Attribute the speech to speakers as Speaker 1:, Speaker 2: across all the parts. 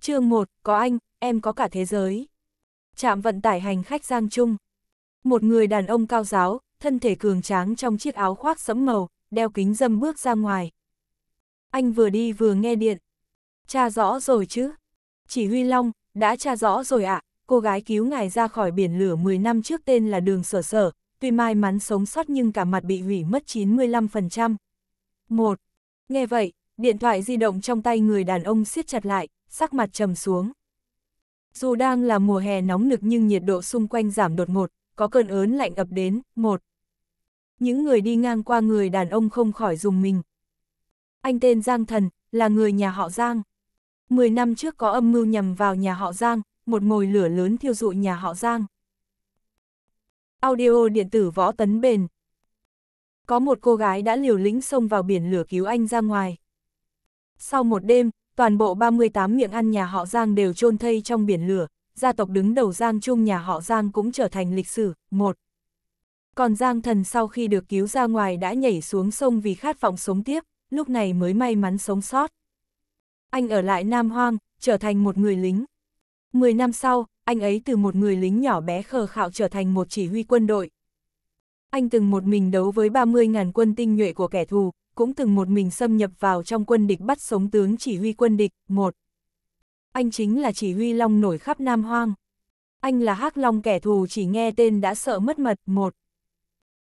Speaker 1: chương 1, có anh, em có cả thế giới. Trạm vận tải hành khách Giang Trung. Một người đàn ông cao giáo, thân thể cường tráng trong chiếc áo khoác sẫm màu, đeo kính dâm bước ra ngoài. Anh vừa đi vừa nghe điện. Cha rõ rồi chứ? Chỉ huy Long, đã cha rõ rồi ạ, à, cô gái cứu ngài ra khỏi biển lửa 10 năm trước tên là Đường Sở Sở, tuy may mắn sống sót nhưng cả mặt bị hủy mất 95%. 1. Nghe vậy, điện thoại di động trong tay người đàn ông siết chặt lại, sắc mặt trầm xuống. Dù đang là mùa hè nóng nực nhưng nhiệt độ xung quanh giảm đột ngột, có cơn ớn lạnh ập đến, một. Những người đi ngang qua người đàn ông không khỏi dùng mình. Anh tên Giang Thần, là người nhà họ Giang. Mười năm trước có âm mưu nhằm vào nhà họ Giang, một mồi lửa lớn thiêu dụi nhà họ Giang. Audio điện tử võ tấn bền. Có một cô gái đã liều lĩnh xông vào biển lửa cứu anh ra ngoài. Sau một đêm, toàn bộ 38 miệng ăn nhà họ Giang đều chôn thây trong biển lửa, gia tộc đứng đầu Giang Trung nhà họ Giang cũng trở thành lịch sử, một. Còn Giang thần sau khi được cứu ra ngoài đã nhảy xuống sông vì khát vọng sống tiếp, lúc này mới may mắn sống sót. Anh ở lại Nam Hoang, trở thành một người lính. Mười năm sau, anh ấy từ một người lính nhỏ bé khờ khạo trở thành một chỉ huy quân đội. Anh từng một mình đấu với 30.000 quân tinh nhuệ của kẻ thù, cũng từng một mình xâm nhập vào trong quân địch bắt sống tướng chỉ huy quân địch. Một, Anh chính là chỉ huy long nổi khắp Nam Hoang. Anh là hắc long kẻ thù chỉ nghe tên đã sợ mất mật. Một,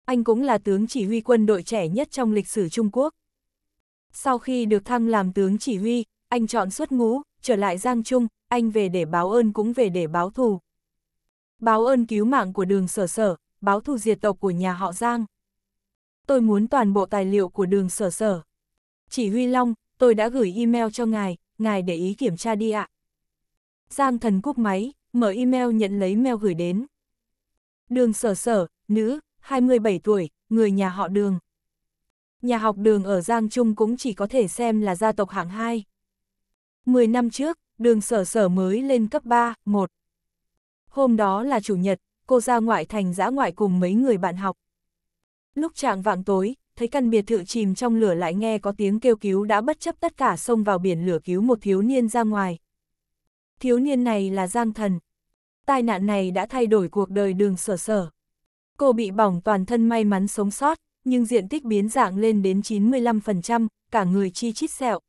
Speaker 1: Anh cũng là tướng chỉ huy quân đội trẻ nhất trong lịch sử Trung Quốc. Sau khi được thăng làm tướng chỉ huy, anh chọn xuất ngũ, trở lại Giang Trung, anh về để báo ơn cũng về để báo thù. Báo ơn cứu mạng của đường sở sở, báo thù diệt tộc của nhà họ Giang tôi muốn toàn bộ tài liệu của đường sở sở. Chỉ huy Long, tôi đã gửi email cho ngài, ngài để ý kiểm tra đi ạ. Giang thần cúc máy, mở email nhận lấy mail gửi đến. Đường sở sở, nữ, 27 tuổi, người nhà họ đường. Nhà học đường ở Giang Trung cũng chỉ có thể xem là gia tộc hạng 2. 10 năm trước, đường sở sở mới lên cấp 3, 1. Hôm đó là chủ nhật, cô ra ngoại thành giã ngoại cùng mấy người bạn học. Lúc trạng vạng tối, thấy căn biệt thự chìm trong lửa lại nghe có tiếng kêu cứu đã bất chấp tất cả xông vào biển lửa cứu một thiếu niên ra ngoài. Thiếu niên này là Giang Thần. Tai nạn này đã thay đổi cuộc đời đường sở sở. Cô bị bỏng toàn thân may mắn sống sót, nhưng diện tích biến dạng lên đến 95%, cả người chi chít sẹo.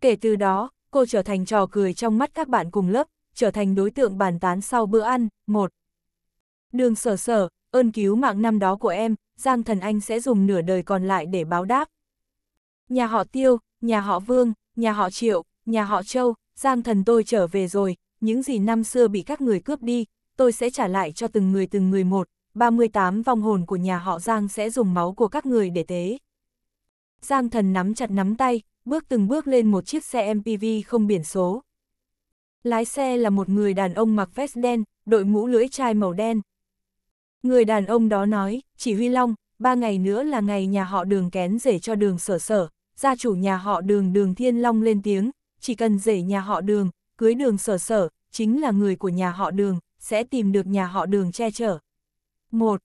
Speaker 1: Kể từ đó, cô trở thành trò cười trong mắt các bạn cùng lớp, trở thành đối tượng bàn tán sau bữa ăn. một Đường sở sở, ơn cứu mạng năm đó của em, Giang Thần Anh sẽ dùng nửa đời còn lại để báo đáp. Nhà họ Tiêu, nhà họ Vương, nhà họ Triệu, nhà họ Châu, Giang Thần tôi trở về rồi, những gì năm xưa bị các người cướp đi, tôi sẽ trả lại cho từng người từng người một, 38 vong hồn của nhà họ Giang sẽ dùng máu của các người để tế. Giang Thần nắm chặt nắm tay, bước từng bước lên một chiếc xe MPV không biển số. Lái xe là một người đàn ông mặc vest đen, đội mũ lưỡi chai màu đen, Người đàn ông đó nói, chỉ huy long, ba ngày nữa là ngày nhà họ đường kén rể cho đường sở sở, gia chủ nhà họ đường đường thiên long lên tiếng, chỉ cần rể nhà họ đường, cưới đường sở sở, chính là người của nhà họ đường, sẽ tìm được nhà họ đường che chở. một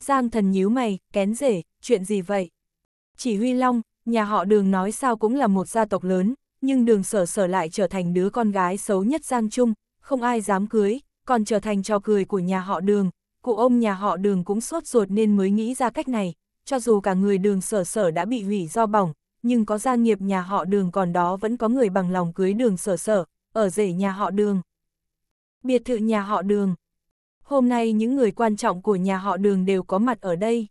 Speaker 1: Giang thần nhíu mày, kén rể, chuyện gì vậy? Chỉ huy long, nhà họ đường nói sao cũng là một gia tộc lớn, nhưng đường sở sở lại trở thành đứa con gái xấu nhất Giang Trung, không ai dám cưới, còn trở thành trò cười của nhà họ đường, cụ ông nhà họ đường cũng sốt ruột nên mới nghĩ ra cách này, cho dù cả người đường sở sở đã bị hủy do bỏng, nhưng có gia nghiệp nhà họ đường còn đó vẫn có người bằng lòng cưới đường sở sở, ở rể nhà họ đường. Biệt thự nhà họ đường Hôm nay những người quan trọng của nhà họ đường đều có mặt ở đây.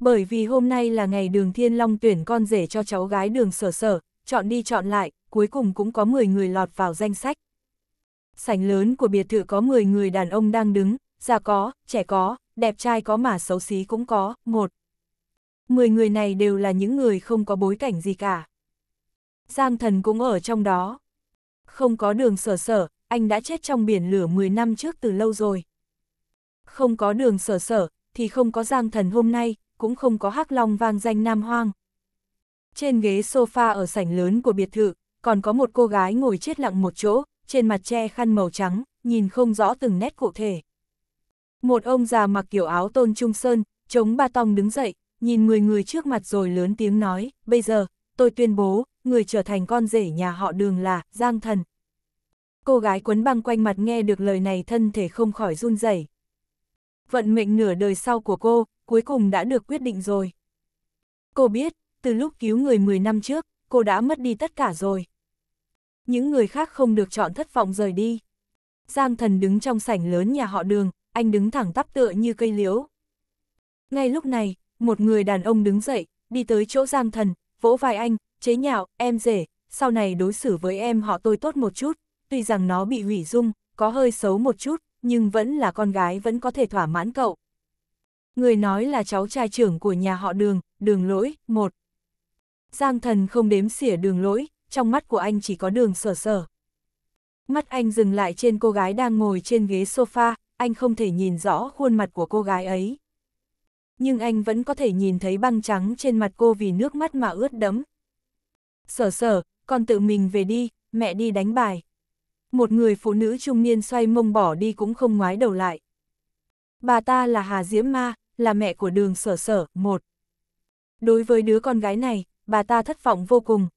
Speaker 1: Bởi vì hôm nay là ngày đường Thiên Long tuyển con rể cho cháu gái đường sở sở, chọn đi chọn lại, cuối cùng cũng có 10 người lọt vào danh sách. Sảnh lớn của biệt thự có 10 người đàn ông đang đứng, già có, trẻ có, đẹp trai có mà xấu xí cũng có, một. Mười người này đều là những người không có bối cảnh gì cả. Giang thần cũng ở trong đó. Không có đường sở sở, anh đã chết trong biển lửa 10 năm trước từ lâu rồi. Không có đường sở sở, thì không có giang thần hôm nay, cũng không có hắc long vang danh nam hoang. Trên ghế sofa ở sảnh lớn của biệt thự, còn có một cô gái ngồi chết lặng một chỗ, trên mặt che khăn màu trắng, nhìn không rõ từng nét cụ thể. Một ông già mặc kiểu áo tôn trung sơn, chống ba tong đứng dậy, nhìn người người trước mặt rồi lớn tiếng nói, bây giờ, tôi tuyên bố, người trở thành con rể nhà họ đường là Giang Thần. Cô gái quấn băng quanh mặt nghe được lời này thân thể không khỏi run rẩy. Vận mệnh nửa đời sau của cô, cuối cùng đã được quyết định rồi. Cô biết, từ lúc cứu người 10 năm trước, cô đã mất đi tất cả rồi. Những người khác không được chọn thất vọng rời đi. Giang thần đứng trong sảnh lớn nhà họ đường, anh đứng thẳng tắp tựa như cây liễu. Ngay lúc này, một người đàn ông đứng dậy, đi tới chỗ Giang Thần, vỗ vai anh, chế nhạo, em rể, sau này đối xử với em họ tôi tốt một chút, tuy rằng nó bị hủy dung, có hơi xấu một chút, nhưng vẫn là con gái vẫn có thể thỏa mãn cậu. Người nói là cháu trai trưởng của nhà họ đường, đường lỗi, một. Giang thần không đếm xỉa đường lỗi, trong mắt của anh chỉ có đường sở sở. Mắt anh dừng lại trên cô gái đang ngồi trên ghế sofa, anh không thể nhìn rõ khuôn mặt của cô gái ấy. Nhưng anh vẫn có thể nhìn thấy băng trắng trên mặt cô vì nước mắt mà ướt đẫm. Sở sở, con tự mình về đi, mẹ đi đánh bài. Một người phụ nữ trung niên xoay mông bỏ đi cũng không ngoái đầu lại. Bà ta là Hà Diễm Ma, là mẹ của đường sở sở, một. Đối với đứa con gái này, bà ta thất vọng vô cùng,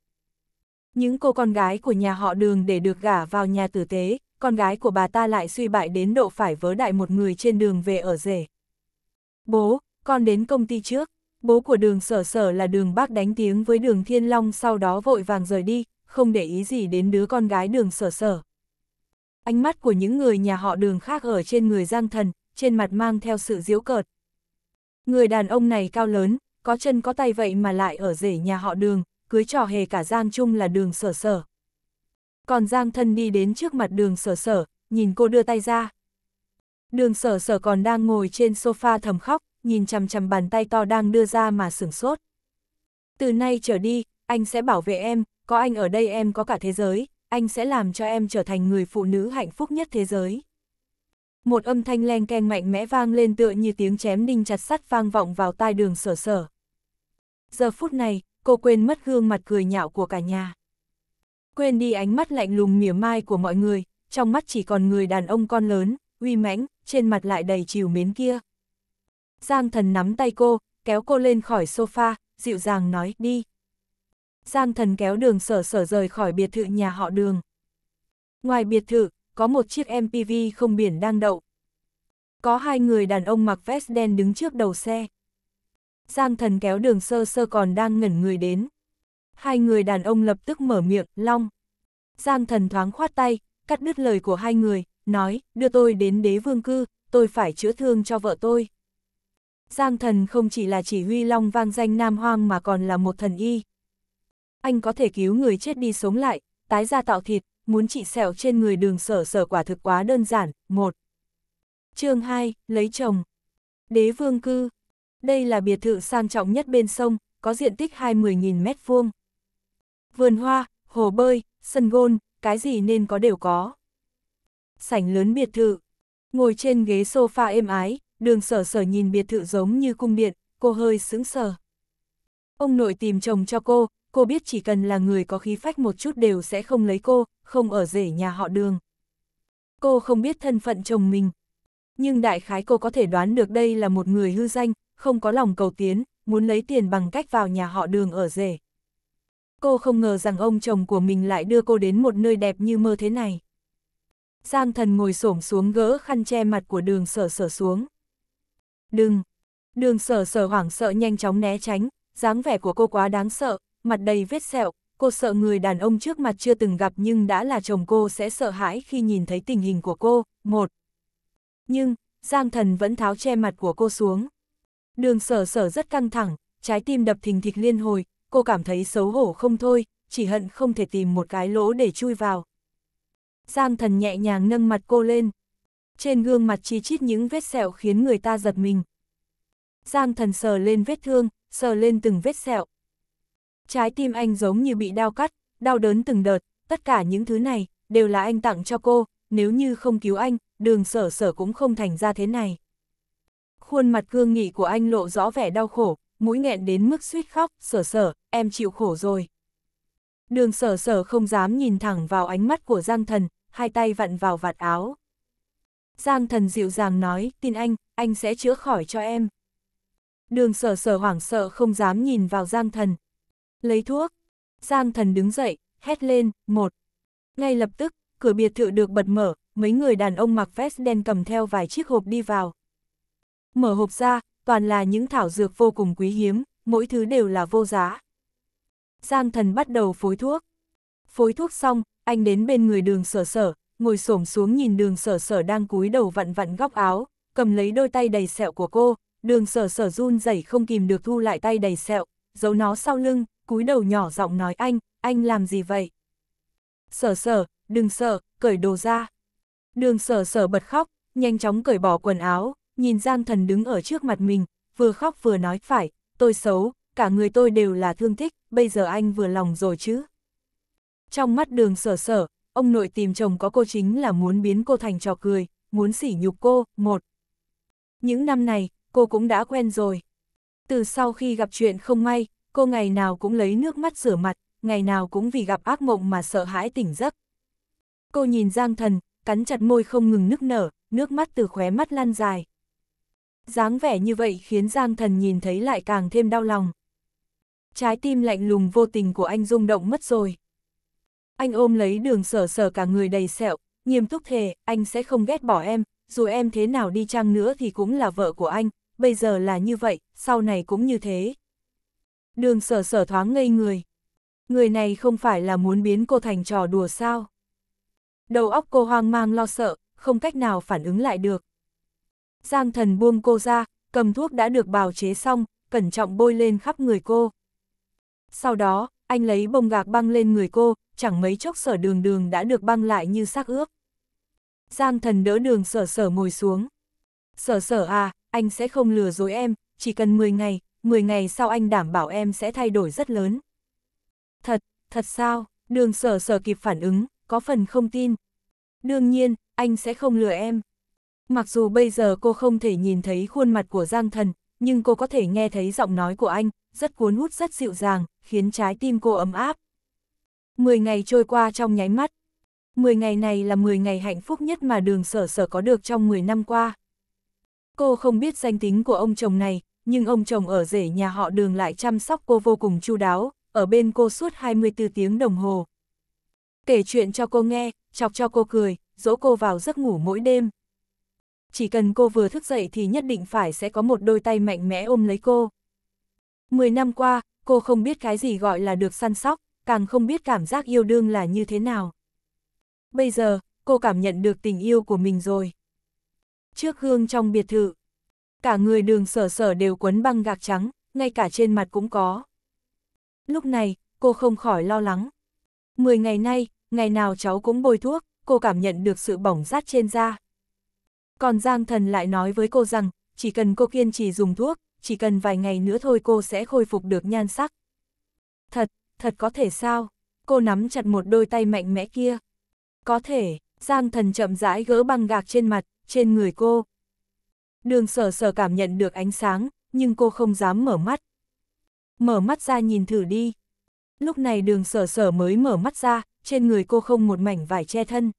Speaker 1: những cô con gái của nhà họ đường để được gả vào nhà tử tế, con gái của bà ta lại suy bại đến độ phải vớ đại một người trên đường về ở rể. Bố, con đến công ty trước. Bố của đường sở sở là đường bác đánh tiếng với đường thiên long sau đó vội vàng rời đi, không để ý gì đến đứa con gái đường sở sở. Ánh mắt của những người nhà họ đường khác ở trên người giang thần, trên mặt mang theo sự diễu cợt. Người đàn ông này cao lớn, có chân có tay vậy mà lại ở rể nhà họ đường, cưới trò hề cả Giang Trung là đường sở sở. Còn Giang thân đi đến trước mặt đường sở sở, nhìn cô đưa tay ra. Đường sở sở còn đang ngồi trên sofa thầm khóc, nhìn chằm chằm bàn tay to đang đưa ra mà sửng sốt. Từ nay trở đi, anh sẽ bảo vệ em, có anh ở đây em có cả thế giới, anh sẽ làm cho em trở thành người phụ nữ hạnh phúc nhất thế giới. Một âm thanh len keng mạnh mẽ vang lên tựa như tiếng chém đinh chặt sắt vang vọng vào tai đường sở sở. Giờ phút này, cô quên mất gương mặt cười nhạo của cả nhà. Quên đi ánh mắt lạnh lùng mỉa mai của mọi người, trong mắt chỉ còn người đàn ông con lớn, uy mãnh, trên mặt lại đầy chiều mến kia. Giang thần nắm tay cô, kéo cô lên khỏi sofa, dịu dàng nói đi. Giang thần kéo đường sở sở rời khỏi biệt thự nhà họ đường. Ngoài biệt thự, có một chiếc MPV không biển đang đậu. Có hai người đàn ông mặc vest đen đứng trước đầu xe. Giang thần kéo đường sơ sơ còn đang ngẩn người đến. Hai người đàn ông lập tức mở miệng, long. Giang thần thoáng khoát tay, cắt đứt lời của hai người, nói, đưa tôi đến đế vương cư, tôi phải chữa thương cho vợ tôi. Giang thần không chỉ là chỉ huy long vang danh nam hoang mà còn là một thần y. Anh có thể cứu người chết đi sống lại, tái ra tạo thịt, muốn trị sẹo trên người đường sở sở quả thực quá đơn giản. một chương 2, lấy chồng. Đế vương cư, đây là biệt thự sang trọng nhất bên sông, có diện tích 20.000 mét vuông. Vườn hoa, hồ bơi, sân gôn, cái gì nên có đều có. Sảnh lớn biệt thự. Ngồi trên ghế sofa êm ái, đường sở sở nhìn biệt thự giống như cung điện, cô hơi sững sờ. Ông nội tìm chồng cho cô, cô biết chỉ cần là người có khí phách một chút đều sẽ không lấy cô, không ở rể nhà họ đường. Cô không biết thân phận chồng mình. Nhưng đại khái cô có thể đoán được đây là một người hư danh, không có lòng cầu tiến, muốn lấy tiền bằng cách vào nhà họ đường ở rể. Cô không ngờ rằng ông chồng của mình lại đưa cô đến một nơi đẹp như mơ thế này. Giang thần ngồi xổm xuống gỡ khăn che mặt của đường sở sở xuống. Đừng! Đường sở sở hoảng sợ nhanh chóng né tránh, dáng vẻ của cô quá đáng sợ, mặt đầy vết sẹo, cô sợ người đàn ông trước mặt chưa từng gặp nhưng đã là chồng cô sẽ sợ hãi khi nhìn thấy tình hình của cô. Một. Nhưng, Giang thần vẫn tháo che mặt của cô xuống. Đường sở sở rất căng thẳng, trái tim đập thình thịch liên hồi, cô cảm thấy xấu hổ không thôi, chỉ hận không thể tìm một cái lỗ để chui vào. Giang thần nhẹ nhàng nâng mặt cô lên. Trên gương mặt chi chít những vết sẹo khiến người ta giật mình. Giang thần sờ lên vết thương, sờ lên từng vết sẹo. Trái tim anh giống như bị đau cắt, đau đớn từng đợt, tất cả những thứ này, đều là anh tặng cho cô, nếu như không cứu anh, đường sở sở cũng không thành ra thế này. Khuôn mặt cương nghị của anh lộ rõ vẻ đau khổ, mũi nghẹn đến mức suýt khóc, sở sở, em chịu khổ rồi. Đường sở sở không dám nhìn thẳng vào ánh mắt của Giang Thần, hai tay vặn vào vạt áo. Giang Thần dịu dàng nói, tin anh, anh sẽ chữa khỏi cho em. Đường sở sở hoảng sợ không dám nhìn vào Giang Thần. Lấy thuốc. Giang Thần đứng dậy, hét lên, một. Ngay lập tức, cửa biệt thự được bật mở, mấy người đàn ông mặc vest đen cầm theo vài chiếc hộp đi vào. Mở hộp ra, toàn là những thảo dược vô cùng quý hiếm, mỗi thứ đều là vô giá. Giang thần bắt đầu phối thuốc. Phối thuốc xong, anh đến bên người đường sở sở, ngồi xổm xuống nhìn đường sở sở đang cúi đầu vặn vặn góc áo, cầm lấy đôi tay đầy sẹo của cô, đường sở sở run rẩy không kìm được thu lại tay đầy sẹo, giấu nó sau lưng, cúi đầu nhỏ giọng nói anh, anh làm gì vậy? Sở sở, đừng sợ, cởi đồ ra. Đường sở sở bật khóc, nhanh chóng cởi bỏ quần áo, nhìn Giang Thần đứng ở trước mặt mình, vừa khóc vừa nói, phải, tôi xấu, cả người tôi đều là thương thích, bây giờ anh vừa lòng rồi chứ. Trong mắt đường sở sở, ông nội tìm chồng có cô chính là muốn biến cô thành trò cười, muốn sỉ nhục cô, một. Những năm này, cô cũng đã quen rồi. Từ sau khi gặp chuyện không may, cô ngày nào cũng lấy nước mắt rửa mặt, ngày nào cũng vì gặp ác mộng mà sợ hãi tỉnh giấc. Cô nhìn Giang Thần, cắn chặt môi không ngừng nức nở, nước mắt từ khóe mắt lan dài dáng vẻ như vậy khiến Giang Thần nhìn thấy lại càng thêm đau lòng. Trái tim lạnh lùng vô tình của anh rung động mất rồi. Anh ôm lấy đường sở sở cả người đầy sẹo, nghiêm túc thề, anh sẽ không ghét bỏ em, dù em thế nào đi chăng nữa thì cũng là vợ của anh, bây giờ là như vậy, sau này cũng như thế. Đường sở sở thoáng ngây người. Người này không phải là muốn biến cô thành trò đùa sao? Đầu óc cô hoang mang lo sợ, không cách nào phản ứng lại được. Giang thần buông cô ra, cầm thuốc đã được bào chế xong, cẩn trọng bôi lên khắp người cô. Sau đó, anh lấy bông gạc băng lên người cô, chẳng mấy chốc sở đường đường đã được băng lại như xác ướp. Giang thần đỡ đường sở sở ngồi xuống. Sở sở à, anh sẽ không lừa dối em, chỉ cần 10 ngày, 10 ngày sau anh đảm bảo em sẽ thay đổi rất lớn. Thật, thật sao, đường sở sở kịp phản ứng, có phần không tin. Đương nhiên, anh sẽ không lừa em. Mặc dù bây giờ cô không thể nhìn thấy khuôn mặt của Giang Thần, nhưng cô có thể nghe thấy giọng nói của anh, rất cuốn hút rất dịu dàng, khiến trái tim cô ấm áp. Mười ngày trôi qua trong nháy mắt. Mười ngày này là mười ngày hạnh phúc nhất mà đường sở sở có được trong mười năm qua. Cô không biết danh tính của ông chồng này, nhưng ông chồng ở rể nhà họ đường lại chăm sóc cô vô cùng chu đáo, ở bên cô suốt 24 tiếng đồng hồ. Kể chuyện cho cô nghe, chọc cho cô cười, dỗ cô vào giấc ngủ mỗi đêm chỉ cần cô vừa thức dậy thì nhất định phải sẽ có một đôi tay mạnh mẽ ôm lấy cô. Mười năm qua, cô không biết cái gì gọi là được săn sóc, càng không biết cảm giác yêu đương là như thế nào. Bây giờ, cô cảm nhận được tình yêu của mình rồi. Trước gương trong biệt thự, cả người đường sở sở đều quấn băng gạc trắng, ngay cả trên mặt cũng có. Lúc này, cô không khỏi lo lắng. Mười ngày nay, ngày nào cháu cũng bôi thuốc, cô cảm nhận được sự bỏng rát trên da. Còn Giang Thần lại nói với cô rằng, chỉ cần cô kiên trì dùng thuốc, chỉ cần vài ngày nữa thôi cô sẽ khôi phục được nhan sắc. Thật, thật có thể sao? Cô nắm chặt một đôi tay mạnh mẽ kia. Có thể, Giang Thần chậm rãi gỡ băng gạc trên mặt, trên người cô. Đường sở sở cảm nhận được ánh sáng, nhưng cô không dám mở mắt. Mở mắt ra nhìn thử đi. Lúc này đường sở sở mới mở mắt ra, trên người cô không một mảnh vải che thân.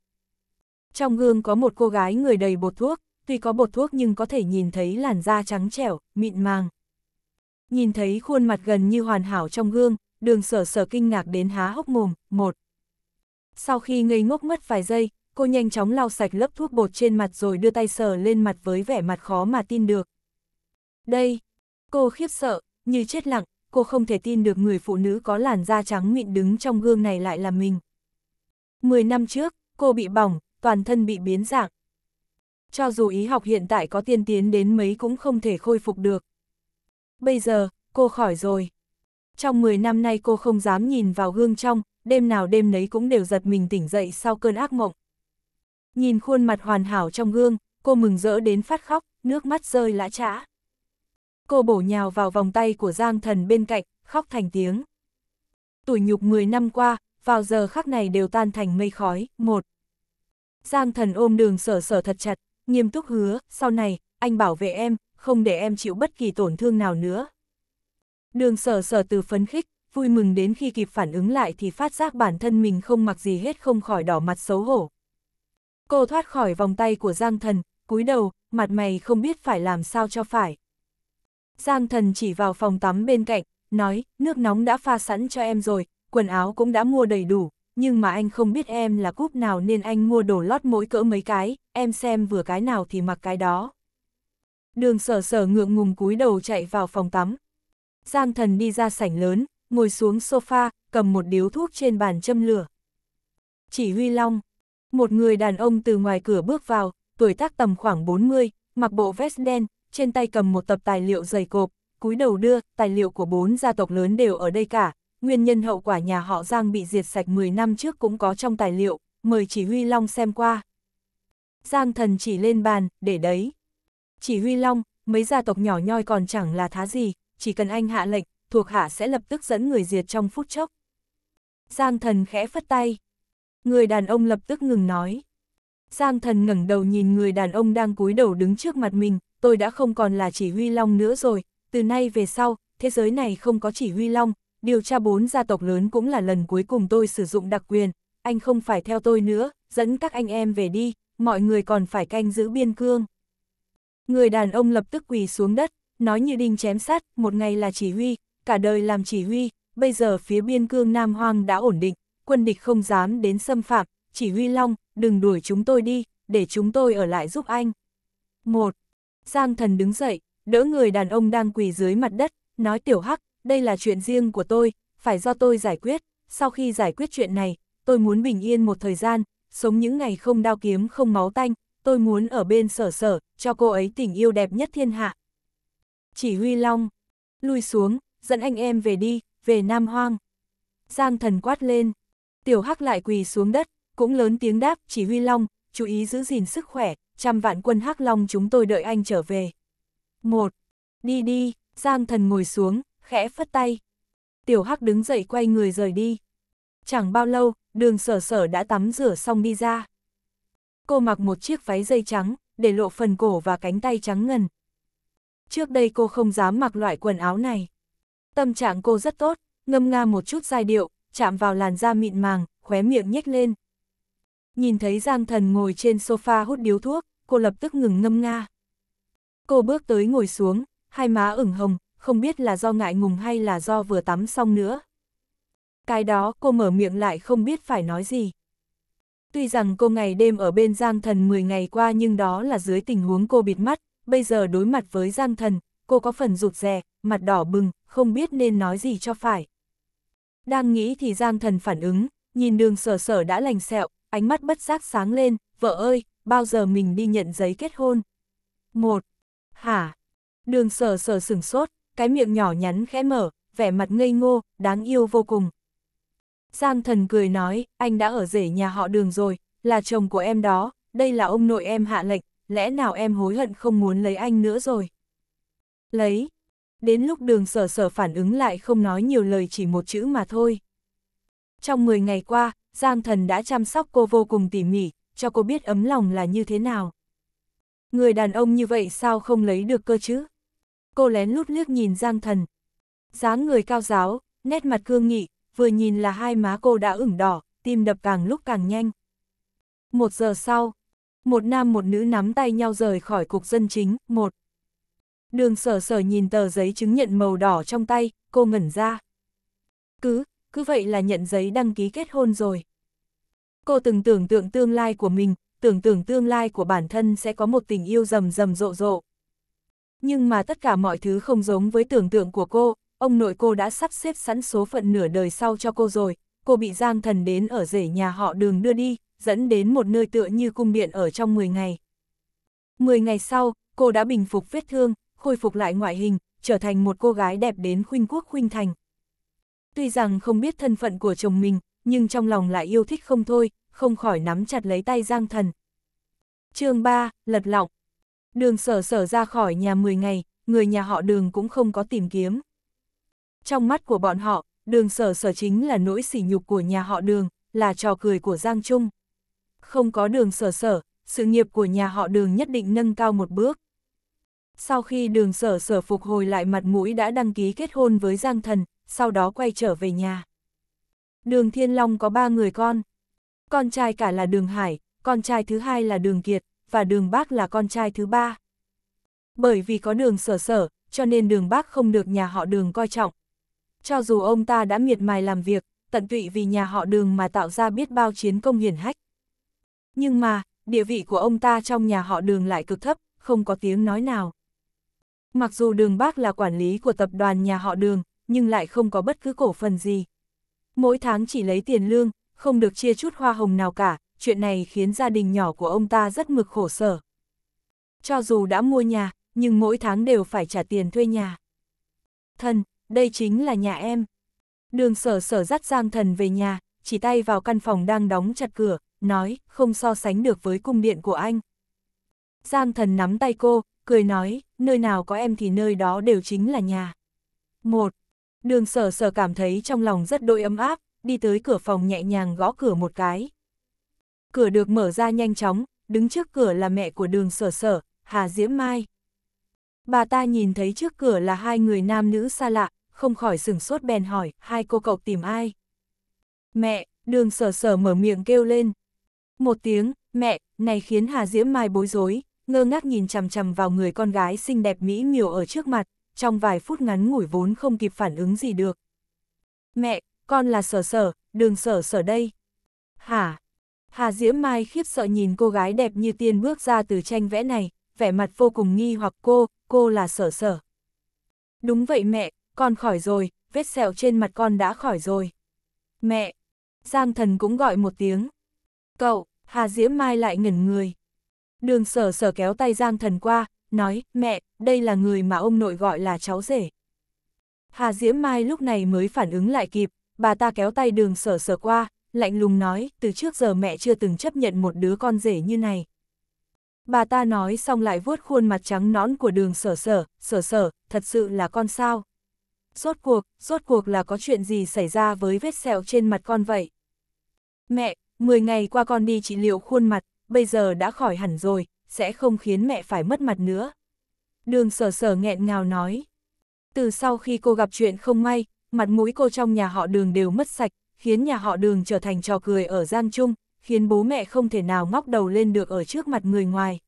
Speaker 1: Trong gương có một cô gái người đầy bột thuốc, tuy có bột thuốc nhưng có thể nhìn thấy làn da trắng trẻo, mịn màng. Nhìn thấy khuôn mặt gần như hoàn hảo trong gương, đường sở sở kinh ngạc đến há hốc mồm, một. Sau khi ngây ngốc mất vài giây, cô nhanh chóng lau sạch lớp thuốc bột trên mặt rồi đưa tay sờ lên mặt với vẻ mặt khó mà tin được. Đây, cô khiếp sợ, như chết lặng, cô không thể tin được người phụ nữ có làn da trắng mịn đứng trong gương này lại là mình. Mười năm trước, cô bị bỏng, toàn thân bị biến dạng. Cho dù y học hiện tại có tiên tiến đến mấy cũng không thể khôi phục được. Bây giờ, cô khỏi rồi. Trong 10 năm nay cô không dám nhìn vào gương trong, đêm nào đêm nấy cũng đều giật mình tỉnh dậy sau cơn ác mộng. Nhìn khuôn mặt hoàn hảo trong gương, cô mừng rỡ đến phát khóc, nước mắt rơi lã trã. Cô bổ nhào vào vòng tay của Giang Thần bên cạnh, khóc thành tiếng. Tuổi nhục 10 năm qua, vào giờ khắc này đều tan thành mây khói. một Giang thần ôm đường sở sở thật chặt, nghiêm túc hứa, sau này, anh bảo vệ em, không để em chịu bất kỳ tổn thương nào nữa. Đường sở sở từ phấn khích, vui mừng đến khi kịp phản ứng lại thì phát giác bản thân mình không mặc gì hết không khỏi đỏ mặt xấu hổ. Cô thoát khỏi vòng tay của Giang thần, cúi đầu, mặt mày không biết phải làm sao cho phải. Giang thần chỉ vào phòng tắm bên cạnh, nói, nước nóng đã pha sẵn cho em rồi, quần áo cũng đã mua đầy đủ, nhưng mà anh không biết em là cúp nào nên anh mua đồ lót mỗi cỡ mấy cái, em xem vừa cái nào thì mặc cái đó. Đường sở sở ngượng ngùng cúi đầu chạy vào phòng tắm. Giang thần đi ra sảnh lớn, ngồi xuống sofa, cầm một điếu thuốc trên bàn châm lửa. Chỉ huy long, một người đàn ông từ ngoài cửa bước vào, tuổi tác tầm khoảng 40, mặc bộ vest đen, trên tay cầm một tập tài liệu dày cộp, cúi đầu đưa, tài liệu của bốn gia tộc lớn đều ở đây cả, nguyên nhân hậu quả nhà họ Giang bị diệt sạch 10 năm trước cũng có trong tài liệu, mời chỉ huy Long xem qua. Giang thần chỉ lên bàn, để đấy. Chỉ huy Long, mấy gia tộc nhỏ nhoi còn chẳng là thá gì, chỉ cần anh hạ lệnh, thuộc hạ sẽ lập tức dẫn người diệt trong phút chốc. Giang thần khẽ phất tay. Người đàn ông lập tức ngừng nói. Giang thần ngẩng đầu nhìn người đàn ông đang cúi đầu đứng trước mặt mình, tôi đã không còn là chỉ huy long nữa rồi, từ nay về sau, thế giới này không có chỉ huy long, điều tra bốn gia tộc lớn cũng là lần cuối cùng tôi sử dụng đặc quyền, anh không phải theo tôi nữa, dẫn các anh em về đi, mọi người còn phải canh giữ biên cương. Người đàn ông lập tức quỳ xuống đất, nói như đinh chém sát, một ngày là chỉ huy, cả đời làm chỉ huy, bây giờ phía biên cương Nam Hoang đã ổn định, quân địch không dám đến xâm phạm, chỉ huy Long, đừng đuổi chúng tôi đi, để chúng tôi ở lại giúp anh. Một, Giang thần đứng dậy, đỡ người đàn ông đang quỳ dưới mặt đất, nói tiểu hắc, đây là chuyện riêng của tôi, phải do tôi giải quyết, sau khi giải quyết chuyện này, tôi muốn bình yên một thời gian, sống những ngày không đao kiếm không máu tanh, tôi muốn ở bên sở sở, cho cô ấy tình yêu đẹp nhất thiên hạ. Chỉ huy Long, lui xuống, dẫn anh em về đi, về Nam Hoang. Giang thần quát lên, tiểu hắc lại quỳ xuống đất, cũng lớn tiếng đáp, chỉ huy Long, chú ý giữ gìn sức khỏe, trăm vạn quân hắc Long chúng tôi đợi anh trở về. một Đi đi, Giang thần ngồi xuống, khẽ phất tay. Tiểu Hắc đứng dậy quay người rời đi. Chẳng bao lâu, đường sở sở đã tắm rửa xong đi ra. Cô mặc một chiếc váy dây trắng, để lộ phần cổ và cánh tay trắng ngần. Trước đây cô không dám mặc loại quần áo này. Tâm trạng cô rất tốt, ngâm nga một chút giai điệu, chạm vào làn da mịn màng, khóe miệng nhếch lên. Nhìn thấy Giang Thần ngồi trên sofa hút điếu thuốc, cô lập tức ngừng ngâm nga. Cô bước tới ngồi xuống, hai má ửng hồng, không biết là do ngại ngùng hay là do vừa tắm xong nữa. Cái đó cô mở miệng lại không biết phải nói gì. Tuy rằng cô ngày đêm ở bên Giang Thần 10 ngày qua nhưng đó là dưới tình huống cô bịt mắt, bây giờ đối mặt với Giang Thần, cô có phần rụt rè, mặt đỏ bừng, không biết nên nói gì cho phải. Đang nghĩ thì Giang Thần phản ứng, nhìn đường sở sở đã lành sẹo, ánh mắt bất giác sáng lên, vợ ơi, bao giờ mình đi nhận giấy kết hôn? một Hả? Đường sở sở sửng sốt, cái miệng nhỏ nhắn khẽ mở, vẻ mặt ngây ngô, đáng yêu vô cùng. Giang thần cười nói, anh đã ở rể nhà họ đường rồi, là chồng của em đó, đây là ông nội em hạ lệnh, lẽ nào em hối hận không muốn lấy anh nữa rồi. Lấy. Đến lúc đường sở sở phản ứng lại không nói nhiều lời chỉ một chữ mà thôi. Trong 10 ngày qua, Giang thần đã chăm sóc cô vô cùng tỉ mỉ, cho cô biết ấm lòng là như thế nào. Người đàn ông như vậy sao không lấy được cơ chứ? Cô lén lút liếc nhìn Giang Thần. dáng người cao giáo, nét mặt cương nghị, vừa nhìn là hai má cô đã ửng đỏ, tim đập càng lúc càng nhanh. Một giờ sau, một nam một nữ nắm tay nhau rời khỏi cục dân chính, một. Đường sở sở nhìn tờ giấy chứng nhận màu đỏ trong tay, cô ngẩn ra. Cứ, cứ vậy là nhận giấy đăng ký kết hôn rồi. Cô từng tưởng tượng tương lai của mình, tưởng tượng tương lai của bản thân sẽ có một tình yêu rầm rầm rộ rộ nhưng mà tất cả mọi thứ không giống với tưởng tượng của cô, ông nội cô đã sắp xếp sẵn số phận nửa đời sau cho cô rồi, cô bị Giang Thần đến ở rể nhà họ đường đưa đi, dẫn đến một nơi tựa như cung điện ở trong 10 ngày. 10 ngày sau, cô đã bình phục vết thương, khôi phục lại ngoại hình, trở thành một cô gái đẹp đến khuynh quốc khuynh thành. Tuy rằng không biết thân phận của chồng mình, nhưng trong lòng lại yêu thích không thôi, không khỏi nắm chặt lấy tay Giang Thần. chương 3, lật lọng, Đường sở sở ra khỏi nhà 10 ngày, người nhà họ đường cũng không có tìm kiếm. Trong mắt của bọn họ, đường sở sở chính là nỗi sỉ nhục của nhà họ đường, là trò cười của Giang Trung. Không có đường sở sở, sự nghiệp của nhà họ đường nhất định nâng cao một bước. Sau khi đường sở sở phục hồi lại mặt mũi đã đăng ký kết hôn với Giang Thần, sau đó quay trở về nhà. Đường Thiên Long có ba người con. Con trai cả là đường Hải, con trai thứ hai là đường Kiệt, và đường bác là con trai thứ ba. Bởi vì có đường sở sở, cho nên đường bác không được nhà họ đường coi trọng. Cho dù ông ta đã miệt mài làm việc, tận tụy vì nhà họ đường mà tạo ra biết bao chiến công hiển hách. Nhưng mà, địa vị của ông ta trong nhà họ đường lại cực thấp, không có tiếng nói nào. Mặc dù đường bác là quản lý của tập đoàn nhà họ đường, nhưng lại không có bất cứ cổ phần gì. Mỗi tháng chỉ lấy tiền lương, không được chia chút hoa hồng nào cả, chuyện này khiến gia đình nhỏ của ông ta rất mực khổ sở. Cho dù đã mua nhà, nhưng mỗi tháng đều phải trả tiền thuê nhà. Thần, đây chính là nhà em. Đường sở sở dắt Giang thần về nhà, chỉ tay vào căn phòng đang đóng chặt cửa, nói, không so sánh được với cung điện của anh. Giang thần nắm tay cô, cười nói, nơi nào có em thì nơi đó đều chính là nhà. Một, Đường sở sở cảm thấy trong lòng rất đôi ấm áp, đi tới cửa phòng nhẹ nhàng gõ cửa một cái. Cửa được mở ra nhanh chóng, đứng trước cửa là mẹ của đường sở sở, Hà Diễm Mai. Bà ta nhìn thấy trước cửa là hai người nam nữ xa lạ, không khỏi sửng sốt bèn hỏi, hai cô cậu tìm ai? Mẹ, đường sở sở mở miệng kêu lên. Một tiếng, mẹ, này khiến Hà Diễm Mai bối rối, ngơ ngác nhìn chằm chằm vào người con gái xinh đẹp mỹ miều ở trước mặt, trong vài phút ngắn ngủi vốn không kịp phản ứng gì được. Mẹ, con là sở sở, đường sở sở đây. Hả? Hà Diễm Mai khiếp sợ nhìn cô gái đẹp như tiên bước ra từ tranh vẽ này, vẻ mặt vô cùng nghi hoặc cô, cô là sở sở. Đúng vậy mẹ, con khỏi rồi, vết sẹo trên mặt con đã khỏi rồi. Mẹ! Giang thần cũng gọi một tiếng. Cậu, Hà Diễm Mai lại ngẩn người. Đường sở sở kéo tay Giang thần qua, nói, mẹ, đây là người mà ông nội gọi là cháu rể. Hà Diễm Mai lúc này mới phản ứng lại kịp, bà ta kéo tay đường sở sở qua, lạnh lùng nói, từ trước giờ mẹ chưa từng chấp nhận một đứa con rể như này. Bà ta nói xong lại vuốt khuôn mặt trắng nõn của đường sở sở, sở sở, thật sự là con sao. Rốt cuộc, rốt cuộc là có chuyện gì xảy ra với vết sẹo trên mặt con vậy? Mẹ, 10 ngày qua con đi trị liệu khuôn mặt, bây giờ đã khỏi hẳn rồi, sẽ không khiến mẹ phải mất mặt nữa. Đường sở sở nghẹn ngào nói. Từ sau khi cô gặp chuyện không may, mặt mũi cô trong nhà họ đường đều mất sạch, khiến nhà họ đường trở thành trò cười ở gian chung, khiến bố mẹ không thể nào ngóc đầu lên được ở trước mặt người ngoài.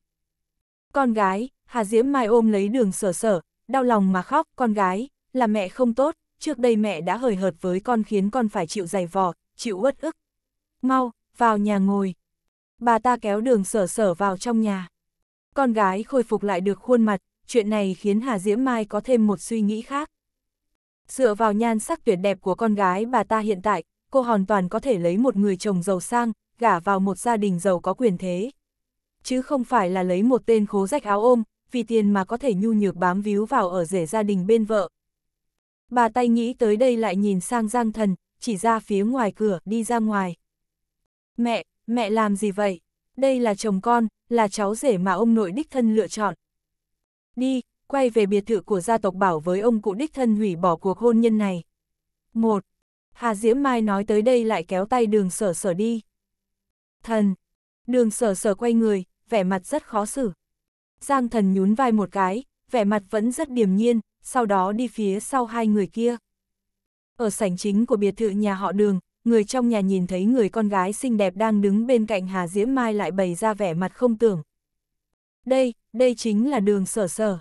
Speaker 1: Con gái, Hà Diễm Mai ôm lấy đường sở sở, đau lòng mà khóc, con gái, là mẹ không tốt, trước đây mẹ đã hời hợt với con khiến con phải chịu dày vò, chịu uất ức. Mau, vào nhà ngồi. Bà ta kéo đường sở sở vào trong nhà. Con gái khôi phục lại được khuôn mặt, chuyện này khiến Hà Diễm Mai có thêm một suy nghĩ khác. Dựa vào nhan sắc tuyệt đẹp của con gái bà ta hiện tại, cô hoàn toàn có thể lấy một người chồng giàu sang, gả vào một gia đình giàu có quyền thế. Chứ không phải là lấy một tên khố rách áo ôm, vì tiền mà có thể nhu nhược bám víu vào ở rể gia đình bên vợ. Bà tay nghĩ tới đây lại nhìn sang Giang Thần, chỉ ra phía ngoài cửa, đi ra ngoài. Mẹ, mẹ làm gì vậy? Đây là chồng con, là cháu rể mà ông nội đích thân lựa chọn. Đi, quay về biệt thự của gia tộc bảo với ông cụ đích thân hủy bỏ cuộc hôn nhân này. một Hà Diễm Mai nói tới đây lại kéo tay đường sở sở đi. Thần! Đường sở sở quay người, vẻ mặt rất khó xử. Giang thần nhún vai một cái, vẻ mặt vẫn rất điềm nhiên, sau đó đi phía sau hai người kia. Ở sảnh chính của biệt thự nhà họ đường, người trong nhà nhìn thấy người con gái xinh đẹp đang đứng bên cạnh Hà Diễm Mai lại bày ra vẻ mặt không tưởng. Đây, đây chính là đường sở sở.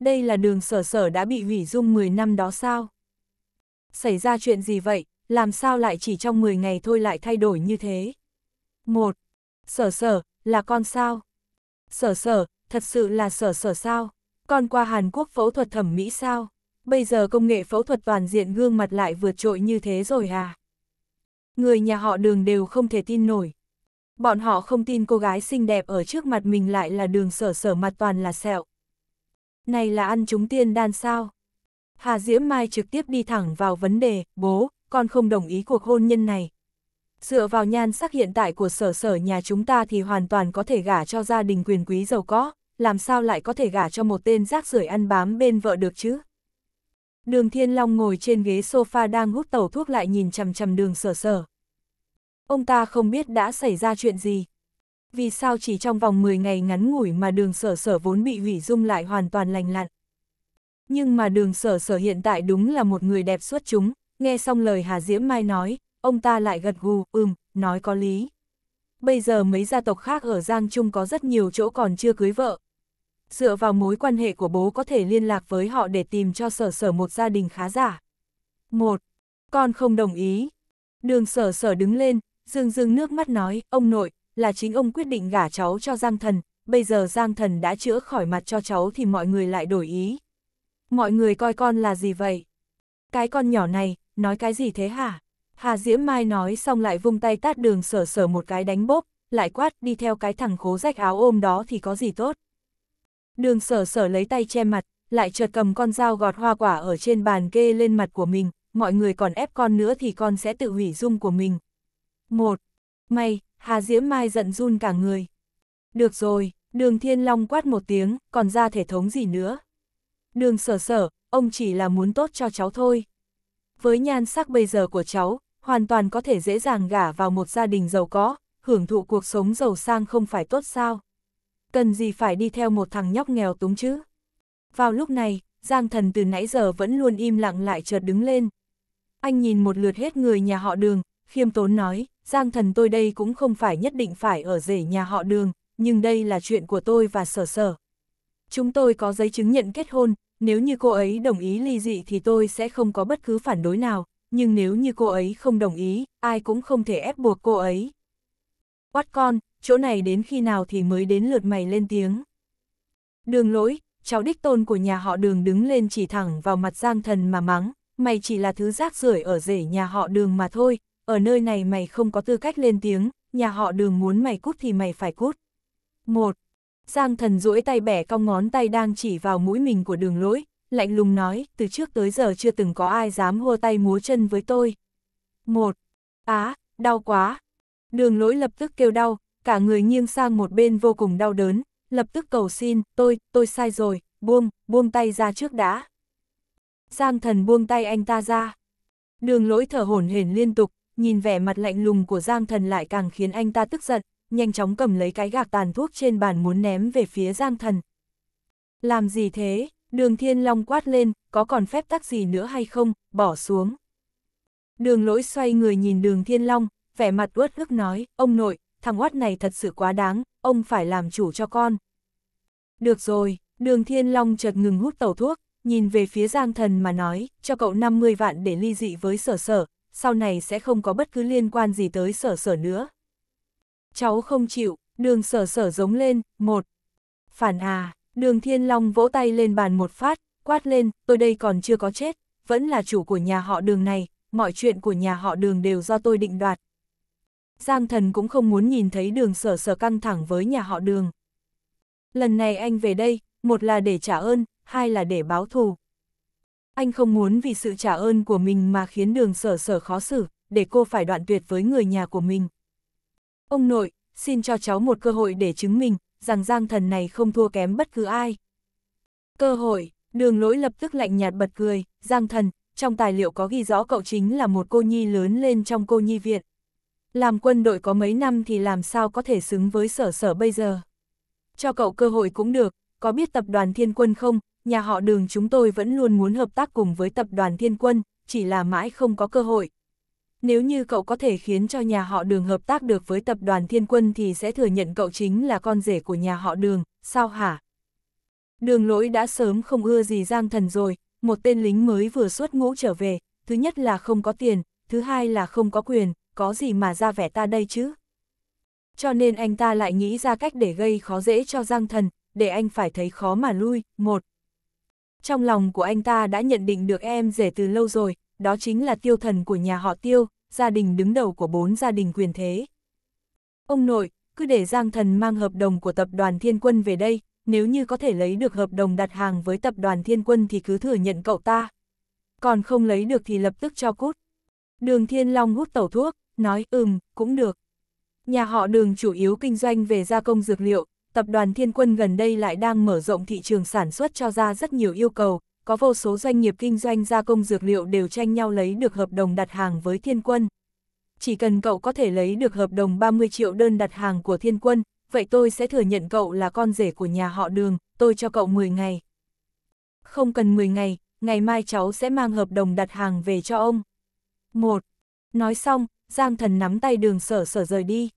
Speaker 1: Đây là đường sở sở đã bị hủy dung 10 năm đó sao? xảy ra chuyện gì vậy, làm sao lại chỉ trong 10 ngày thôi lại thay đổi như thế? một Sở sở, là con sao? Sở sở, thật sự là sở sở sao? Con qua Hàn Quốc phẫu thuật thẩm mỹ sao? Bây giờ công nghệ phẫu thuật toàn diện gương mặt lại vượt trội như thế rồi à? Người nhà họ đường đều không thể tin nổi. Bọn họ không tin cô gái xinh đẹp ở trước mặt mình lại là đường sở sở mặt toàn là sẹo. Này là ăn chúng tiên đan sao? Hà Diễm Mai trực tiếp đi thẳng vào vấn đề, bố, con không đồng ý cuộc hôn nhân này. Dựa vào nhan sắc hiện tại của sở sở nhà chúng ta thì hoàn toàn có thể gả cho gia đình quyền quý giàu có, làm sao lại có thể gả cho một tên rác rưởi ăn bám bên vợ được chứ? Đường Thiên Long ngồi trên ghế sofa đang hút tẩu thuốc lại nhìn chằm chằm đường sở sở. Ông ta không biết đã xảy ra chuyện gì. Vì sao chỉ trong vòng 10 ngày ngắn ngủi mà đường sở sở vốn bị hủy dung lại hoàn toàn lành lặn. Nhưng mà đường sở sở hiện tại đúng là một người đẹp xuất chúng, nghe xong lời Hà Diễm Mai nói, ông ta lại gật gù, ừm, nói có lý. Bây giờ mấy gia tộc khác ở Giang Trung có rất nhiều chỗ còn chưa cưới vợ. Dựa vào mối quan hệ của bố có thể liên lạc với họ để tìm cho sở sở một gia đình khá giả. Một, Con không đồng ý. Đường sở sở đứng lên, dương dương nước mắt nói, ông nội, là chính ông quyết định gả cháu cho Giang Thần, bây giờ Giang Thần đã chữa khỏi mặt cho cháu thì mọi người lại đổi ý, mọi người coi con là gì vậy? Cái con nhỏ này, nói cái gì thế hả? Hà Diễm Mai nói xong lại vung tay tát đường sở sở một cái đánh bốp, lại quát đi theo cái thằng khố rách áo ôm đó thì có gì tốt. Đường sở sở lấy tay che mặt, lại chợt cầm con dao gọt hoa quả ở trên bàn kê lên mặt của mình, mọi người còn ép con nữa thì con sẽ tự hủy dung của mình. một May, Hà Diễm Mai giận run cả người. Được rồi, đường Thiên Long quát một tiếng, còn ra thể thống gì nữa. Đường sở sở, ông chỉ là muốn tốt cho cháu thôi. Với nhan sắc bây giờ của cháu, hoàn toàn có thể dễ dàng gả vào một gia đình giàu có, hưởng thụ cuộc sống giàu sang không phải tốt sao. Cần gì phải đi theo một thằng nhóc nghèo túng chứ. Vào lúc này, Giang thần từ nãy giờ vẫn luôn im lặng lại chợt đứng lên. Anh nhìn một lượt hết người nhà họ đường, khiêm tốn nói, Giang thần tôi đây cũng không phải nhất định phải ở rể nhà họ đường, nhưng đây là chuyện của tôi và sở sở, chúng tôi có giấy chứng nhận kết hôn, nếu như cô ấy đồng ý ly dị thì tôi sẽ không có bất cứ phản đối nào, nhưng nếu như cô ấy không đồng ý, ai cũng không thể ép buộc cô ấy. Quát con, chỗ này đến khi nào thì mới đến lượt mày lên tiếng. Đường lỗi, cháu đích tôn của nhà họ đường đứng lên chỉ thẳng vào mặt Giang Thần mà mắng, mày chỉ là thứ rác rưởi ở rể nhà họ đường mà thôi, ở nơi này mày không có tư cách lên tiếng, nhà họ đường muốn mày cút thì mày phải cút. Một, Giang thần duỗi tay bẻ cong ngón tay đang chỉ vào mũi mình của đường lỗi, lạnh lùng nói, từ trước tới giờ chưa từng có ai dám hô tay múa chân với tôi. Một, á, đau quá. Đường lỗi lập tức kêu đau, cả người nghiêng sang một bên vô cùng đau đớn, lập tức cầu xin, tôi, tôi sai rồi, buông, buông tay ra trước đã. Giang thần buông tay anh ta ra. Đường lỗi thở hổn hển liên tục, nhìn vẻ mặt lạnh lùng của Giang thần lại càng khiến anh ta tức giận, nhanh chóng cầm lấy cái gạc tàn thuốc trên bàn muốn ném về phía Giang Thần. Làm gì thế? Đường Thiên Long quát lên, có còn phép tắc gì nữa hay không, bỏ xuống. Đường lỗi xoay người nhìn đường Thiên Long, vẻ mặt uất ức nói, ông nội, thằng oát này thật sự quá đáng, ông phải làm chủ cho con. Được rồi, đường Thiên Long chợt ngừng hút tẩu thuốc, nhìn về phía Giang Thần mà nói, cho cậu 50 vạn để ly dị với sở sở, sau này sẽ không có bất cứ liên quan gì tới sở sở nữa cháu không chịu, đường sở sở giống lên, một. Phản à, đường thiên long vỗ tay lên bàn một phát, quát lên, tôi đây còn chưa có chết, vẫn là chủ của nhà họ đường này, mọi chuyện của nhà họ đường đều do tôi định đoạt. Giang thần cũng không muốn nhìn thấy đường sở sở căng thẳng với nhà họ đường. Lần này anh về đây, một là để trả ơn, hai là để báo thù. Anh không muốn vì sự trả ơn của mình mà khiến đường sở sở khó xử, để cô phải đoạn tuyệt với người nhà của mình. Ông nội, xin cho cháu một cơ hội để chứng minh rằng giang thần này không thua kém bất cứ ai. Cơ hội, đường lỗi lập tức lạnh nhạt bật cười, giang thần, trong tài liệu có ghi rõ cậu chính là một cô nhi lớn lên trong cô nhi viện. Làm quân đội có mấy năm thì làm sao có thể xứng với sở sở bây giờ. Cho cậu cơ hội cũng được, có biết tập đoàn thiên quân không, nhà họ đường chúng tôi vẫn luôn muốn hợp tác cùng với tập đoàn thiên quân, chỉ là mãi không có cơ hội, nếu như cậu có thể khiến cho nhà họ đường hợp tác được với tập đoàn thiên quân thì sẽ thừa nhận cậu chính là con rể của nhà họ đường, sao hả? Đường lỗi đã sớm không ưa gì Giang Thần rồi, một tên lính mới vừa xuất ngũ trở về, thứ nhất là không có tiền, thứ hai là không có quyền, có gì mà ra vẻ ta đây chứ? Cho nên anh ta lại nghĩ ra cách để gây khó dễ cho Giang Thần, để anh phải thấy khó mà lui. Một, Trong lòng của anh ta đã nhận định được em rể từ lâu rồi, đó chính là tiêu thần của nhà họ tiêu, gia đình đứng đầu của bốn gia đình quyền thế. Ông nội, cứ để Giang Thần mang hợp đồng của tập đoàn Thiên Quân về đây, nếu như có thể lấy được hợp đồng đặt hàng với tập đoàn Thiên Quân thì cứ thừa nhận cậu ta. Còn không lấy được thì lập tức cho cút. Đường Thiên Long hút tẩu thuốc, nói ừm, cũng được. Nhà họ đường chủ yếu kinh doanh về gia công dược liệu, tập đoàn Thiên Quân gần đây lại đang mở rộng thị trường sản xuất cho ra rất nhiều yêu cầu, có vô số doanh nghiệp kinh doanh gia công dược liệu đều tranh nhau lấy được hợp đồng đặt hàng với thiên quân. Chỉ cần cậu có thể lấy được hợp đồng 30 triệu đơn đặt hàng của thiên quân, vậy tôi sẽ thừa nhận cậu là con rể của nhà họ đường, tôi cho cậu 10 ngày. Không cần 10 ngày, ngày mai cháu sẽ mang hợp đồng đặt hàng về cho ông. Một, Nói xong, Giang thần nắm tay đường sở sở rời đi.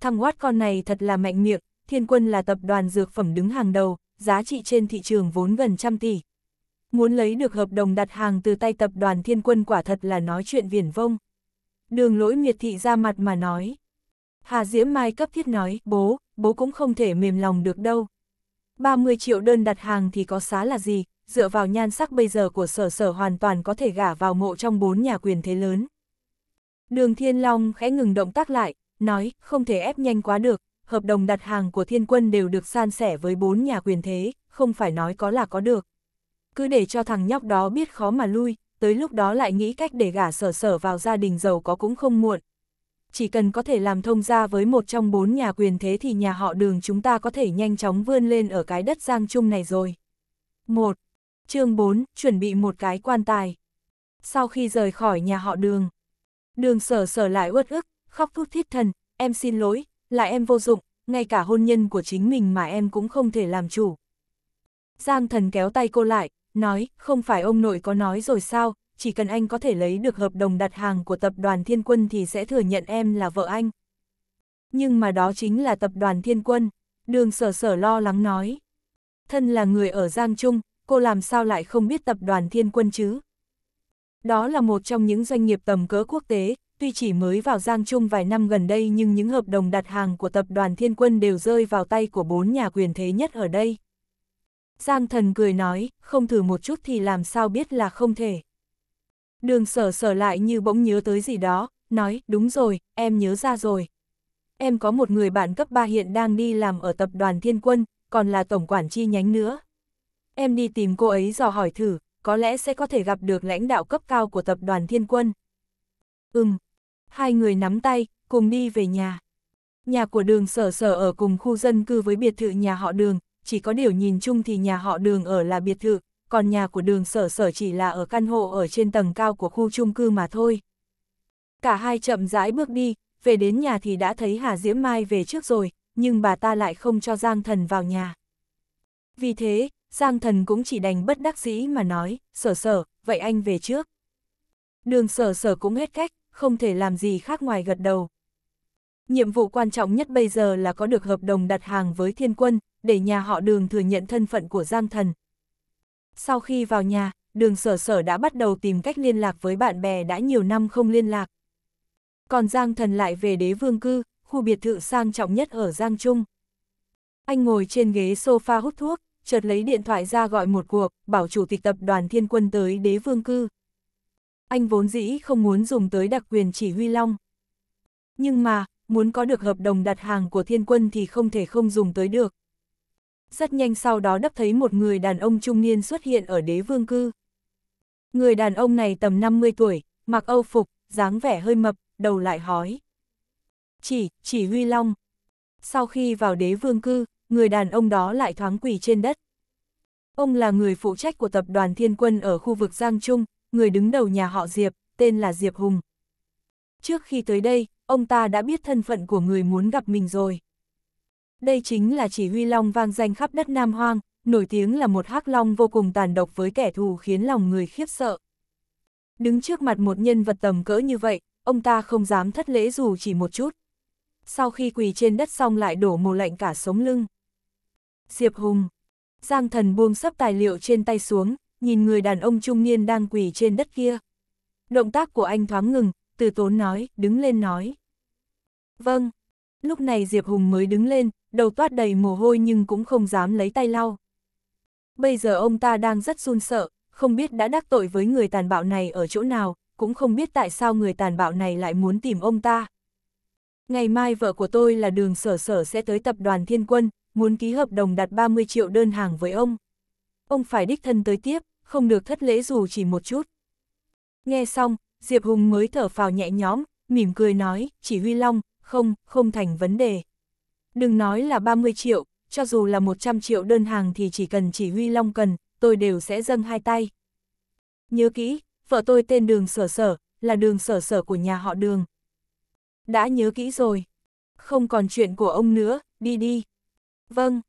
Speaker 1: Thằng Watt con này thật là mạnh miệng, thiên quân là tập đoàn dược phẩm đứng hàng đầu, giá trị trên thị trường vốn gần trăm tỷ, muốn lấy được hợp đồng đặt hàng từ tay tập đoàn thiên quân quả thật là nói chuyện viển vông. Đường lỗi miệt thị ra mặt mà nói. Hà Diễm Mai cấp thiết nói, bố, bố cũng không thể mềm lòng được đâu. 30 triệu đơn đặt hàng thì có xá là gì, dựa vào nhan sắc bây giờ của sở sở hoàn toàn có thể gả vào mộ trong bốn nhà quyền thế lớn. Đường Thiên Long khẽ ngừng động tác lại, nói, không thể ép nhanh quá được, hợp đồng đặt hàng của thiên quân đều được san sẻ với bốn nhà quyền thế, không phải nói có là có được cứ để cho thằng nhóc đó biết khó mà lui, tới lúc đó lại nghĩ cách để gả sở sở vào gia đình giàu có cũng không muộn. Chỉ cần có thể làm thông gia với một trong bốn nhà quyền thế thì nhà họ đường chúng ta có thể nhanh chóng vươn lên ở cái đất giang chung này rồi. 1. chương 4, chuẩn bị một cái quan tài. Sau khi rời khỏi nhà họ đường, đường sở sở lại uất ức, khóc thút thít thần, em xin lỗi, là em vô dụng, ngay cả hôn nhân của chính mình mà em cũng không thể làm chủ. Giang thần kéo tay cô lại, nói, không phải ông nội có nói rồi sao, chỉ cần anh có thể lấy được hợp đồng đặt hàng của tập đoàn Thiên Quân thì sẽ thừa nhận em là vợ anh. Nhưng mà đó chính là tập đoàn Thiên Quân, đường sở sở lo lắng nói. Thân là người ở Giang Trung, cô làm sao lại không biết tập đoàn Thiên Quân chứ? Đó là một trong những doanh nghiệp tầm cỡ quốc tế, tuy chỉ mới vào Giang Trung vài năm gần đây nhưng những hợp đồng đặt hàng của tập đoàn Thiên Quân đều rơi vào tay của bốn nhà quyền thế nhất ở đây. Giang thần cười nói, không thử một chút thì làm sao biết là không thể. Đường sở sở lại như bỗng nhớ tới gì đó, nói, đúng rồi, em nhớ ra rồi. Em có một người bạn cấp 3 hiện đang đi làm ở tập đoàn Thiên Quân, còn là tổng quản chi nhánh nữa. Em đi tìm cô ấy dò hỏi thử, có lẽ sẽ có thể gặp được lãnh đạo cấp cao của tập đoàn Thiên Quân. Ừm. Hai người nắm tay, cùng đi về nhà. Nhà của đường sở sở ở cùng khu dân cư với biệt thự nhà họ đường, chỉ có điều nhìn chung thì nhà họ đường ở là biệt thự, còn nhà của đường sở sở chỉ là ở căn hộ ở trên tầng cao của khu chung cư mà thôi. Cả hai chậm rãi bước đi, về đến nhà thì đã thấy Hà Diễm Mai về trước rồi, nhưng bà ta lại không cho Giang Thần vào nhà. Vì thế, Giang Thần cũng chỉ đành bất đắc dĩ mà nói, sở sở, vậy anh về trước. Đường sở sở cũng hết cách, không thể làm gì khác ngoài gật đầu. Nhiệm vụ quan trọng nhất bây giờ là có được hợp đồng đặt hàng với thiên quân, để nhà họ đường thừa nhận thân phận của Giang Thần. Sau khi vào nhà, đường sở sở đã bắt đầu tìm cách liên lạc với bạn bè đã nhiều năm không liên lạc. Còn Giang Thần lại về đế vương cư, khu biệt thự sang trọng nhất ở Giang Trung. Anh ngồi trên ghế sofa hút thuốc, chợt lấy điện thoại ra gọi một cuộc, bảo chủ tịch tập đoàn thiên quân tới đế vương cư. Anh vốn dĩ không muốn dùng tới đặc quyền chỉ huy long. Nhưng mà, muốn có được hợp đồng đặt hàng của thiên quân thì không thể không dùng tới được rất nhanh sau đó đắp thấy một người đàn ông trung niên xuất hiện ở đế vương cư. Người đàn ông này tầm 50 tuổi, mặc âu phục, dáng vẻ hơi mập, đầu lại hói. Chỉ, chỉ huy long. Sau khi vào đế vương cư, người đàn ông đó lại thoáng quỳ trên đất. Ông là người phụ trách của tập đoàn thiên quân ở khu vực Giang Trung, người đứng đầu nhà họ Diệp, tên là Diệp Hùng. Trước khi tới đây, ông ta đã biết thân phận của người muốn gặp mình rồi. Đây chính là chỉ huy long vang danh khắp đất Nam Hoang, nổi tiếng là một hắc long vô cùng tàn độc với kẻ thù khiến lòng người khiếp sợ. Đứng trước mặt một nhân vật tầm cỡ như vậy, ông ta không dám thất lễ dù chỉ một chút. Sau khi quỳ trên đất xong lại đổ mồ lạnh cả sống lưng. Diệp Hùng. Giang thần buông sắp tài liệu trên tay xuống, nhìn người đàn ông trung niên đang quỳ trên đất kia. Động tác của anh thoáng ngừng, từ tốn nói, đứng lên nói. Vâng. Lúc này Diệp Hùng mới đứng lên, đầu toát đầy mồ hôi nhưng cũng không dám lấy tay lau. Bây giờ ông ta đang rất run sợ, không biết đã đắc tội với người tàn bạo này ở chỗ nào, cũng không biết tại sao người tàn bạo này lại muốn tìm ông ta. Ngày mai vợ của tôi là đường sở sở sẽ tới tập đoàn Thiên Quân, muốn ký hợp đồng đặt 30 triệu đơn hàng với ông. Ông phải đích thân tới tiếp, không được thất lễ dù chỉ một chút. Nghe xong, Diệp Hùng mới thở phào nhẹ nhõm, mỉm cười nói, chỉ Huy Long, không, không thành vấn đề. Đừng nói là 30 triệu, cho dù là 100 triệu đơn hàng thì chỉ cần chỉ huy Long cần, tôi đều sẽ dâng hai tay. Nhớ kỹ, vợ tôi tên đường sở sở, là đường sở sở của nhà họ đường. Đã nhớ kỹ rồi. Không còn chuyện của ông nữa, đi đi. Vâng.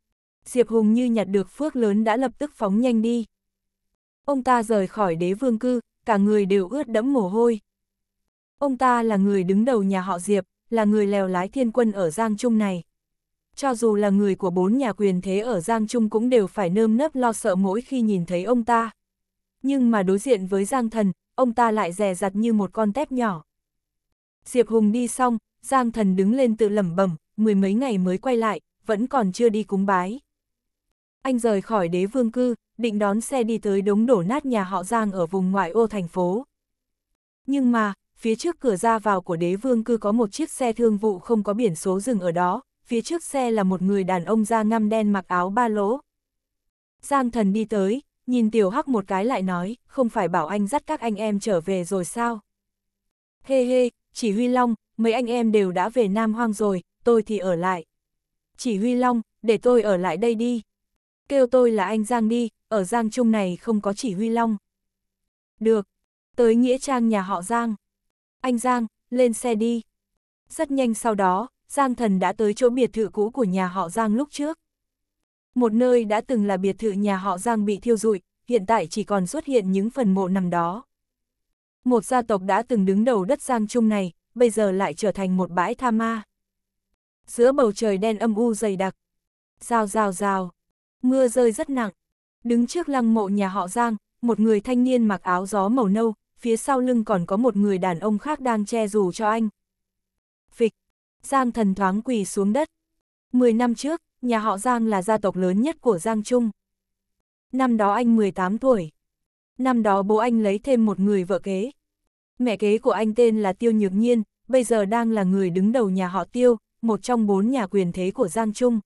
Speaker 1: Diệp Hùng như nhặt được phước lớn đã lập tức phóng nhanh đi. Ông ta rời khỏi đế vương cư, cả người đều ướt đẫm mồ hôi. Ông ta là người đứng đầu nhà họ Diệp, là người lèo lái thiên quân ở Giang Trung này cho dù là người của bốn nhà quyền thế ở Giang Trung cũng đều phải nơm nớp lo sợ mỗi khi nhìn thấy ông ta. Nhưng mà đối diện với Giang Thần, ông ta lại rè rặt như một con tép nhỏ. Diệp Hùng đi xong, Giang Thần đứng lên tự lẩm bẩm, mười mấy ngày mới quay lại, vẫn còn chưa đi cúng bái. Anh rời khỏi đế vương cư, định đón xe đi tới đống đổ nát nhà họ Giang ở vùng ngoại ô thành phố. Nhưng mà, phía trước cửa ra vào của đế vương cư có một chiếc xe thương vụ không có biển số dừng ở đó, phía trước xe là một người đàn ông da ngăm đen mặc áo ba lỗ. Giang thần đi tới, nhìn tiểu hắc một cái lại nói, không phải bảo anh dắt các anh em trở về rồi sao? Hê hê, chỉ huy long, mấy anh em đều đã về Nam Hoang rồi, tôi thì ở lại. Chỉ huy long, để tôi ở lại đây đi. Kêu tôi là anh Giang đi, ở Giang Trung này không có chỉ huy long. Được, tới Nghĩa Trang nhà họ Giang. Anh Giang, lên xe đi. Rất nhanh sau đó, Giang Thần đã tới chỗ biệt thự cũ của nhà họ Giang lúc trước. Một nơi đã từng là biệt thự nhà họ Giang bị thiêu rụi, hiện tại chỉ còn xuất hiện những phần mộ nằm đó. Một gia tộc đã từng đứng đầu đất Giang Trung này, bây giờ lại trở thành một bãi tha ma. Giữa bầu trời đen âm u dày đặc, rào rào rào, mưa rơi rất nặng. Đứng trước lăng mộ nhà họ Giang, một người thanh niên mặc áo gió màu nâu, phía sau lưng còn có một người đàn ông khác đang che dù cho anh, Giang thần thoáng quỳ xuống đất. Mười năm trước, nhà họ Giang là gia tộc lớn nhất của Giang Trung. Năm đó anh 18 tuổi. Năm đó bố anh lấy thêm một người vợ kế. Mẹ kế của anh tên là Tiêu Nhược Nhiên, bây giờ đang là người đứng đầu nhà họ Tiêu, một trong bốn nhà quyền thế của Giang Trung.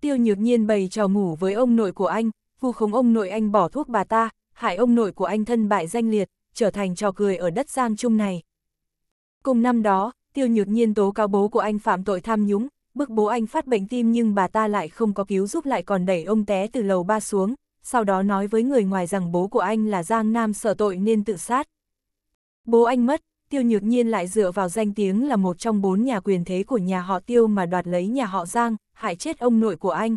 Speaker 1: Tiêu Nhược Nhiên bày trò ngủ với ông nội của anh, vu khống ông nội anh bỏ thuốc bà ta, hại ông nội của anh thân bại danh liệt, trở thành trò cười ở đất Giang Trung này. Cùng năm đó, tiêu nhược nhiên tố cáo bố của anh phạm tội tham nhũng, bức bố anh phát bệnh tim nhưng bà ta lại không có cứu giúp lại còn đẩy ông té từ lầu ba xuống, sau đó nói với người ngoài rằng bố của anh là Giang Nam sợ tội nên tự sát. Bố anh mất, tiêu nhược nhiên lại dựa vào danh tiếng là một trong bốn nhà quyền thế của nhà họ tiêu mà đoạt lấy nhà họ Giang, hại chết ông nội của anh.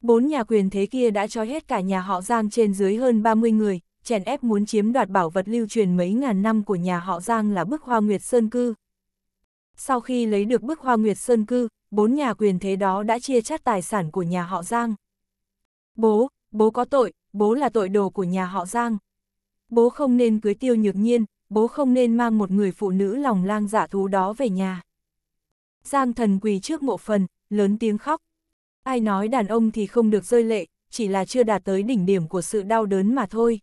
Speaker 1: Bốn nhà quyền thế kia đã cho hết cả nhà họ Giang trên dưới hơn 30 người, chèn ép muốn chiếm đoạt bảo vật lưu truyền mấy ngàn năm của nhà họ Giang là bức hoa nguyệt sơn cư, sau khi lấy được bức hoa nguyệt sơn cư, bốn nhà quyền thế đó đã chia chắt tài sản của nhà họ Giang. Bố, bố có tội, bố là tội đồ của nhà họ Giang. Bố không nên cưới tiêu nhược nhiên, bố không nên mang một người phụ nữ lòng lang dạ thú đó về nhà. Giang thần quỳ trước mộ phần, lớn tiếng khóc. Ai nói đàn ông thì không được rơi lệ, chỉ là chưa đạt tới đỉnh điểm của sự đau đớn mà thôi.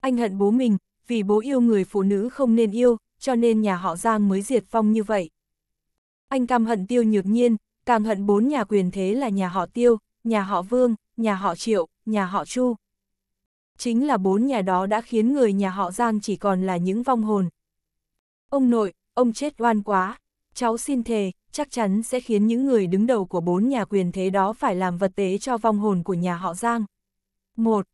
Speaker 1: Anh hận bố mình, vì bố yêu người phụ nữ không nên yêu, cho nên nhà họ Giang mới diệt phong như vậy. Anh căm hận tiêu nhược nhiên, càng hận bốn nhà quyền thế là nhà họ tiêu, nhà họ Vương, nhà họ Triệu, nhà họ Chu. Chính là bốn nhà đó đã khiến người nhà họ Giang chỉ còn là những vong hồn. Ông nội, ông chết oan quá, cháu xin thề, chắc chắn sẽ khiến những người đứng đầu của bốn nhà quyền thế đó phải làm vật tế cho vong hồn của nhà họ Giang. một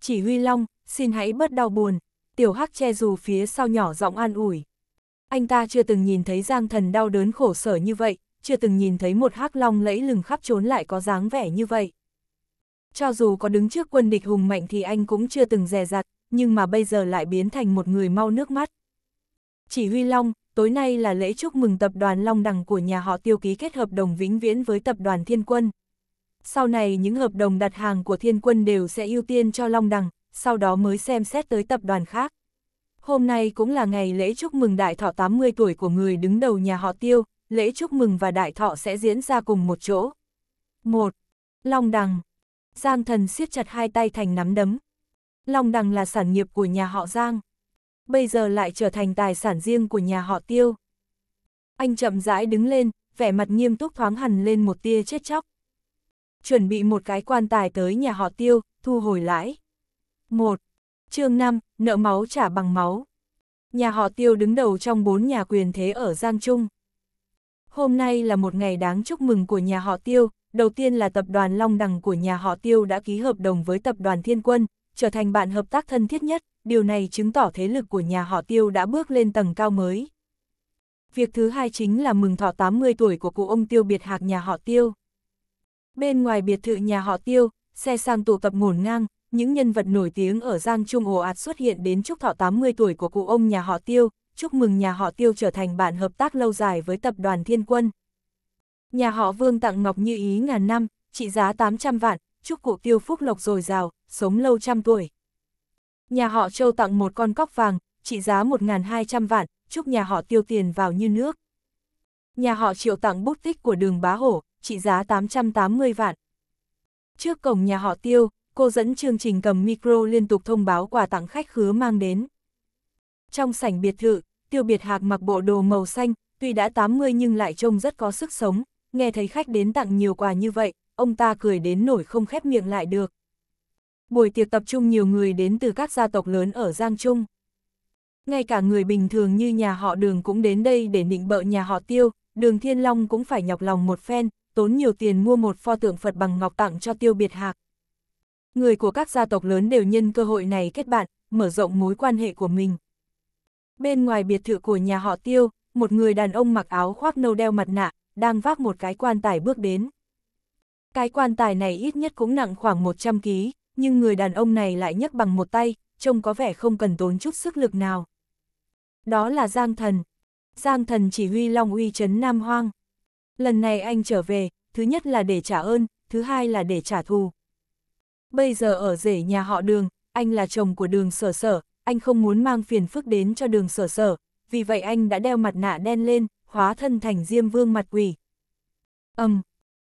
Speaker 1: Chỉ huy Long, xin hãy bớt đau buồn, tiểu hắc che dù phía sau nhỏ giọng an ủi anh ta chưa từng nhìn thấy Giang Thần đau đớn khổ sở như vậy, chưa từng nhìn thấy một hắc long lẫy lừng khắp trốn lại có dáng vẻ như vậy. Cho dù có đứng trước quân địch hùng mạnh thì anh cũng chưa từng dè dặt, nhưng mà bây giờ lại biến thành một người mau nước mắt. Chỉ huy Long, tối nay là lễ chúc mừng tập đoàn Long Đằng của nhà họ tiêu ký kết hợp đồng vĩnh viễn với tập đoàn Thiên Quân. Sau này những hợp đồng đặt hàng của Thiên Quân đều sẽ ưu tiên cho Long Đằng, sau đó mới xem xét tới tập đoàn khác. Hôm nay cũng là ngày lễ chúc mừng đại thọ 80 tuổi của người đứng đầu nhà họ tiêu, lễ chúc mừng và đại thọ sẽ diễn ra cùng một chỗ. 1. Long đằng Giang thần siết chặt hai tay thành nắm đấm. Long đằng là sản nghiệp của nhà họ Giang. Bây giờ lại trở thành tài sản riêng của nhà họ tiêu. Anh chậm rãi đứng lên, vẻ mặt nghiêm túc thoáng hẳn lên một tia chết chóc. Chuẩn bị một cái quan tài tới nhà họ tiêu, thu hồi lãi. 1 chương 5, nợ máu trả bằng máu. Nhà họ tiêu đứng đầu trong bốn nhà quyền thế ở Giang Trung. Hôm nay là một ngày đáng chúc mừng của nhà họ tiêu, đầu tiên là tập đoàn Long Đằng của nhà họ tiêu đã ký hợp đồng với tập đoàn Thiên Quân, trở thành bạn hợp tác thân thiết nhất, điều này chứng tỏ thế lực của nhà họ tiêu đã bước lên tầng cao mới. Việc thứ hai chính là mừng thọ 80 tuổi của cụ ông tiêu biệt hạc nhà họ tiêu. Bên ngoài biệt thự nhà họ tiêu, xe sang tụ tập ngổn ngang, những nhân vật nổi tiếng ở Giang Trung ồ ạt xuất hiện đến chúc thọ 80 tuổi của cụ ông nhà họ Tiêu, chúc mừng nhà họ Tiêu trở thành bạn hợp tác lâu dài với tập đoàn Thiên Quân. Nhà họ Vương tặng Ngọc Như Ý ngàn năm, trị giá 800 vạn, chúc cụ Tiêu phúc lộc dồi dào, sống lâu trăm tuổi. Nhà họ Châu tặng một con cóc vàng, trị giá 1.200 vạn, chúc nhà họ Tiêu tiền vào như nước. Nhà họ Triệu tặng bút tích của đường Bá Hổ, trị giá 880 vạn. Trước cổng nhà họ Tiêu, cô dẫn chương trình cầm micro liên tục thông báo quà tặng khách khứa mang đến. Trong sảnh biệt thự, tiêu biệt hạc mặc bộ đồ màu xanh, tuy đã 80 nhưng lại trông rất có sức sống, nghe thấy khách đến tặng nhiều quà như vậy, ông ta cười đến nổi không khép miệng lại được. Buổi tiệc tập trung nhiều người đến từ các gia tộc lớn ở Giang Trung. Ngay cả người bình thường như nhà họ đường cũng đến đây để định bợ nhà họ tiêu, đường Thiên Long cũng phải nhọc lòng một phen, tốn nhiều tiền mua một pho tượng Phật bằng ngọc tặng cho tiêu biệt hạc người của các gia tộc lớn đều nhân cơ hội này kết bạn, mở rộng mối quan hệ của mình. Bên ngoài biệt thự của nhà họ Tiêu, một người đàn ông mặc áo khoác nâu đeo mặt nạ, đang vác một cái quan tài bước đến. Cái quan tài này ít nhất cũng nặng khoảng 100 kg, nhưng người đàn ông này lại nhấc bằng một tay, trông có vẻ không cần tốn chút sức lực nào. Đó là Giang Thần. Giang Thần chỉ huy Long Uy trấn Nam Hoang. Lần này anh trở về, thứ nhất là để trả ơn, thứ hai là để trả thù. Bây giờ ở rể nhà họ đường, anh là chồng của đường sở sở, anh không muốn mang phiền phức đến cho đường sở sở, vì vậy anh đã đeo mặt nạ đen lên, hóa thân thành diêm vương mặt quỷ. Âm, um,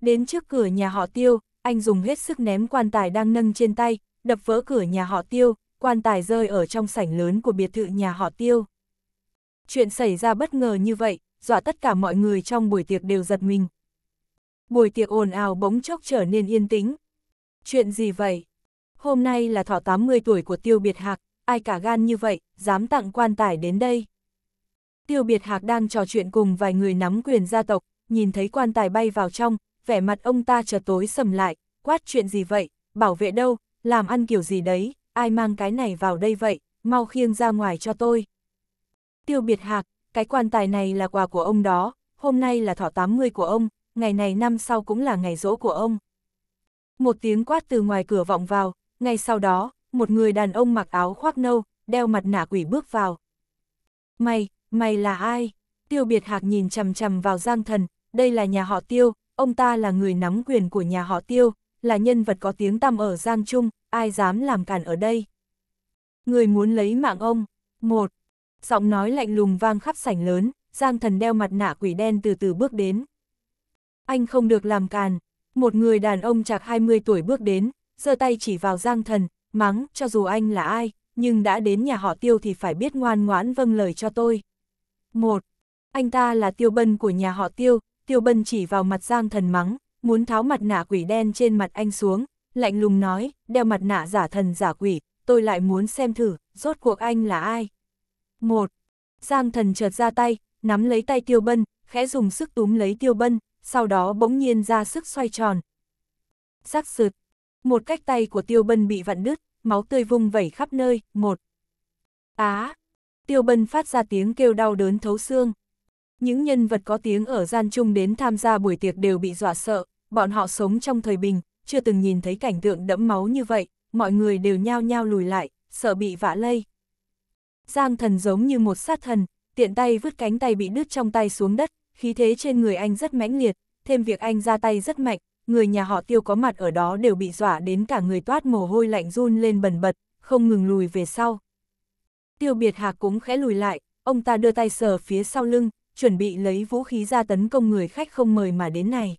Speaker 1: đến trước cửa nhà họ tiêu, anh dùng hết sức ném quan tài đang nâng trên tay, đập vỡ cửa nhà họ tiêu, quan tài rơi ở trong sảnh lớn của biệt thự nhà họ tiêu. Chuyện xảy ra bất ngờ như vậy, dọa tất cả mọi người trong buổi tiệc đều giật mình. Buổi tiệc ồn ào bỗng chốc trở nên yên tĩnh, Chuyện gì vậy? Hôm nay là thọ 80 tuổi của Tiêu Biệt Hạc, ai cả gan như vậy, dám tặng quan tài đến đây. Tiêu Biệt Hạc đang trò chuyện cùng vài người nắm quyền gia tộc, nhìn thấy quan tài bay vào trong, vẻ mặt ông ta chợt tối sầm lại, quát chuyện gì vậy, bảo vệ đâu, làm ăn kiểu gì đấy, ai mang cái này vào đây vậy, mau khiêng ra ngoài cho tôi. Tiêu Biệt Hạc, cái quan tài này là quà của ông đó, hôm nay là thọ 80 của ông, ngày này năm sau cũng là ngày rỗ của ông. Một tiếng quát từ ngoài cửa vọng vào, ngay sau đó, một người đàn ông mặc áo khoác nâu, đeo mặt nạ quỷ bước vào. Mày, mày là ai? Tiêu biệt hạc nhìn chầm chầm vào Giang Thần, đây là nhà họ Tiêu, ông ta là người nắm quyền của nhà họ Tiêu, là nhân vật có tiếng tăm ở Giang Trung, ai dám làm cản ở đây? Người muốn lấy mạng ông. Một, giọng nói lạnh lùng vang khắp sảnh lớn, Giang Thần đeo mặt nạ quỷ đen từ từ bước đến. Anh không được làm càn, một người đàn ông chạc 20 tuổi bước đến, giơ tay chỉ vào Giang Thần, mắng, cho dù anh là ai, nhưng đã đến nhà họ Tiêu thì phải biết ngoan ngoãn vâng lời cho tôi. Một, Anh ta là Tiêu Bân của nhà họ Tiêu, Tiêu Bân chỉ vào mặt Giang Thần mắng, muốn tháo mặt nạ quỷ đen trên mặt anh xuống, lạnh lùng nói, đeo mặt nạ giả thần giả quỷ, tôi lại muốn xem thử, rốt cuộc anh là ai. Một, Giang Thần chợt ra tay, nắm lấy tay Tiêu Bân, khẽ dùng sức túm lấy Tiêu Bân, sau đó bỗng nhiên ra sức xoay tròn. sắc sượt, một cách tay của Tiêu Bân bị vặn đứt, máu tươi vung vẩy khắp nơi, một. Á! tiêu Bân phát ra tiếng kêu đau đớn thấu xương. Những nhân vật có tiếng ở gian chung đến tham gia buổi tiệc đều bị dọa sợ, bọn họ sống trong thời bình, chưa từng nhìn thấy cảnh tượng đẫm máu như vậy, mọi người đều nhao nhao lùi lại, sợ bị vạ lây. Giang thần giống như một sát thần, tiện tay vứt cánh tay bị đứt trong tay xuống đất, khí thế trên người anh rất mãnh liệt, thêm việc anh ra tay rất mạnh, người nhà họ tiêu có mặt ở đó đều bị dọa đến cả người toát mồ hôi lạnh run lên bần bật, không ngừng lùi về sau. Tiêu biệt hạc cũng khẽ lùi lại, ông ta đưa tay sờ phía sau lưng, chuẩn bị lấy vũ khí ra tấn công người khách không mời mà đến này.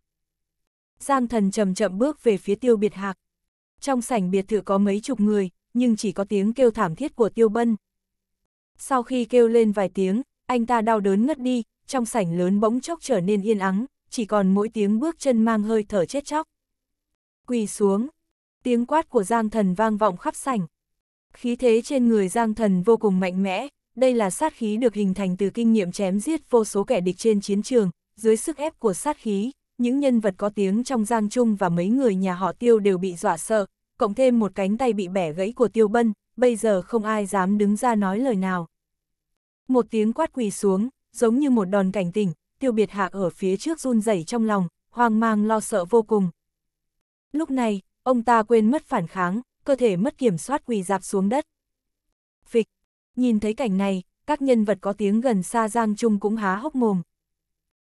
Speaker 1: Giang thần chậm chậm bước về phía tiêu biệt hạc. Trong sảnh biệt thự có mấy chục người, nhưng chỉ có tiếng kêu thảm thiết của tiêu bân. Sau khi kêu lên vài tiếng, anh ta đau đớn ngất đi, trong sảnh lớn bỗng chốc trở nên yên ắng, chỉ còn mỗi tiếng bước chân mang hơi thở chết chóc. Quỳ xuống, tiếng quát của Giang Thần vang vọng khắp sảnh. Khí thế trên người Giang Thần vô cùng mạnh mẽ, đây là sát khí được hình thành từ kinh nghiệm chém giết vô số kẻ địch trên chiến trường, dưới sức ép của sát khí, những nhân vật có tiếng trong Giang Trung và mấy người nhà họ Tiêu đều bị dọa sợ, cộng thêm một cánh tay bị bẻ gãy của Tiêu Bân, bây giờ không ai dám đứng ra nói lời nào. Một tiếng quát quỳ xuống, giống như một đòn cảnh tỉnh, tiêu biệt hạ ở phía trước run rẩy trong lòng, hoang mang lo sợ vô cùng. Lúc này, ông ta quên mất phản kháng, cơ thể mất kiểm soát quỳ dạp xuống đất. Phịch, nhìn thấy cảnh này, các nhân vật có tiếng gần xa Giang Trung cũng há hốc mồm.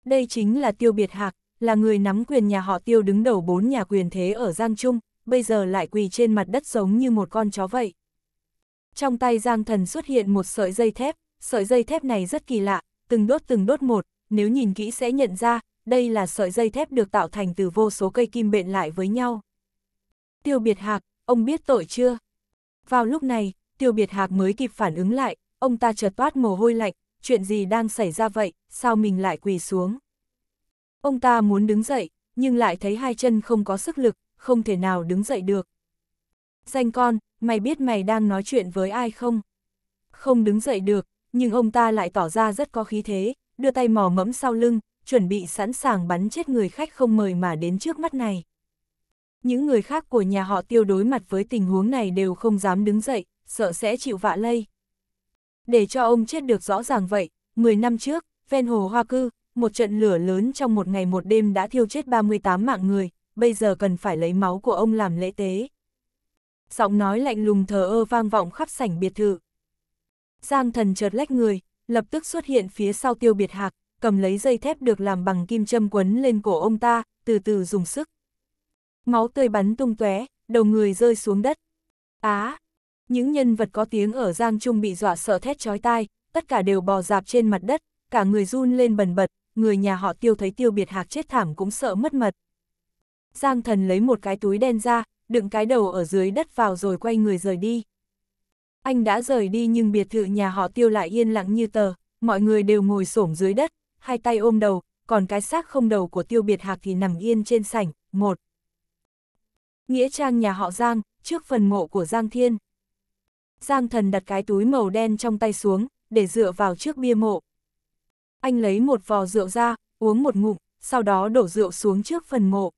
Speaker 1: Đây chính là tiêu biệt hạc, là người nắm quyền nhà họ tiêu đứng đầu bốn nhà quyền thế ở Giang Trung, bây giờ lại quỳ trên mặt đất giống như một con chó vậy. Trong tay Giang Thần xuất hiện một sợi dây thép, sợi dây thép này rất kỳ lạ, từng đốt từng đốt một, nếu nhìn kỹ sẽ nhận ra, đây là sợi dây thép được tạo thành từ vô số cây kim bện lại với nhau. Tiêu Biệt Hạc, ông biết tội chưa? Vào lúc này, Tiêu Biệt Hạc mới kịp phản ứng lại, ông ta chợt toát mồ hôi lạnh, chuyện gì đang xảy ra vậy, sao mình lại quỳ xuống? Ông ta muốn đứng dậy, nhưng lại thấy hai chân không có sức lực, không thể nào đứng dậy được. Danh con, mày biết mày đang nói chuyện với ai không? Không đứng dậy được, nhưng ông ta lại tỏ ra rất có khí thế, đưa tay mò mẫm sau lưng, chuẩn bị sẵn sàng bắn chết người khách không mời mà đến trước mắt này. Những người khác của nhà họ tiêu đối mặt với tình huống này đều không dám đứng dậy, sợ sẽ chịu vạ lây. Để cho ông chết được rõ ràng vậy, 10 năm trước, ven hồ Hoa Cư, một trận lửa lớn trong một ngày một đêm đã thiêu chết 38 mạng người, bây giờ cần phải lấy máu của ông làm lễ tế. Giọng nói lạnh lùng thờ ơ vang vọng khắp sảnh biệt thự. Giang thần chợt lách người, lập tức xuất hiện phía sau tiêu biệt hạc, cầm lấy dây thép được làm bằng kim châm quấn lên cổ ông ta, từ từ dùng sức. Máu tươi bắn tung tóe, đầu người rơi xuống đất. Á! À, những nhân vật có tiếng ở Giang Trung bị dọa sợ thét chói tai, tất cả đều bò dạp trên mặt đất, cả người run lên bần bật, người nhà họ tiêu thấy tiêu biệt hạc chết thảm cũng sợ mất mật. Giang thần lấy một cái túi đen ra, đựng cái đầu ở dưới đất vào rồi quay người rời đi. Anh đã rời đi nhưng biệt thự nhà họ tiêu lại yên lặng như tờ, mọi người đều ngồi xổm dưới đất, hai tay ôm đầu, còn cái xác không đầu của tiêu biệt hạc thì nằm yên trên sảnh, một. Nghĩa trang nhà họ Giang, trước phần mộ của Giang Thiên. Giang thần đặt cái túi màu đen trong tay xuống, để dựa vào trước bia mộ. Anh lấy một vò rượu ra, uống một ngụm, sau đó đổ rượu xuống trước phần mộ.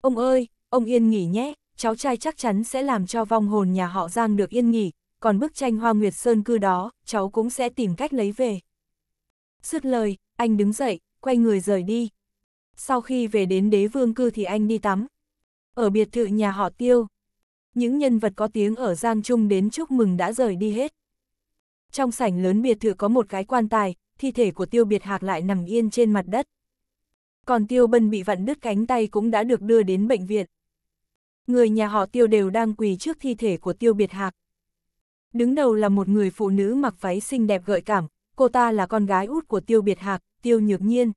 Speaker 1: Ông ơi, ông yên nghỉ nhé, cháu trai chắc chắn sẽ làm cho vong hồn nhà họ Giang được yên nghỉ, còn bức tranh Hoa Nguyệt Sơn cư đó, cháu cũng sẽ tìm cách lấy về. Dứt lời, anh đứng dậy, quay người rời đi. Sau khi về đến đế vương cư thì anh đi tắm. Ở biệt thự nhà họ tiêu, những nhân vật có tiếng ở Giang Trung đến chúc mừng đã rời đi hết. Trong sảnh lớn biệt thự có một cái quan tài, thi thể của tiêu biệt hạc lại nằm yên trên mặt đất. Còn tiêu bân bị vặn đứt cánh tay cũng đã được đưa đến bệnh viện. Người nhà họ tiêu đều đang quỳ trước thi thể của tiêu biệt hạc. Đứng đầu là một người phụ nữ mặc váy xinh đẹp gợi cảm, cô ta là con gái út của Tiêu Biệt Hạc, Tiêu Nhược Nhiên.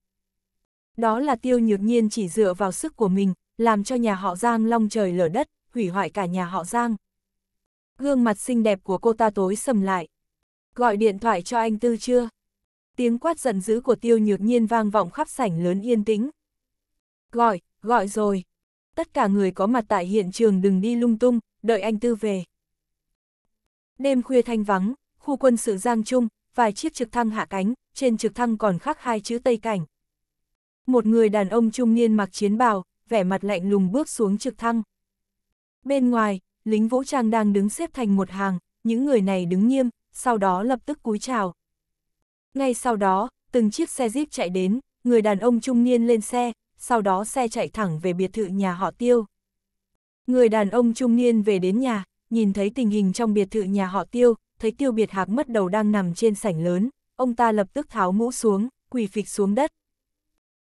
Speaker 1: Đó là Tiêu Nhược Nhiên chỉ dựa vào sức của mình, làm cho nhà họ Giang long trời lở đất, hủy hoại cả nhà họ Giang. Gương mặt xinh đẹp của cô ta tối sầm lại. Gọi điện thoại cho anh Tư chưa? Tiếng quát giận dữ của Tiêu Nhược Nhiên vang vọng khắp sảnh lớn yên tĩnh. Gọi, gọi rồi. Tất cả người có mặt tại hiện trường đừng đi lung tung, đợi anh Tư về. Đêm khuya thanh vắng, khu quân sự Giang Trung, vài chiếc trực thăng hạ cánh, trên trực thăng còn khắc hai chữ Tây Cảnh. Một người đàn ông trung niên mặc chiến bào, vẻ mặt lạnh lùng bước xuống trực thăng. Bên ngoài, lính vũ trang đang đứng xếp thành một hàng, những người này đứng nghiêm, sau đó lập tức cúi chào. Ngay sau đó, từng chiếc xe jeep chạy đến, người đàn ông trung niên lên xe, sau đó xe chạy thẳng về biệt thự nhà họ tiêu. Người đàn ông trung niên về đến nhà, nhìn thấy tình hình trong biệt thự nhà họ tiêu, thấy tiêu biệt hạc mất đầu đang nằm trên sảnh lớn, ông ta lập tức tháo mũ xuống, quỳ phịch xuống đất.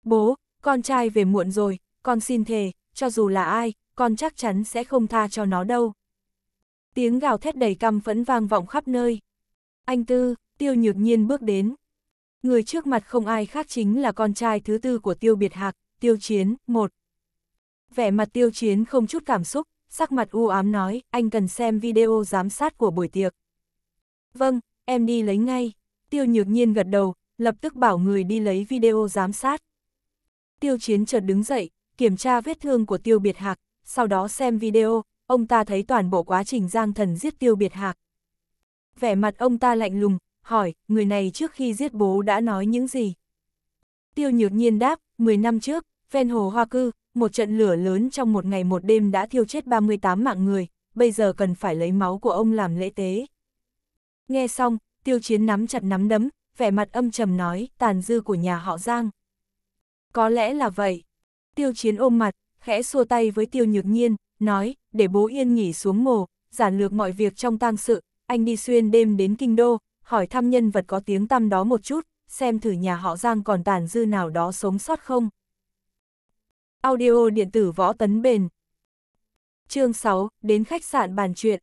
Speaker 1: Bố, con trai về muộn rồi, con xin thề, cho dù là ai, con chắc chắn sẽ không tha cho nó đâu. Tiếng gào thét đầy căm phẫn vang vọng khắp nơi. Anh Tư, Tiêu Nhược Nhiên bước đến. Người trước mặt không ai khác chính là con trai thứ tư của Tiêu Biệt Hạc, Tiêu Chiến, một. Vẻ mặt Tiêu Chiến không chút cảm xúc, sắc mặt u ám nói, anh cần xem video giám sát của buổi tiệc. Vâng, em đi lấy ngay. Tiêu nhược nhiên gật đầu, lập tức bảo người đi lấy video giám sát. Tiêu chiến chợt đứng dậy, kiểm tra vết thương của tiêu biệt hạc, sau đó xem video, ông ta thấy toàn bộ quá trình giang thần giết tiêu biệt hạc. Vẻ mặt ông ta lạnh lùng, hỏi, người này trước khi giết bố đã nói những gì? Tiêu nhược nhiên đáp, 10 năm trước, ven hồ Hoa Cư, một trận lửa lớn trong một ngày một đêm đã thiêu chết 38 mạng người, bây giờ cần phải lấy máu của ông làm lễ tế. Nghe xong, tiêu chiến nắm chặt nắm đấm, vẻ mặt âm trầm nói, tàn dư của nhà họ Giang. Có lẽ là vậy. Tiêu chiến ôm mặt, khẽ xua tay với tiêu nhược nhiên, nói, để bố yên nghỉ xuống mồ, giản lược mọi việc trong tang sự, anh đi xuyên đêm đến kinh đô, hỏi thăm nhân vật có tiếng tăm đó một chút, xem thử nhà họ Giang còn tàn dư nào đó sống sót không. Audio điện tử võ tấn bền. Chương 6, đến khách sạn bàn chuyện.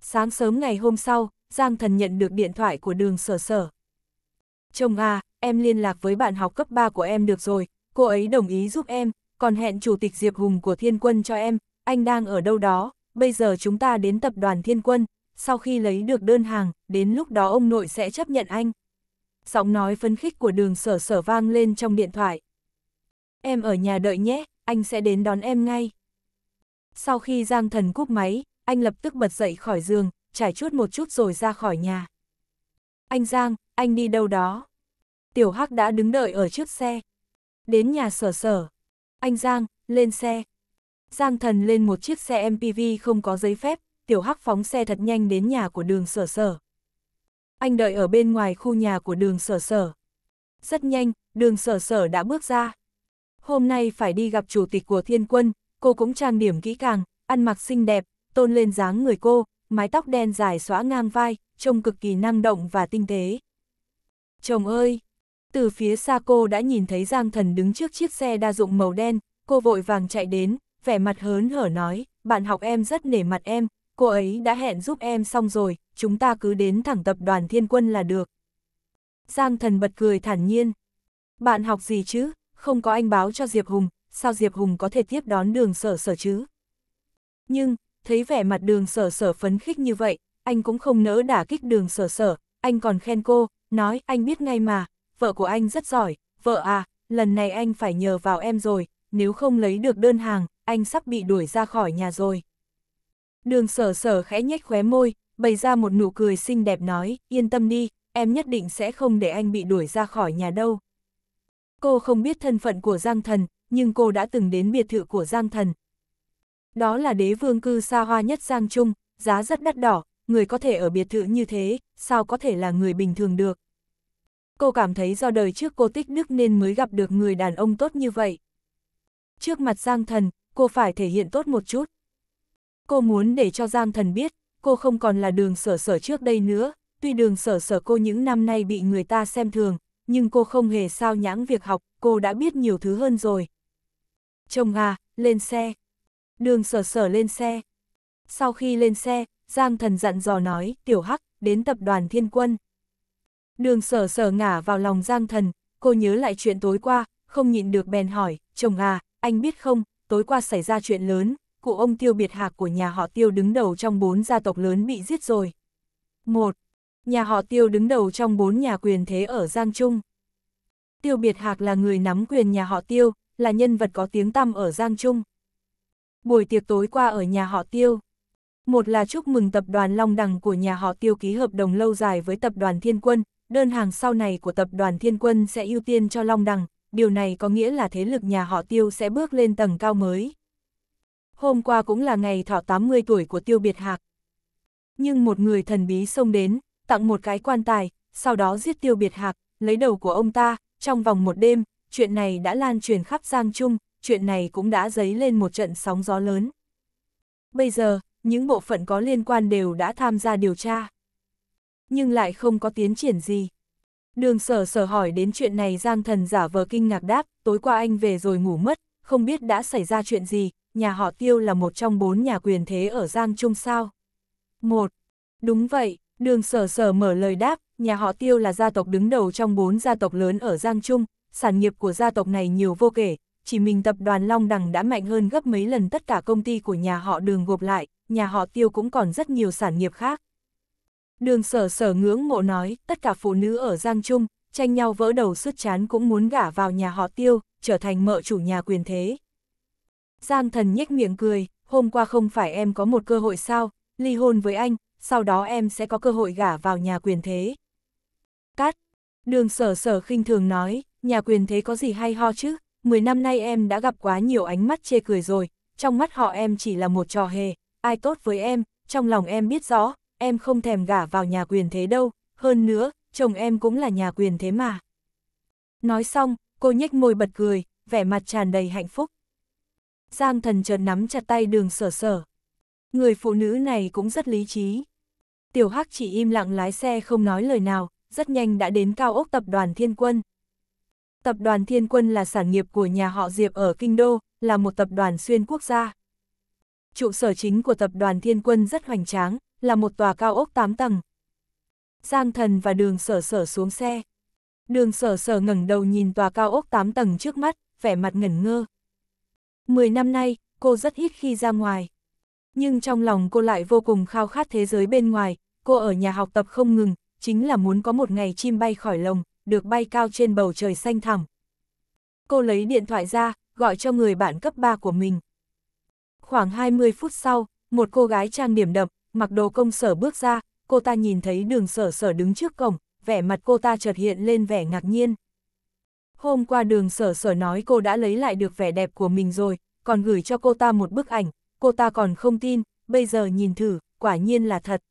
Speaker 1: Sáng sớm ngày hôm sau, Giang Thần nhận được điện thoại của đường sở sở. Chồng à, em liên lạc với bạn học cấp 3 của em được rồi, cô ấy đồng ý giúp em, còn hẹn chủ tịch Diệp Hùng của Thiên Quân cho em, anh đang ở đâu đó, bây giờ chúng ta đến tập đoàn Thiên Quân, sau khi lấy được đơn hàng, đến lúc đó ông nội sẽ chấp nhận anh. Giọng nói phấn khích của đường sở sở vang lên trong điện thoại. Em ở nhà đợi nhé, anh sẽ đến đón em ngay. Sau khi Giang Thần cúp máy, anh lập tức bật dậy khỏi giường, trải chuốt một chút rồi ra khỏi nhà. Anh Giang, anh đi đâu đó? Tiểu Hắc đã đứng đợi ở trước xe. Đến nhà sở sở. Anh Giang, lên xe. Giang Thần lên một chiếc xe MPV không có giấy phép, Tiểu Hắc phóng xe thật nhanh đến nhà của đường sở sở. Anh đợi ở bên ngoài khu nhà của đường sở sở. Rất nhanh, đường sở sở đã bước ra, hôm nay phải đi gặp chủ tịch của thiên quân, cô cũng trang điểm kỹ càng, ăn mặc xinh đẹp, tôn lên dáng người cô, mái tóc đen dài xóa ngang vai, trông cực kỳ năng động và tinh tế. Chồng ơi! Từ phía xa cô đã nhìn thấy Giang Thần đứng trước chiếc xe đa dụng màu đen, cô vội vàng chạy đến, vẻ mặt hớn hở nói, bạn học em rất nể mặt em, cô ấy đã hẹn giúp em xong rồi, chúng ta cứ đến thẳng tập đoàn thiên quân là được. Giang Thần bật cười thản nhiên. Bạn học gì chứ? không có anh báo cho Diệp Hùng, sao Diệp Hùng có thể tiếp đón đường sở sở chứ? Nhưng, thấy vẻ mặt đường sở sở phấn khích như vậy, anh cũng không nỡ đả kích đường sở sở, anh còn khen cô, nói anh biết ngay mà, vợ của anh rất giỏi, vợ à, lần này anh phải nhờ vào em rồi, nếu không lấy được đơn hàng, anh sắp bị đuổi ra khỏi nhà rồi. Đường sở sở khẽ nhếch khóe môi, bày ra một nụ cười xinh đẹp nói, yên tâm đi, em nhất định sẽ không để anh bị đuổi ra khỏi nhà đâu. Cô không biết thân phận của Giang Thần, nhưng cô đã từng đến biệt thự của Giang Thần. Đó là đế vương cư xa hoa nhất Giang Trung, giá rất đắt đỏ, người có thể ở biệt thự như thế, sao có thể là người bình thường được. Cô cảm thấy do đời trước cô tích đức nên mới gặp được người đàn ông tốt như vậy. Trước mặt Giang Thần, cô phải thể hiện tốt một chút. Cô muốn để cho Giang Thần biết, cô không còn là đường sở sở trước đây nữa, tuy đường sở sở cô những năm nay bị người ta xem thường, nhưng cô không hề sao nhãng việc học, cô đã biết nhiều thứ hơn rồi. Chồng à, lên xe. Đường sở sở lên xe. Sau khi lên xe, Giang thần dặn dò nói, tiểu hắc, đến tập đoàn thiên quân. Đường sở sở ngả vào lòng Giang thần, cô nhớ lại chuyện tối qua, không nhịn được bèn hỏi, chồng à, anh biết không, tối qua xảy ra chuyện lớn, cụ ông tiêu biệt hạc của nhà họ tiêu đứng đầu trong bốn gia tộc lớn bị giết rồi. Một, Nhà họ Tiêu đứng đầu trong bốn nhà quyền thế ở Giang Trung. Tiêu Biệt Hạc là người nắm quyền nhà họ Tiêu, là nhân vật có tiếng tăm ở Giang Trung. Buổi tiệc tối qua ở nhà họ Tiêu. Một là chúc mừng tập đoàn Long Đằng của nhà họ Tiêu ký hợp đồng lâu dài với tập đoàn Thiên Quân, đơn hàng sau này của tập đoàn Thiên Quân sẽ ưu tiên cho Long Đằng, điều này có nghĩa là thế lực nhà họ Tiêu sẽ bước lên tầng cao mới. Hôm qua cũng là ngày thọ 80 tuổi của Tiêu Biệt Hạc. Nhưng một người thần bí xông đến, tặng một cái quan tài, sau đó giết tiêu biệt hạc, lấy đầu của ông ta, trong vòng một đêm, chuyện này đã lan truyền khắp Giang Trung, chuyện này cũng đã dấy lên một trận sóng gió lớn. Bây giờ, những bộ phận có liên quan đều đã tham gia điều tra, nhưng lại không có tiến triển gì. Đường sở sở hỏi đến chuyện này Giang thần giả vờ kinh ngạc đáp, tối qua anh về rồi ngủ mất, không biết đã xảy ra chuyện gì, nhà họ tiêu là một trong bốn nhà quyền thế ở Giang Trung sao? Một, Đúng vậy, Đường sở sở mở lời đáp, nhà họ tiêu là gia tộc đứng đầu trong bốn gia tộc lớn ở Giang Trung, sản nghiệp của gia tộc này nhiều vô kể, chỉ mình tập đoàn Long Đằng đã mạnh hơn gấp mấy lần tất cả công ty của nhà họ đường gộp lại, nhà họ tiêu cũng còn rất nhiều sản nghiệp khác. Đường sở sở ngưỡng mộ nói, tất cả phụ nữ ở Giang Trung, tranh nhau vỡ đầu sứt chán cũng muốn gả vào nhà họ tiêu, trở thành mợ chủ nhà quyền thế. Giang thần nhếch miệng cười, hôm qua không phải em có một cơ hội sao, ly hôn với anh, sau đó em sẽ có cơ hội gả vào nhà quyền thế. Cát, đường sở sở khinh thường nói, nhà quyền thế có gì hay ho chứ, 10 năm nay em đã gặp quá nhiều ánh mắt chê cười rồi, trong mắt họ em chỉ là một trò hề, ai tốt với em, trong lòng em biết rõ, em không thèm gả vào nhà quyền thế đâu, hơn nữa, chồng em cũng là nhà quyền thế mà. Nói xong, cô nhếch môi bật cười, vẻ mặt tràn đầy hạnh phúc. Giang thần chợt nắm chặt tay đường sở sở. Người phụ nữ này cũng rất lý trí. Tiểu Hắc chỉ im lặng lái xe không nói lời nào, rất nhanh đã đến cao ốc tập đoàn Thiên Quân. Tập đoàn Thiên Quân là sản nghiệp của nhà họ Diệp ở Kinh Đô, là một tập đoàn xuyên quốc gia. Trụ sở chính của tập đoàn Thiên Quân rất hoành tráng, là một tòa cao ốc 8 tầng. Giang Thần và Đường Sở Sở xuống xe. Đường Sở Sở ngẩng đầu nhìn tòa cao ốc 8 tầng trước mắt, vẻ mặt ngẩn ngơ. Mười năm nay, cô rất ít khi ra ngoài. Nhưng trong lòng cô lại vô cùng khao khát thế giới bên ngoài, cô ở nhà học tập không ngừng, chính là muốn có một ngày chim bay khỏi lồng, được bay cao trên bầu trời xanh thẳm. Cô lấy điện thoại ra, gọi cho người bạn cấp 3 của mình. Khoảng 20 phút sau, một cô gái trang điểm đậm, mặc đồ công sở bước ra, cô ta nhìn thấy đường sở sở đứng trước cổng, vẻ mặt cô ta chợt hiện lên vẻ ngạc nhiên. Hôm qua đường sở sở nói cô đã lấy lại được vẻ đẹp của mình rồi, còn gửi cho cô ta một bức ảnh, cô ta còn không tin, bây giờ nhìn thử, quả nhiên là thật.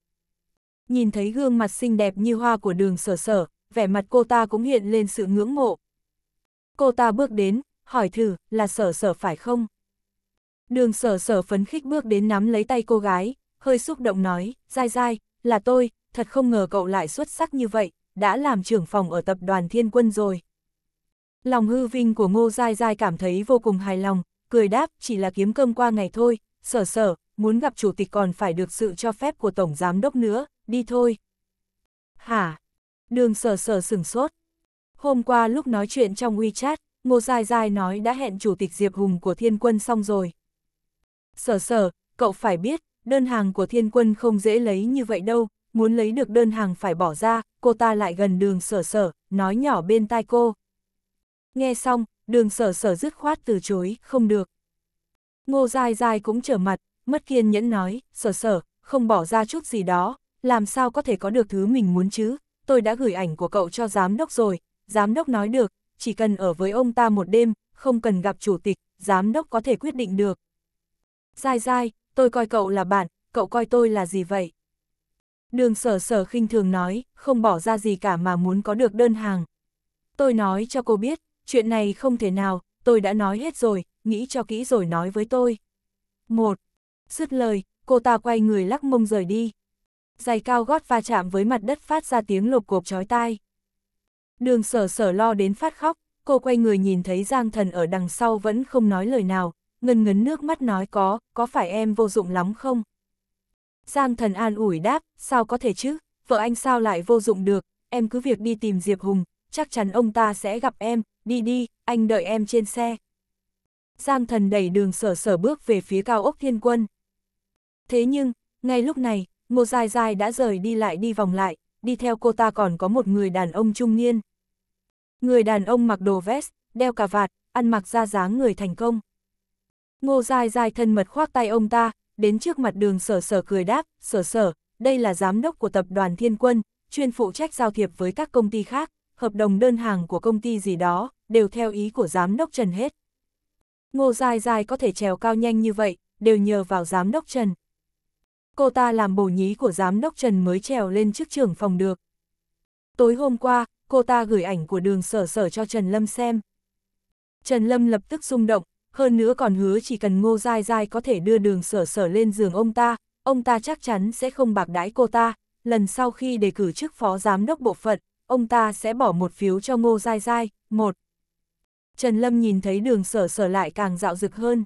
Speaker 1: Nhìn thấy gương mặt xinh đẹp như hoa của đường sở sở, vẻ mặt cô ta cũng hiện lên sự ngưỡng mộ. Cô ta bước đến, hỏi thử, là sở sở phải không? Đường sở sở phấn khích bước đến nắm lấy tay cô gái, hơi xúc động nói, dai dai, là tôi, thật không ngờ cậu lại xuất sắc như vậy, đã làm trưởng phòng ở tập đoàn thiên quân rồi. Lòng hư vinh của ngô dai dai cảm thấy vô cùng hài lòng, cười đáp, chỉ là kiếm cơm qua ngày thôi, sở sở, muốn gặp chủ tịch còn phải được sự cho phép của tổng giám đốc nữa, đi thôi. Hả? Đường sở sở sửng sốt. Hôm qua lúc nói chuyện trong WeChat, Ngô Dài Dài nói đã hẹn chủ tịch Diệp Hùng của Thiên Quân xong rồi. Sở sở, cậu phải biết, đơn hàng của Thiên Quân không dễ lấy như vậy đâu, muốn lấy được đơn hàng phải bỏ ra, cô ta lại gần đường sở sở, nói nhỏ bên tai cô. Nghe xong, đường sở sở dứt khoát từ chối, không được. Ngô Dài Dài cũng trở mặt, mất kiên nhẫn nói, sở sở, không bỏ ra chút gì đó, làm sao có thể có được thứ mình muốn chứ, tôi đã gửi ảnh của cậu cho giám đốc rồi, giám đốc nói được, chỉ cần ở với ông ta một đêm, không cần gặp chủ tịch, giám đốc có thể quyết định được. Dài Dài, tôi coi cậu là bạn, cậu coi tôi là gì vậy? Đường sở sở khinh thường nói, không bỏ ra gì cả mà muốn có được đơn hàng. Tôi nói cho cô biết, chuyện này không thể nào, tôi đã nói hết rồi, nghĩ cho kỹ rồi nói với tôi. Một, dứt lời, cô ta quay người lắc mông rời đi. Giày cao gót va chạm với mặt đất phát ra tiếng lộp cộp chói tai. Đường sở sở lo đến phát khóc, cô quay người nhìn thấy Giang Thần ở đằng sau vẫn không nói lời nào, ngân ngấn nước mắt nói có, có phải em vô dụng lắm không? Giang Thần an ủi đáp, sao có thể chứ, vợ anh sao lại vô dụng được, em cứ việc đi tìm Diệp Hùng, chắc chắn ông ta sẽ gặp em, đi đi, anh đợi em trên xe. Giang thần đẩy đường sở sở bước về phía cao ốc thiên quân. Thế nhưng, ngay lúc này, Ngô Dài Dài đã rời đi lại đi vòng lại, đi theo cô ta còn có một người đàn ông trung niên. Người đàn ông mặc đồ vest, đeo cà vạt, ăn mặc ra dáng người thành công. Ngô Dài Dài thân mật khoác tay ông ta, đến trước mặt đường sở sở cười đáp, sở sở, đây là giám đốc của tập đoàn Thiên Quân, chuyên phụ trách giao thiệp với các công ty khác, hợp đồng đơn hàng của công ty gì đó, đều theo ý của giám đốc Trần hết. Ngô Dài Dài có thể trèo cao nhanh như vậy, đều nhờ vào giám đốc Trần. Cô ta làm bổ nhí của giám đốc Trần mới trèo lên chức trưởng phòng được. Tối hôm qua, cô ta gửi ảnh của đường sở sở cho Trần Lâm xem. Trần Lâm lập tức rung động, hơn nữa còn hứa chỉ cần ngô dai dai có thể đưa đường sở sở lên giường ông ta, ông ta chắc chắn sẽ không bạc đãi cô ta, lần sau khi đề cử chức phó giám đốc bộ phận, ông ta sẽ bỏ một phiếu cho ngô dai dai, một. Trần Lâm nhìn thấy đường sở sở lại càng dạo rực hơn.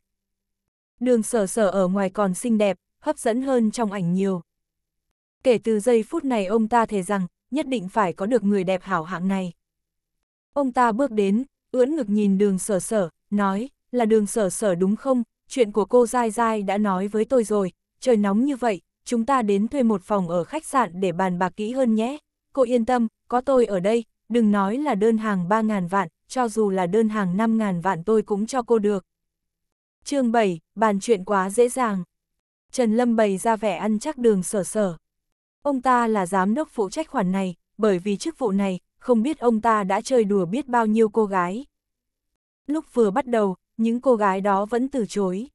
Speaker 1: Đường sở sở ở ngoài còn xinh đẹp, hấp dẫn hơn trong ảnh nhiều. Kể từ giây phút này ông ta thề rằng, nhất định phải có được người đẹp hảo hạng này. Ông ta bước đến, ưỡn ngực nhìn đường sở sở, nói, là đường sở sở đúng không, chuyện của cô dai dai đã nói với tôi rồi, trời nóng như vậy, chúng ta đến thuê một phòng ở khách sạn để bàn bạc kỹ hơn nhé. Cô yên tâm, có tôi ở đây, đừng nói là đơn hàng 3.000 vạn, cho dù là đơn hàng 5.000 vạn tôi cũng cho cô được. chương 7, bàn chuyện quá dễ dàng. Trần Lâm bày ra vẻ ăn chắc đường sở sở. Ông ta là giám đốc phụ trách khoản này, bởi vì chức vụ này, không biết ông ta đã chơi đùa biết bao nhiêu cô gái. Lúc vừa bắt đầu, những cô gái đó vẫn từ chối.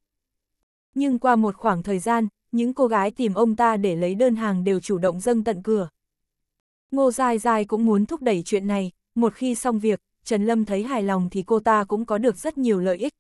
Speaker 1: Nhưng qua một khoảng thời gian, những cô gái tìm ông ta để lấy đơn hàng đều chủ động dâng tận cửa. Ngô Dài Dài cũng muốn thúc đẩy chuyện này, một khi xong việc, Trần Lâm thấy hài lòng thì cô ta cũng có được rất nhiều lợi ích.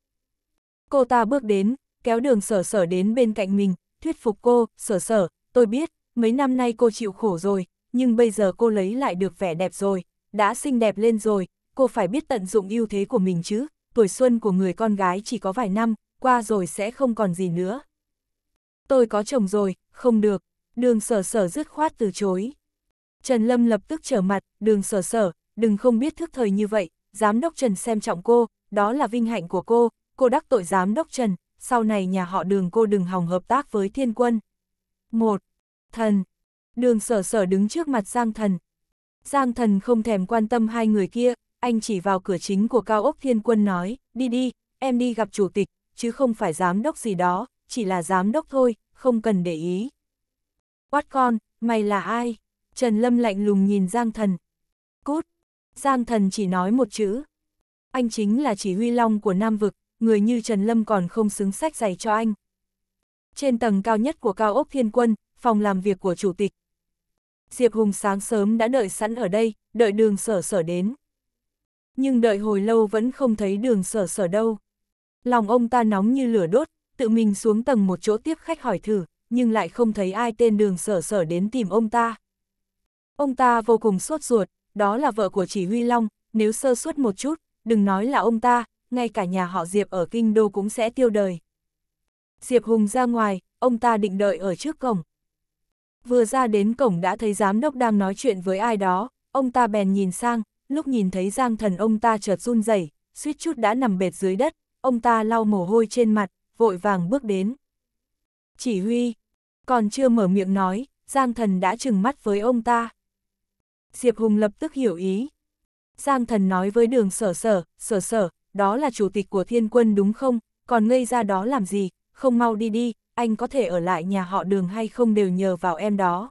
Speaker 1: Cô ta bước đến, kéo đường sở sở đến bên cạnh mình, thuyết phục cô, sở sở, tôi biết, mấy năm nay cô chịu khổ rồi, nhưng bây giờ cô lấy lại được vẻ đẹp rồi, đã xinh đẹp lên rồi, cô phải biết tận dụng ưu thế của mình chứ, tuổi xuân của người con gái chỉ có vài năm, qua rồi sẽ không còn gì nữa. Tôi có chồng rồi, không được, đường sở sở dứt khoát từ chối. Trần Lâm lập tức trở mặt, đường sở sở, đừng không biết thức thời như vậy, giám đốc Trần xem trọng cô, đó là vinh hạnh của cô, cô đắc tội giám đốc Trần, sau này nhà họ đường cô đừng hòng hợp tác với thiên quân. một Thần Đường sở sở đứng trước mặt Giang Thần. Giang Thần không thèm quan tâm hai người kia, anh chỉ vào cửa chính của cao ốc thiên quân nói, đi đi, em đi gặp chủ tịch, chứ không phải giám đốc gì đó, chỉ là giám đốc thôi, không cần để ý. Quát con, mày là ai? Trần Lâm lạnh lùng nhìn Giang Thần. Cút, Giang thần chỉ nói một chữ. Anh chính là chỉ huy long của Nam Vực, người như Trần Lâm còn không xứng sách giày cho anh. Trên tầng cao nhất của cao ốc thiên quân, phòng làm việc của chủ tịch. Diệp Hùng sáng sớm đã đợi sẵn ở đây, đợi đường sở sở đến. Nhưng đợi hồi lâu vẫn không thấy đường sở sở đâu. Lòng ông ta nóng như lửa đốt, tự mình xuống tầng một chỗ tiếp khách hỏi thử, nhưng lại không thấy ai tên đường sở sở đến tìm ông ta. Ông ta vô cùng sốt ruột, đó là vợ của chỉ huy Long, nếu sơ suất một chút, đừng nói là ông ta, ngay cả nhà họ Diệp ở Kinh Đô cũng sẽ tiêu đời. Diệp Hùng ra ngoài, ông ta định đợi ở trước cổng. Vừa ra đến cổng đã thấy giám đốc đang nói chuyện với ai đó, ông ta bèn nhìn sang, lúc nhìn thấy Giang Thần ông ta chợt run rẩy, suýt chút đã nằm bệt dưới đất, ông ta lau mồ hôi trên mặt, vội vàng bước đến. Chỉ huy, còn chưa mở miệng nói, Giang Thần đã trừng mắt với ông ta. Diệp Hùng lập tức hiểu ý. Giang thần nói với đường sở sở, sở sở, đó là chủ tịch của thiên quân đúng không, còn ngây ra đó làm gì, không mau đi đi, anh có thể ở lại nhà họ đường hay không đều nhờ vào em đó.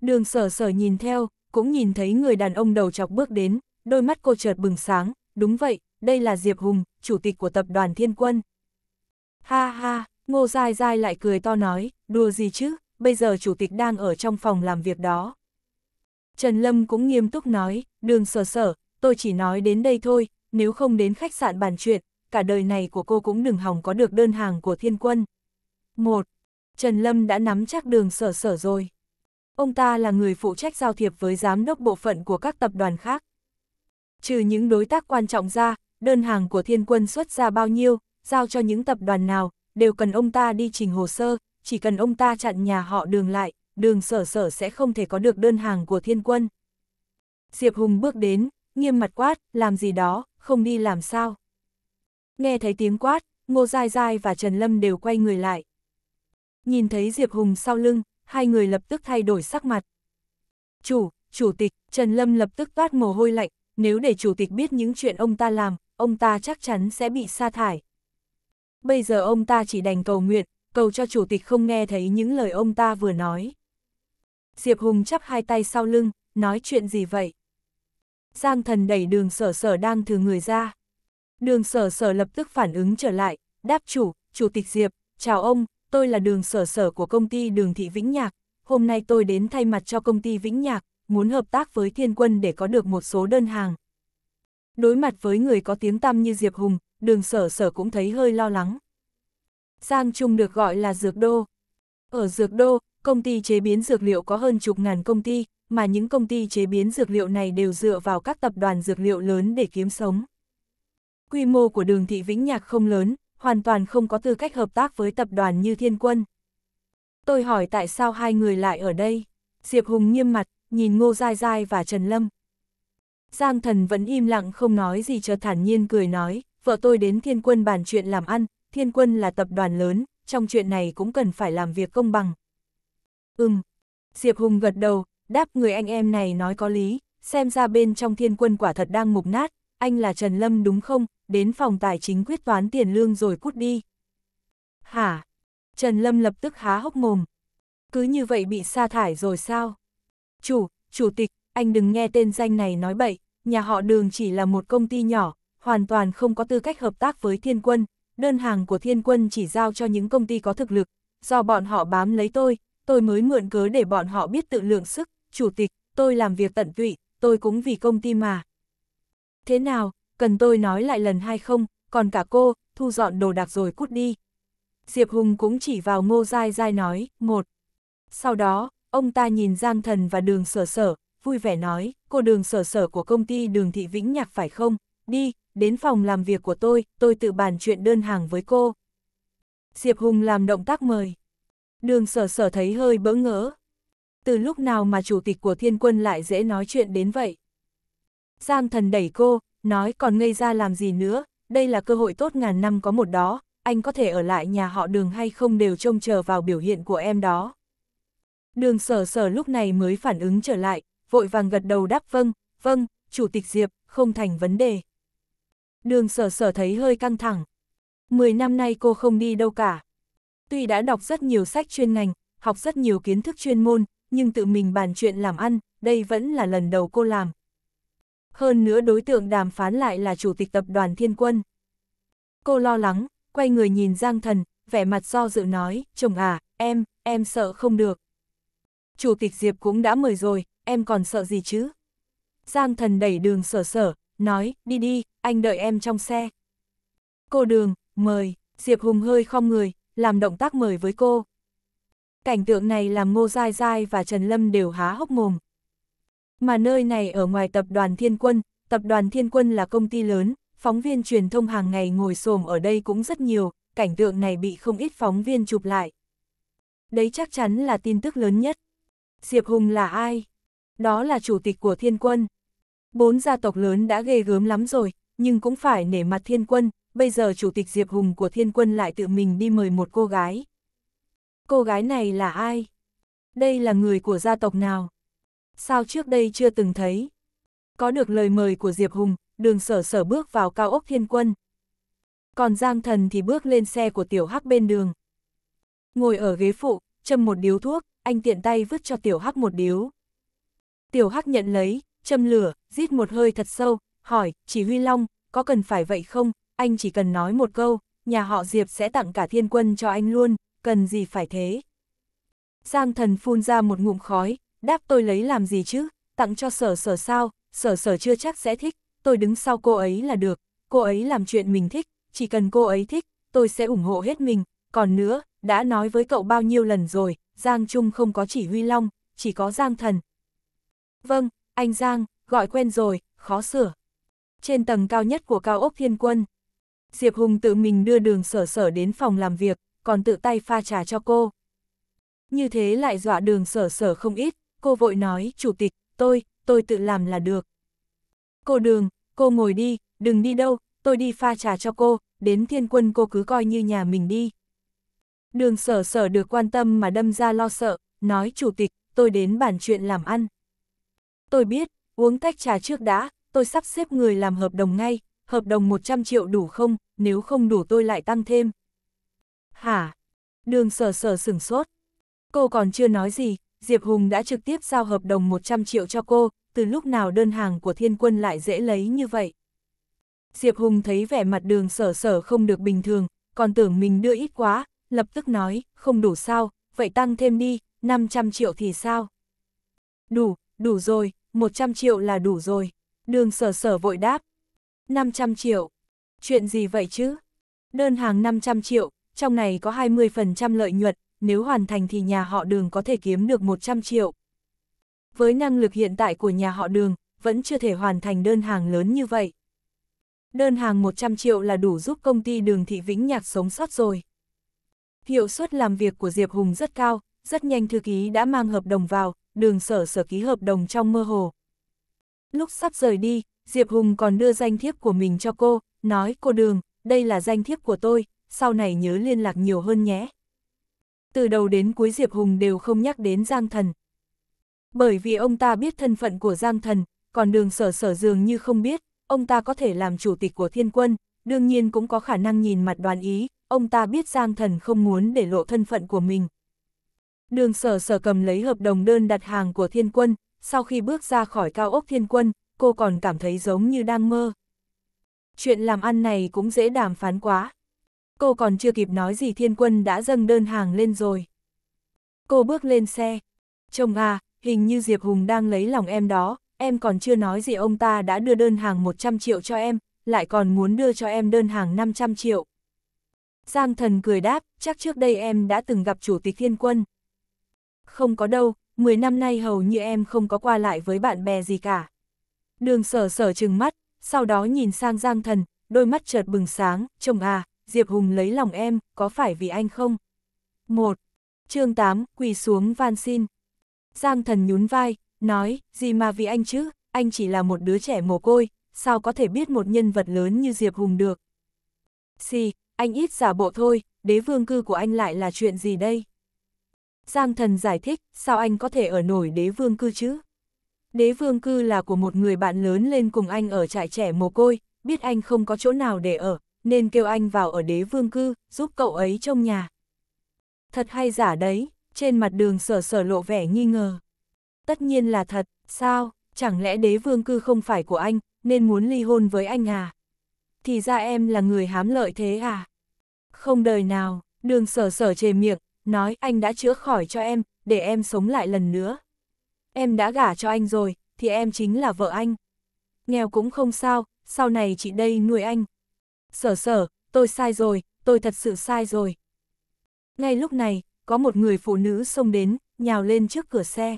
Speaker 1: Đường sở sở nhìn theo, cũng nhìn thấy người đàn ông đầu chọc bước đến, đôi mắt cô chợt bừng sáng, đúng vậy, đây là Diệp Hùng, chủ tịch của tập đoàn thiên quân. Ha ha, ngô dai dai lại cười to nói, đùa gì chứ, bây giờ chủ tịch đang ở trong phòng làm việc đó. Trần Lâm cũng nghiêm túc nói, đường sở sở, tôi chỉ nói đến đây thôi, nếu không đến khách sạn bàn chuyện, cả đời này của cô cũng đừng hòng có được đơn hàng của thiên quân. một Trần Lâm đã nắm chắc đường sở sở rồi. Ông ta là người phụ trách giao thiệp với giám đốc bộ phận của các tập đoàn khác. Trừ những đối tác quan trọng ra, đơn hàng của thiên quân xuất ra bao nhiêu, giao cho những tập đoàn nào, đều cần ông ta đi trình hồ sơ, chỉ cần ông ta chặn nhà họ đường lại, đường sở sở sẽ không thể có được đơn hàng của thiên quân. Diệp Hùng bước đến, nghiêm mặt quát, làm gì đó, không đi làm sao. Nghe thấy tiếng quát, Ngô Giai Giai và Trần Lâm đều quay người lại. Nhìn thấy Diệp Hùng sau lưng, hai người lập tức thay đổi sắc mặt. Chủ, chủ tịch, Trần Lâm lập tức toát mồ hôi lạnh, nếu để chủ tịch biết những chuyện ông ta làm, ông ta chắc chắn sẽ bị sa thải. Bây giờ ông ta chỉ đành cầu nguyện, cầu cho chủ tịch không nghe thấy những lời ông ta vừa nói. Diệp Hùng chắp hai tay sau lưng, nói chuyện gì vậy? Giang thần đẩy đường sở sở đang thừa người ra. Đường sở sở lập tức phản ứng trở lại, đáp chủ, chủ tịch Diệp, chào ông, tôi là đường sở sở của công ty đường thị Vĩnh Nhạc, hôm nay tôi đến thay mặt cho công ty Vĩnh Nhạc, muốn hợp tác với thiên quân để có được một số đơn hàng. Đối mặt với người có tiếng tăm như Diệp Hùng, đường sở sở cũng thấy hơi lo lắng. Giang Trung được gọi là Dược Đô. Ở Dược Đô, công ty chế biến dược liệu có hơn chục ngàn công ty, mà những công ty chế biến dược liệu này đều dựa vào các tập đoàn dược liệu lớn để kiếm sống. Quy mô của đường thị Vĩnh Nhạc không lớn, hoàn toàn không có tư cách hợp tác với tập đoàn như Thiên Quân. Tôi hỏi tại sao hai người lại ở đây? Diệp Hùng nghiêm mặt, nhìn Ngô Giai Giai và Trần Lâm. Giang thần vẫn im lặng không nói gì chờ thản nhiên cười nói, vợ tôi đến Thiên Quân bàn chuyện làm ăn, Thiên Quân là tập đoàn lớn, trong chuyện này cũng cần phải làm việc công bằng, Ừm. Diệp Hùng gật đầu, đáp người anh em này nói có lý, xem ra bên trong thiên quân quả thật đang mục nát, anh là Trần Lâm đúng không, đến phòng tài chính quyết toán tiền lương rồi cút đi. Hả? Trần Lâm lập tức há hốc mồm. Cứ như vậy bị sa thải rồi sao? Chủ, chủ tịch, anh đừng nghe tên danh này nói bậy, nhà họ đường chỉ là một công ty nhỏ, hoàn toàn không có tư cách hợp tác với thiên quân, đơn hàng của thiên quân chỉ giao cho những công ty có thực lực, do bọn họ bám lấy tôi, tôi mới mượn cớ để bọn họ biết tự lượng sức, chủ tịch, tôi làm việc tận tụy, tôi cũng vì công ty mà. Thế nào, cần tôi nói lại lần hai không, còn cả cô, thu dọn đồ đạc rồi cút đi. Diệp Hùng cũng chỉ vào ngô dai dai nói, một. Sau đó, ông ta nhìn Giang Thần và đường sở sở, vui vẻ nói, cô đường sở sở của công ty đường thị Vĩnh Nhạc phải không, đi, đến phòng làm việc của tôi, tôi tự bàn chuyện đơn hàng với cô. Diệp Hùng làm động tác mời. Đường sở sở thấy hơi bỡ ngỡ. Từ lúc nào mà chủ tịch của thiên quân lại dễ nói chuyện đến vậy? Giang thần đẩy cô, nói còn ngây ra làm gì nữa, đây là cơ hội tốt ngàn năm có một đó, anh có thể ở lại nhà họ đường hay không đều trông chờ vào biểu hiện của em đó. Đường sở sở lúc này mới phản ứng trở lại, vội vàng gật đầu đáp vâng, vâng, chủ tịch Diệp, không thành vấn đề. Đường sở sở thấy hơi căng thẳng. Mười năm nay cô không đi đâu cả, Tuy đã đọc rất nhiều sách chuyên ngành, học rất nhiều kiến thức chuyên môn, nhưng tự mình bàn chuyện làm ăn, đây vẫn là lần đầu cô làm. Hơn nữa đối tượng đàm phán lại là chủ tịch tập đoàn Thiên Quân. Cô lo lắng, quay người nhìn Giang Thần, vẻ mặt do dự nói, chồng à, em, em sợ không được. Chủ tịch Diệp cũng đã mời rồi, em còn sợ gì chứ? Giang Thần đẩy đường sở sở, nói, đi đi, anh đợi em trong xe. Cô đường, mời, Diệp Hùng hơi không người, làm động tác mời với cô. Cảnh tượng này làm Ngô Giai Giai và Trần Lâm đều há hốc mồm. Mà nơi này ở ngoài tập đoàn Thiên Quân, tập đoàn Thiên Quân là công ty lớn, phóng viên truyền thông hàng ngày ngồi xồm ở đây cũng rất nhiều, cảnh tượng này bị không ít phóng viên chụp lại. Đấy chắc chắn là tin tức lớn nhất. Diệp Hùng là ai? Đó là chủ tịch của Thiên Quân. Bốn gia tộc lớn đã ghê gớm lắm rồi, nhưng cũng phải nể mặt Thiên Quân, bây giờ Chủ tịch Diệp Hùng của Thiên Quân lại tự mình đi mời một cô gái. Cô gái này là ai? Đây là người của gia tộc nào? Sao trước đây chưa từng thấy? Có được lời mời của Diệp Hùng, đường sở sở bước vào cao ốc Thiên Quân. Còn Giang Thần thì bước lên xe của Tiểu Hắc bên đường. Ngồi ở ghế phụ, châm một điếu thuốc, anh tiện tay vứt cho Tiểu Hắc một điếu. Tiểu Hắc nhận lấy, châm lửa, rít một hơi thật sâu, hỏi, chỉ huy Long, có cần phải vậy không, anh chỉ cần nói một câu, nhà họ Diệp sẽ tặng cả thiên quân cho anh luôn, cần gì phải thế. Giang thần phun ra một ngụm khói, đáp tôi lấy làm gì chứ, tặng cho sở sở sao, sở sở chưa chắc sẽ thích, tôi đứng sau cô ấy là được, cô ấy làm chuyện mình thích, chỉ cần cô ấy thích, tôi sẽ ủng hộ hết mình, còn nữa, đã nói với cậu bao nhiêu lần rồi, Giang Trung không có chỉ huy long, chỉ có Giang thần. Vâng, anh Giang, gọi quen rồi, khó sửa. Trên tầng cao nhất của cao ốc thiên quân, Diệp Hùng tự mình đưa đường sở sở đến phòng làm việc, còn tự tay pha trà cho cô. Như thế lại dọa đường sở sở không ít, cô vội nói, chủ tịch, tôi, tôi tự làm là được. Cô đường, cô ngồi đi, đừng đi đâu, tôi đi pha trà cho cô, đến thiên quân cô cứ coi như nhà mình đi. Đường sở sở được quan tâm mà đâm ra lo sợ, nói chủ tịch, tôi đến bàn chuyện làm ăn. Tôi biết, uống tách trà trước đã, tôi sắp xếp người làm hợp đồng ngay, hợp đồng 100 triệu đủ không, nếu không đủ tôi lại tăng thêm. Hả? Đường sờ sờ sửng sốt. Cô còn chưa nói gì, Diệp Hùng đã trực tiếp giao hợp đồng 100 triệu cho cô, từ lúc nào đơn hàng của thiên quân lại dễ lấy như vậy. Diệp Hùng thấy vẻ mặt đường sở sở không được bình thường, còn tưởng mình đưa ít quá, lập tức nói, không đủ sao, vậy tăng thêm đi, 500 triệu thì sao? Đủ, đủ rồi, 100 triệu là đủ rồi. Đường sở sở vội đáp, 500 triệu. Chuyện gì vậy chứ? Đơn hàng 500 triệu, trong này có 20% lợi nhuận, nếu hoàn thành thì nhà họ đường có thể kiếm được 100 triệu. Với năng lực hiện tại của nhà họ đường, vẫn chưa thể hoàn thành đơn hàng lớn như vậy. Đơn hàng 100 triệu là đủ giúp công ty đường thị Vĩnh Nhạc sống sót rồi. Hiệu suất làm việc của Diệp Hùng rất cao, rất nhanh thư ký đã mang hợp đồng vào, đường sở sở ký hợp đồng trong mơ hồ, Lúc sắp rời đi, Diệp Hùng còn đưa danh thiếp của mình cho cô, nói cô đường, đây là danh thiếp của tôi, sau này nhớ liên lạc nhiều hơn nhé. Từ đầu đến cuối Diệp Hùng đều không nhắc đến Giang Thần. Bởi vì ông ta biết thân phận của Giang Thần, còn đường sở sở dường như không biết, ông ta có thể làm chủ tịch của thiên quân, đương nhiên cũng có khả năng nhìn mặt đoàn ý, ông ta biết Giang Thần không muốn để lộ thân phận của mình. Đường sở sở cầm lấy hợp đồng đơn đặt hàng của thiên quân, sau khi bước ra khỏi cao ốc thiên quân, cô còn cảm thấy giống như đang mơ. Chuyện làm ăn này cũng dễ đàm phán quá. Cô còn chưa kịp nói gì thiên quân đã dâng đơn hàng lên rồi. Cô bước lên xe. Chồng à, hình như Diệp Hùng đang lấy lòng em đó, em còn chưa nói gì ông ta đã đưa đơn hàng 100 triệu cho em, lại còn muốn đưa cho em đơn hàng 500 triệu. Giang thần cười đáp, chắc trước đây em đã từng gặp chủ tịch thiên quân. Không có đâu, 10 năm nay hầu như em không có qua lại với bạn bè gì cả. Đường sở sở trừng mắt, sau đó nhìn sang Giang Thần, đôi mắt chợt bừng sáng, chồng à, Diệp Hùng lấy lòng em, có phải vì anh không? 1. chương 8, quỳ xuống van xin. Giang Thần nhún vai, nói, gì mà vì anh chứ, anh chỉ là một đứa trẻ mồ côi, sao có thể biết một nhân vật lớn như Diệp Hùng được? Xì, anh ít giả bộ thôi, đế vương cư của anh lại là chuyện gì đây? Giang thần giải thích, sao anh có thể ở nổi đế vương cư chứ? Đế vương cư là của một người bạn lớn lên cùng anh ở trại trẻ mồ côi, biết anh không có chỗ nào để ở, nên kêu anh vào ở đế vương cư, giúp cậu ấy trông nhà. Thật hay giả đấy, trên mặt đường sở sở lộ vẻ nghi ngờ. Tất nhiên là thật, sao, chẳng lẽ đế vương cư không phải của anh, nên muốn ly hôn với anh à? Thì ra em là người hám lợi thế à? Không đời nào, đường sở sở chề miệng, nói anh đã chữa khỏi cho em, để em sống lại lần nữa. Em đã gả cho anh rồi, thì em chính là vợ anh. Nghèo cũng không sao, sau này chị đây nuôi anh. Sở sở, tôi sai rồi, tôi thật sự sai rồi. Ngay lúc này, có một người phụ nữ xông đến, nhào lên trước cửa xe.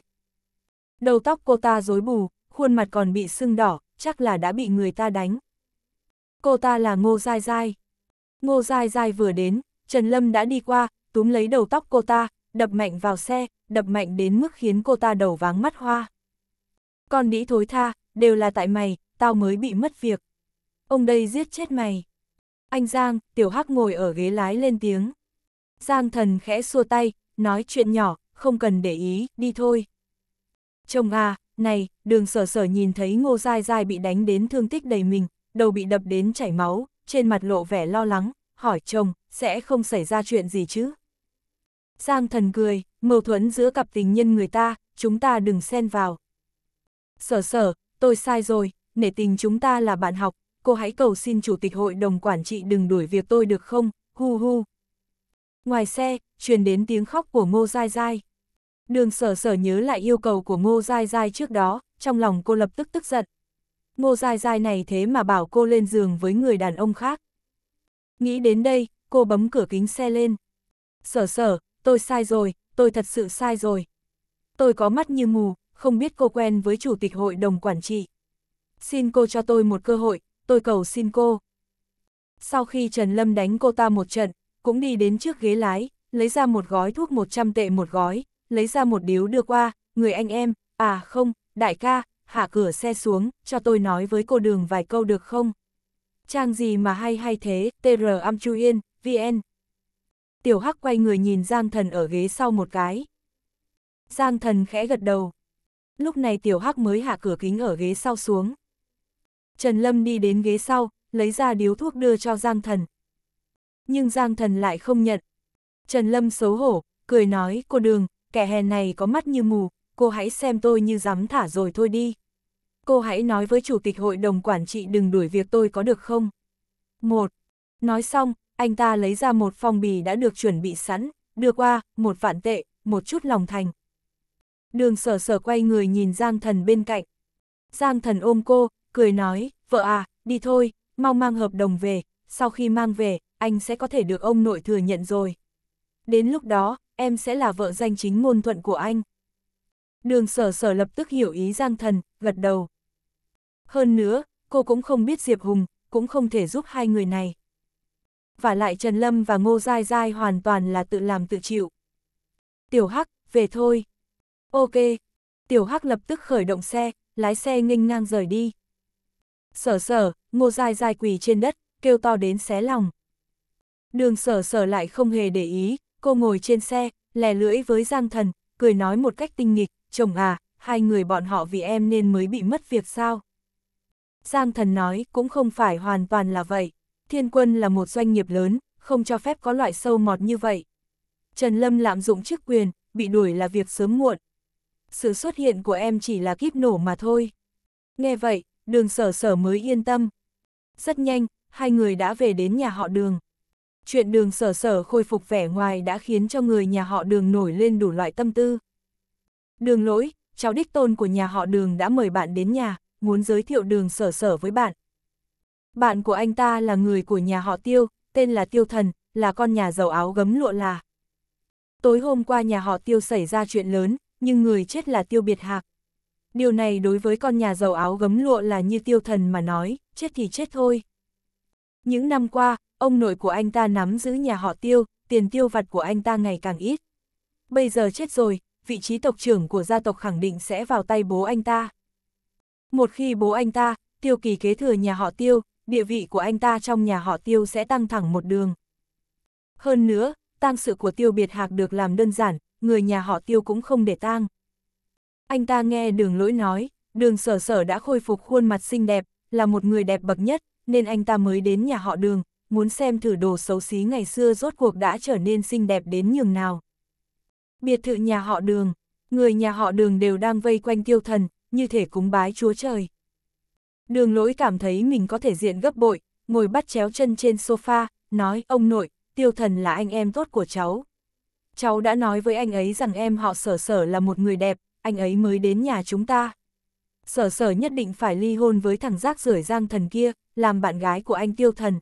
Speaker 1: Đầu tóc cô ta rối bù, khuôn mặt còn bị sưng đỏ, chắc là đã bị người ta đánh. Cô ta là Ngô Giai Giai. Ngô Giai Giai vừa đến, Trần Lâm đã đi qua, túm lấy đầu tóc cô ta, đập mạnh vào xe, đập mạnh đến mức khiến cô ta đầu váng mắt hoa. Con đĩ thối tha, đều là tại mày, tao mới bị mất việc. Ông đây giết chết mày. Anh Giang, tiểu hắc ngồi ở ghế lái lên tiếng. Giang thần khẽ xua tay, nói chuyện nhỏ, không cần để ý, đi thôi. Chồng à, này, đường sở sở nhìn thấy ngô dai dai bị đánh đến thương tích đầy mình, đầu bị đập đến chảy máu, trên mặt lộ vẻ lo lắng, hỏi chồng, sẽ không xảy ra chuyện gì chứ? Giang thần cười, mâu thuẫn giữa cặp tình nhân người ta, chúng ta đừng xen vào. Sở sở, tôi sai rồi, nể tình chúng ta là bạn học, cô hãy cầu xin chủ tịch hội đồng quản trị đừng đuổi việc tôi được không, hu hu. Ngoài xe, truyền đến tiếng khóc của Ngô Giai Giai. Đường sở sở nhớ lại yêu cầu của Ngô Giai Giai trước đó, trong lòng cô lập tức tức giận. Ngô Giai Giai này thế mà bảo cô lên giường với người đàn ông khác. Nghĩ đến đây, cô bấm cửa kính xe lên. Sở sở, tôi sai rồi, tôi thật sự sai rồi. Tôi có mắt như mù, không biết cô quen với chủ tịch hội đồng quản trị. Xin cô cho tôi một cơ hội, tôi cầu xin cô. Sau khi Trần Lâm đánh cô ta một trận, cũng đi đến trước ghế lái, lấy ra một gói thuốc 100 tệ một gói, lấy ra một điếu đưa qua, người anh em, à không, đại ca, hạ cửa xe xuống, cho tôi nói với cô đường vài câu được không? Trang gì mà hay hay thế, TR Am Chu Yên, VN tiểu hắc quay người nhìn Giang Thần ở ghế sau một cái. Giang Thần khẽ gật đầu. Lúc này tiểu hắc mới hạ cửa kính ở ghế sau xuống. Trần Lâm đi đến ghế sau, lấy ra điếu thuốc đưa cho Giang Thần. Nhưng Giang Thần lại không nhận. Trần Lâm xấu hổ, cười nói, cô đường, kẻ hèn này có mắt như mù, cô hãy xem tôi như dám thả rồi thôi đi. Cô hãy nói với chủ tịch hội đồng quản trị đừng đuổi việc tôi có được không? Một. Nói xong, anh ta lấy ra một phong bì đã được chuẩn bị sẵn, đưa qua, một vạn tệ, một chút lòng thành. Đường sở sở quay người nhìn Giang thần bên cạnh. Giang thần ôm cô, cười nói, vợ à, đi thôi, mau mang hợp đồng về, sau khi mang về, anh sẽ có thể được ông nội thừa nhận rồi. Đến lúc đó, em sẽ là vợ danh chính ngôn thuận của anh. Đường sở sở lập tức hiểu ý Giang thần, gật đầu. Hơn nữa, cô cũng không biết Diệp Hùng, cũng không thể giúp hai người này và lại Trần Lâm và Ngô Giai Giai hoàn toàn là tự làm tự chịu. Tiểu Hắc, về thôi. Ok. Tiểu Hắc lập tức khởi động xe, lái xe nghênh ngang rời đi. Sở sở, Ngô Giai Giai quỳ trên đất, kêu to đến xé lòng. Đường sở sở lại không hề để ý, cô ngồi trên xe, lè lưỡi với Giang Thần, cười nói một cách tinh nghịch, chồng à, hai người bọn họ vì em nên mới bị mất việc sao? Giang Thần nói cũng không phải hoàn toàn là vậy. Thiên Quân là một doanh nghiệp lớn, không cho phép có loại sâu mọt như vậy. Trần Lâm lạm dụng chức quyền, bị đuổi là việc sớm muộn. Sự xuất hiện của em chỉ là kíp nổ mà thôi. Nghe vậy, đường sở sở mới yên tâm. Rất nhanh, hai người đã về đến nhà họ đường. Chuyện đường sở sở khôi phục vẻ ngoài đã khiến cho người nhà họ đường nổi lên đủ loại tâm tư. Đường lỗi, cháu đích tôn của nhà họ đường đã mời bạn đến nhà, muốn giới thiệu đường sở sở với bạn. Bạn của anh ta là người của nhà họ Tiêu, tên là Tiêu Thần, là con nhà giàu áo gấm lụa là. Tối hôm qua nhà họ Tiêu xảy ra chuyện lớn, nhưng người chết là Tiêu Biệt Hạc. Điều này đối với con nhà giàu áo gấm lụa là như Tiêu Thần mà nói, chết thì chết thôi. Những năm qua, ông nội của anh ta nắm giữ nhà họ Tiêu, tiền tiêu vặt của anh ta ngày càng ít. Bây giờ chết rồi, vị trí tộc trưởng của gia tộc khẳng định sẽ vào tay bố anh ta. Một khi bố anh ta, Tiêu Kỳ kế thừa nhà họ Tiêu, địa vị của anh ta trong nhà họ tiêu sẽ tăng thẳng một đường. Hơn nữa, tang sự của tiêu biệt hạc được làm đơn giản, người nhà họ tiêu cũng không để tang. Anh ta nghe đường lỗi nói, đường sở sở đã khôi phục khuôn mặt xinh đẹp, là một người đẹp bậc nhất, nên anh ta mới đến nhà họ đường, muốn xem thử đồ xấu xí ngày xưa rốt cuộc đã trở nên xinh đẹp đến nhường nào. Biệt thự nhà họ đường, người nhà họ đường đều đang vây quanh tiêu thần, như thể cúng bái chúa trời. Đường lỗi cảm thấy mình có thể diện gấp bội, ngồi bắt chéo chân trên sofa, nói, ông nội, tiêu thần là anh em tốt của cháu. Cháu đã nói với anh ấy rằng em họ sở sở là một người đẹp, anh ấy mới đến nhà chúng ta. Sở sở nhất định phải ly hôn với thằng rác rưởi giang thần kia, làm bạn gái của anh tiêu thần.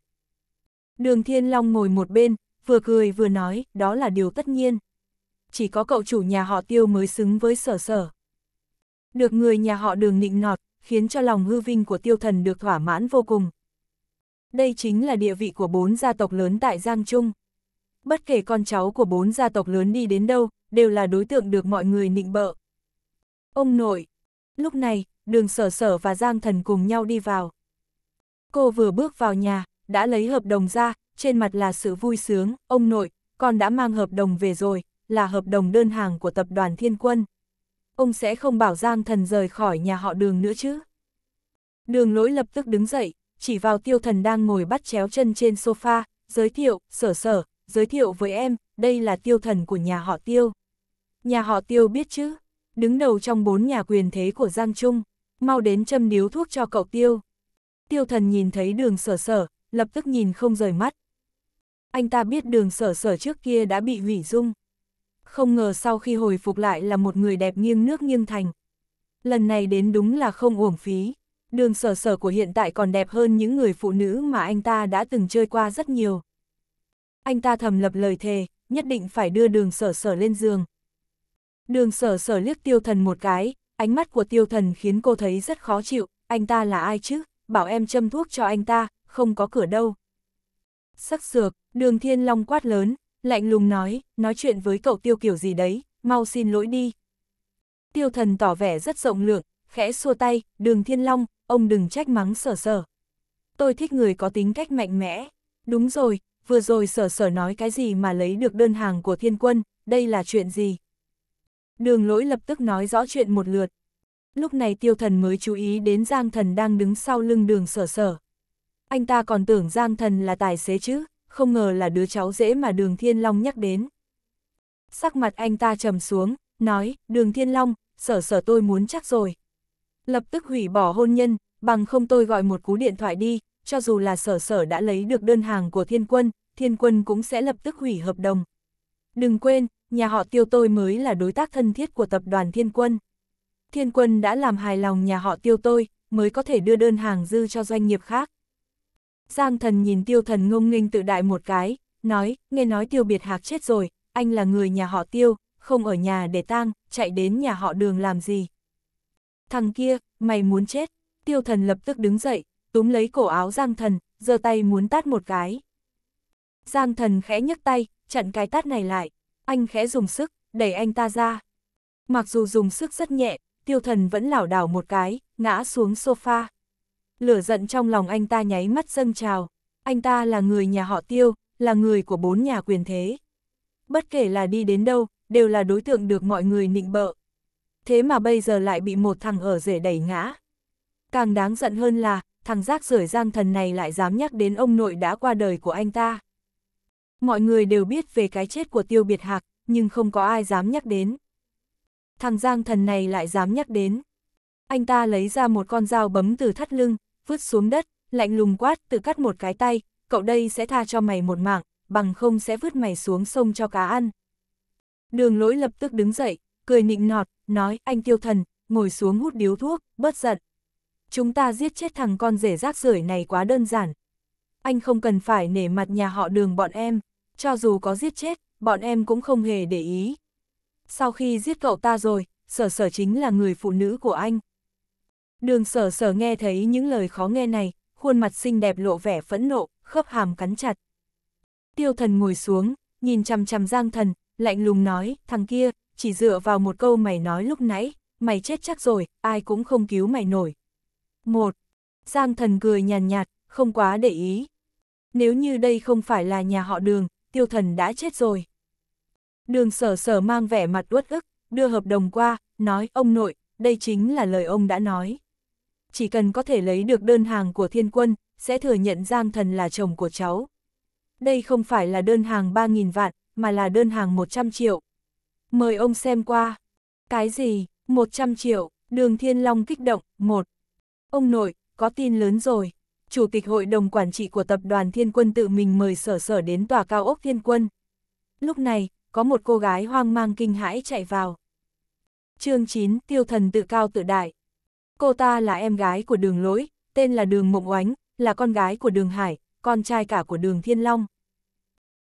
Speaker 1: Đường Thiên Long ngồi một bên, vừa cười vừa nói, đó là điều tất nhiên. Chỉ có cậu chủ nhà họ tiêu mới xứng với sở sở. Được người nhà họ đường nịnh nọt, khiến cho lòng hư vinh của tiêu thần được thỏa mãn vô cùng. Đây chính là địa vị của bốn gia tộc lớn tại Giang Trung. Bất kể con cháu của bốn gia tộc lớn đi đến đâu, đều là đối tượng được mọi người nịnh bợ. Ông nội! Lúc này, đường sở sở và Giang thần cùng nhau đi vào. Cô vừa bước vào nhà, đã lấy hợp đồng ra, trên mặt là sự vui sướng, ông nội, con đã mang hợp đồng về rồi, là hợp đồng đơn hàng của tập đoàn Thiên Quân ông sẽ không bảo Giang thần rời khỏi nhà họ đường nữa chứ. Đường lỗi lập tức đứng dậy, chỉ vào tiêu thần đang ngồi bắt chéo chân trên sofa, giới thiệu, sở sở, giới thiệu với em, đây là tiêu thần của nhà họ tiêu. Nhà họ tiêu biết chứ, đứng đầu trong bốn nhà quyền thế của Giang Trung, mau đến châm điếu thuốc cho cậu tiêu. Tiêu thần nhìn thấy đường sở sở, lập tức nhìn không rời mắt. Anh ta biết đường sở sở trước kia đã bị hủy dung không ngờ sau khi hồi phục lại là một người đẹp nghiêng nước nghiêng thành. Lần này đến đúng là không uổng phí. Đường sở sở của hiện tại còn đẹp hơn những người phụ nữ mà anh ta đã từng chơi qua rất nhiều. Anh ta thầm lập lời thề, nhất định phải đưa đường sở sở lên giường. Đường sở sở liếc tiêu thần một cái, ánh mắt của tiêu thần khiến cô thấy rất khó chịu, anh ta là ai chứ, bảo em châm thuốc cho anh ta, không có cửa đâu. Sắc sược, đường thiên long quát lớn, lạnh lùng nói, nói chuyện với cậu tiêu kiểu gì đấy, mau xin lỗi đi. Tiêu thần tỏ vẻ rất rộng lượng, khẽ xua tay, đường thiên long, ông đừng trách mắng sở sở. Tôi thích người có tính cách mạnh mẽ. Đúng rồi, vừa rồi sở sở nói cái gì mà lấy được đơn hàng của thiên quân, đây là chuyện gì? Đường lỗi lập tức nói rõ chuyện một lượt. Lúc này tiêu thần mới chú ý đến Giang thần đang đứng sau lưng đường sở sở. Anh ta còn tưởng Giang thần là tài xế chứ, không ngờ là đứa cháu dễ mà đường Thiên Long nhắc đến. Sắc mặt anh ta trầm xuống, nói, đường Thiên Long, sở sở tôi muốn chắc rồi. Lập tức hủy bỏ hôn nhân, bằng không tôi gọi một cú điện thoại đi, cho dù là sở sở đã lấy được đơn hàng của thiên quân, thiên quân cũng sẽ lập tức hủy hợp đồng. Đừng quên, nhà họ tiêu tôi mới là đối tác thân thiết của tập đoàn thiên quân. Thiên quân đã làm hài lòng nhà họ tiêu tôi, mới có thể đưa đơn hàng dư cho doanh nghiệp khác. Giang thần nhìn tiêu thần ngông nghênh tự đại một cái, nói, nghe nói tiêu biệt hạc chết rồi, anh là người nhà họ tiêu, không ở nhà để tang, chạy đến nhà họ đường làm gì. Thằng kia, mày muốn chết, tiêu thần lập tức đứng dậy, túm lấy cổ áo Giang thần, giơ tay muốn tát một cái. Giang thần khẽ nhấc tay, chặn cái tát này lại, anh khẽ dùng sức, đẩy anh ta ra. Mặc dù dùng sức rất nhẹ, tiêu thần vẫn lảo đảo một cái, ngã xuống sofa. Lửa giận trong lòng anh ta nháy mắt dâng trào. Anh ta là người nhà họ tiêu, là người của bốn nhà quyền thế. Bất kể là đi đến đâu, đều là đối tượng được mọi người nịnh bợ. Thế mà bây giờ lại bị một thằng ở rể đẩy ngã. Càng đáng giận hơn là, thằng rác rưởi giang thần này lại dám nhắc đến ông nội đã qua đời của anh ta. Mọi người đều biết về cái chết của tiêu biệt hạc, nhưng không có ai dám nhắc đến. Thằng giang thần này lại dám nhắc đến. Anh ta lấy ra một con dao bấm từ thắt lưng, vứt xuống đất, lạnh lùng quát tự cắt một cái tay, cậu đây sẽ tha cho mày một mạng, bằng không sẽ vứt mày xuống sông cho cá ăn. Đường lỗi lập tức đứng dậy, cười nịnh nọt, nói anh tiêu thần, ngồi xuống hút điếu thuốc, bớt giận. Chúng ta giết chết thằng con rể rác rưởi này quá đơn giản. Anh không cần phải nể mặt nhà họ đường bọn em, cho dù có giết chết, bọn em cũng không hề để ý. Sau khi giết cậu ta rồi, sở sở chính là người phụ nữ của anh. Đường sở sở nghe thấy những lời khó nghe này, khuôn mặt xinh đẹp lộ vẻ phẫn nộ, khớp hàm cắn chặt. Tiêu thần ngồi xuống, nhìn chằm chằm giang thần, lạnh lùng nói, thằng kia, chỉ dựa vào một câu mày nói lúc nãy, mày chết chắc rồi, ai cũng không cứu mày nổi. Một, Giang thần cười nhàn nhạt, nhạt, không quá để ý. Nếu như đây không phải là nhà họ đường, tiêu thần đã chết rồi. Đường sở sở mang vẻ mặt uất ức, đưa hợp đồng qua, nói ông nội, đây chính là lời ông đã nói chỉ cần có thể lấy được đơn hàng của thiên quân, sẽ thừa nhận Giang Thần là chồng của cháu. Đây không phải là đơn hàng 3.000 vạn, mà là đơn hàng 100 triệu. Mời ông xem qua. Cái gì, 100 triệu, đường Thiên Long kích động, một. Ông nội, có tin lớn rồi. Chủ tịch hội đồng quản trị của tập đoàn Thiên Quân tự mình mời sở sở đến tòa cao ốc Thiên Quân. Lúc này, có một cô gái hoang mang kinh hãi chạy vào. chương 9 Tiêu thần tự cao tự đại Cô ta là em gái của đường lỗi, tên là đường Mộng Oánh, là con gái của đường Hải, con trai cả của đường Thiên Long.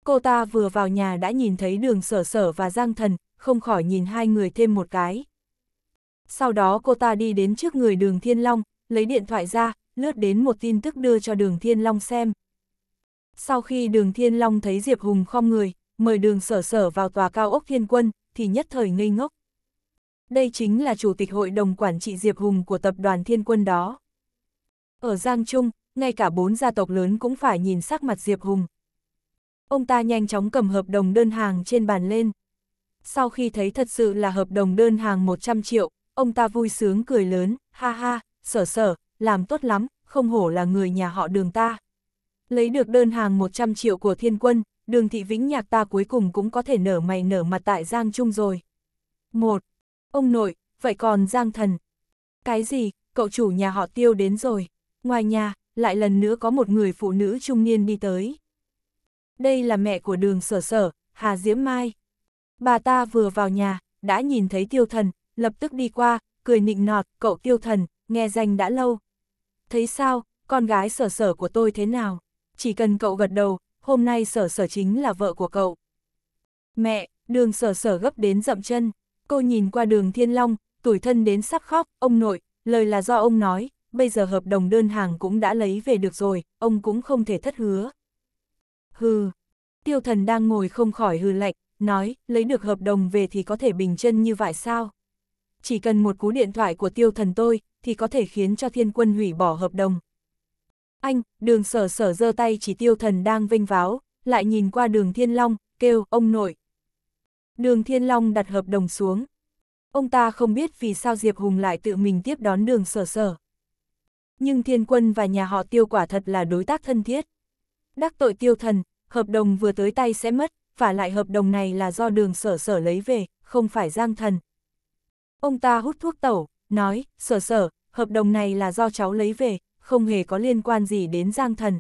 Speaker 1: Cô ta vừa vào nhà đã nhìn thấy đường sở sở và giang thần, không khỏi nhìn hai người thêm một cái. Sau đó cô ta đi đến trước người đường Thiên Long, lấy điện thoại ra, lướt đến một tin tức đưa cho đường Thiên Long xem. Sau khi đường Thiên Long thấy Diệp Hùng khom người, mời đường sở sở vào tòa cao ốc thiên quân, thì nhất thời ngây ngốc. Đây chính là Chủ tịch Hội đồng Quản trị Diệp Hùng của tập đoàn Thiên Quân đó. Ở Giang Trung, ngay cả bốn gia tộc lớn cũng phải nhìn sắc mặt Diệp Hùng. Ông ta nhanh chóng cầm hợp đồng đơn hàng trên bàn lên. Sau khi thấy thật sự là hợp đồng đơn hàng 100 triệu, ông ta vui sướng cười lớn, ha ha, sở sở, làm tốt lắm, không hổ là người nhà họ đường ta. Lấy được đơn hàng 100 triệu của thiên quân, đường thị vĩnh nhạc ta cuối cùng cũng có thể nở mày nở mặt tại Giang Trung rồi. 1. Ông nội, vậy còn Giang Thần? Cái gì, cậu chủ nhà họ tiêu đến rồi. Ngoài nhà, lại lần nữa có một người phụ nữ trung niên đi tới. Đây là mẹ của đường sở sở, Hà Diễm Mai. Bà ta vừa vào nhà, đã nhìn thấy tiêu thần, lập tức đi qua, cười nịnh nọt, cậu tiêu thần, nghe danh đã lâu. Thấy sao, con gái sở sở của tôi thế nào? Chỉ cần cậu gật đầu, hôm nay sở sở chính là vợ của cậu. Mẹ, đường sở sở gấp đến dậm chân. Cô nhìn qua đường Thiên Long, tuổi thân đến sắp khóc, ông nội, lời là do ông nói, bây giờ hợp đồng đơn hàng cũng đã lấy về được rồi, ông cũng không thể thất hứa. Hừ, tiêu thần đang ngồi không khỏi hừ lạnh, nói, lấy được hợp đồng về thì có thể bình chân như vậy sao? Chỉ cần một cú điện thoại của tiêu thần tôi, thì có thể khiến cho thiên quân hủy bỏ hợp đồng. Anh, đường sở sở giơ tay chỉ tiêu thần đang vênh váo, lại nhìn qua đường thiên long, kêu, ông nội, Đường Thiên Long đặt hợp đồng xuống. Ông ta không biết vì sao Diệp Hùng lại tự mình tiếp đón đường sở sở. Nhưng thiên quân và nhà họ tiêu quả thật là đối tác thân thiết. Đắc tội tiêu thần, hợp đồng vừa tới tay sẽ mất, và lại hợp đồng này là do đường sở sở lấy về, không phải giang thần. Ông ta hút thuốc tẩu, nói, sở sở, hợp đồng này là do cháu lấy về, không hề có liên quan gì đến giang thần.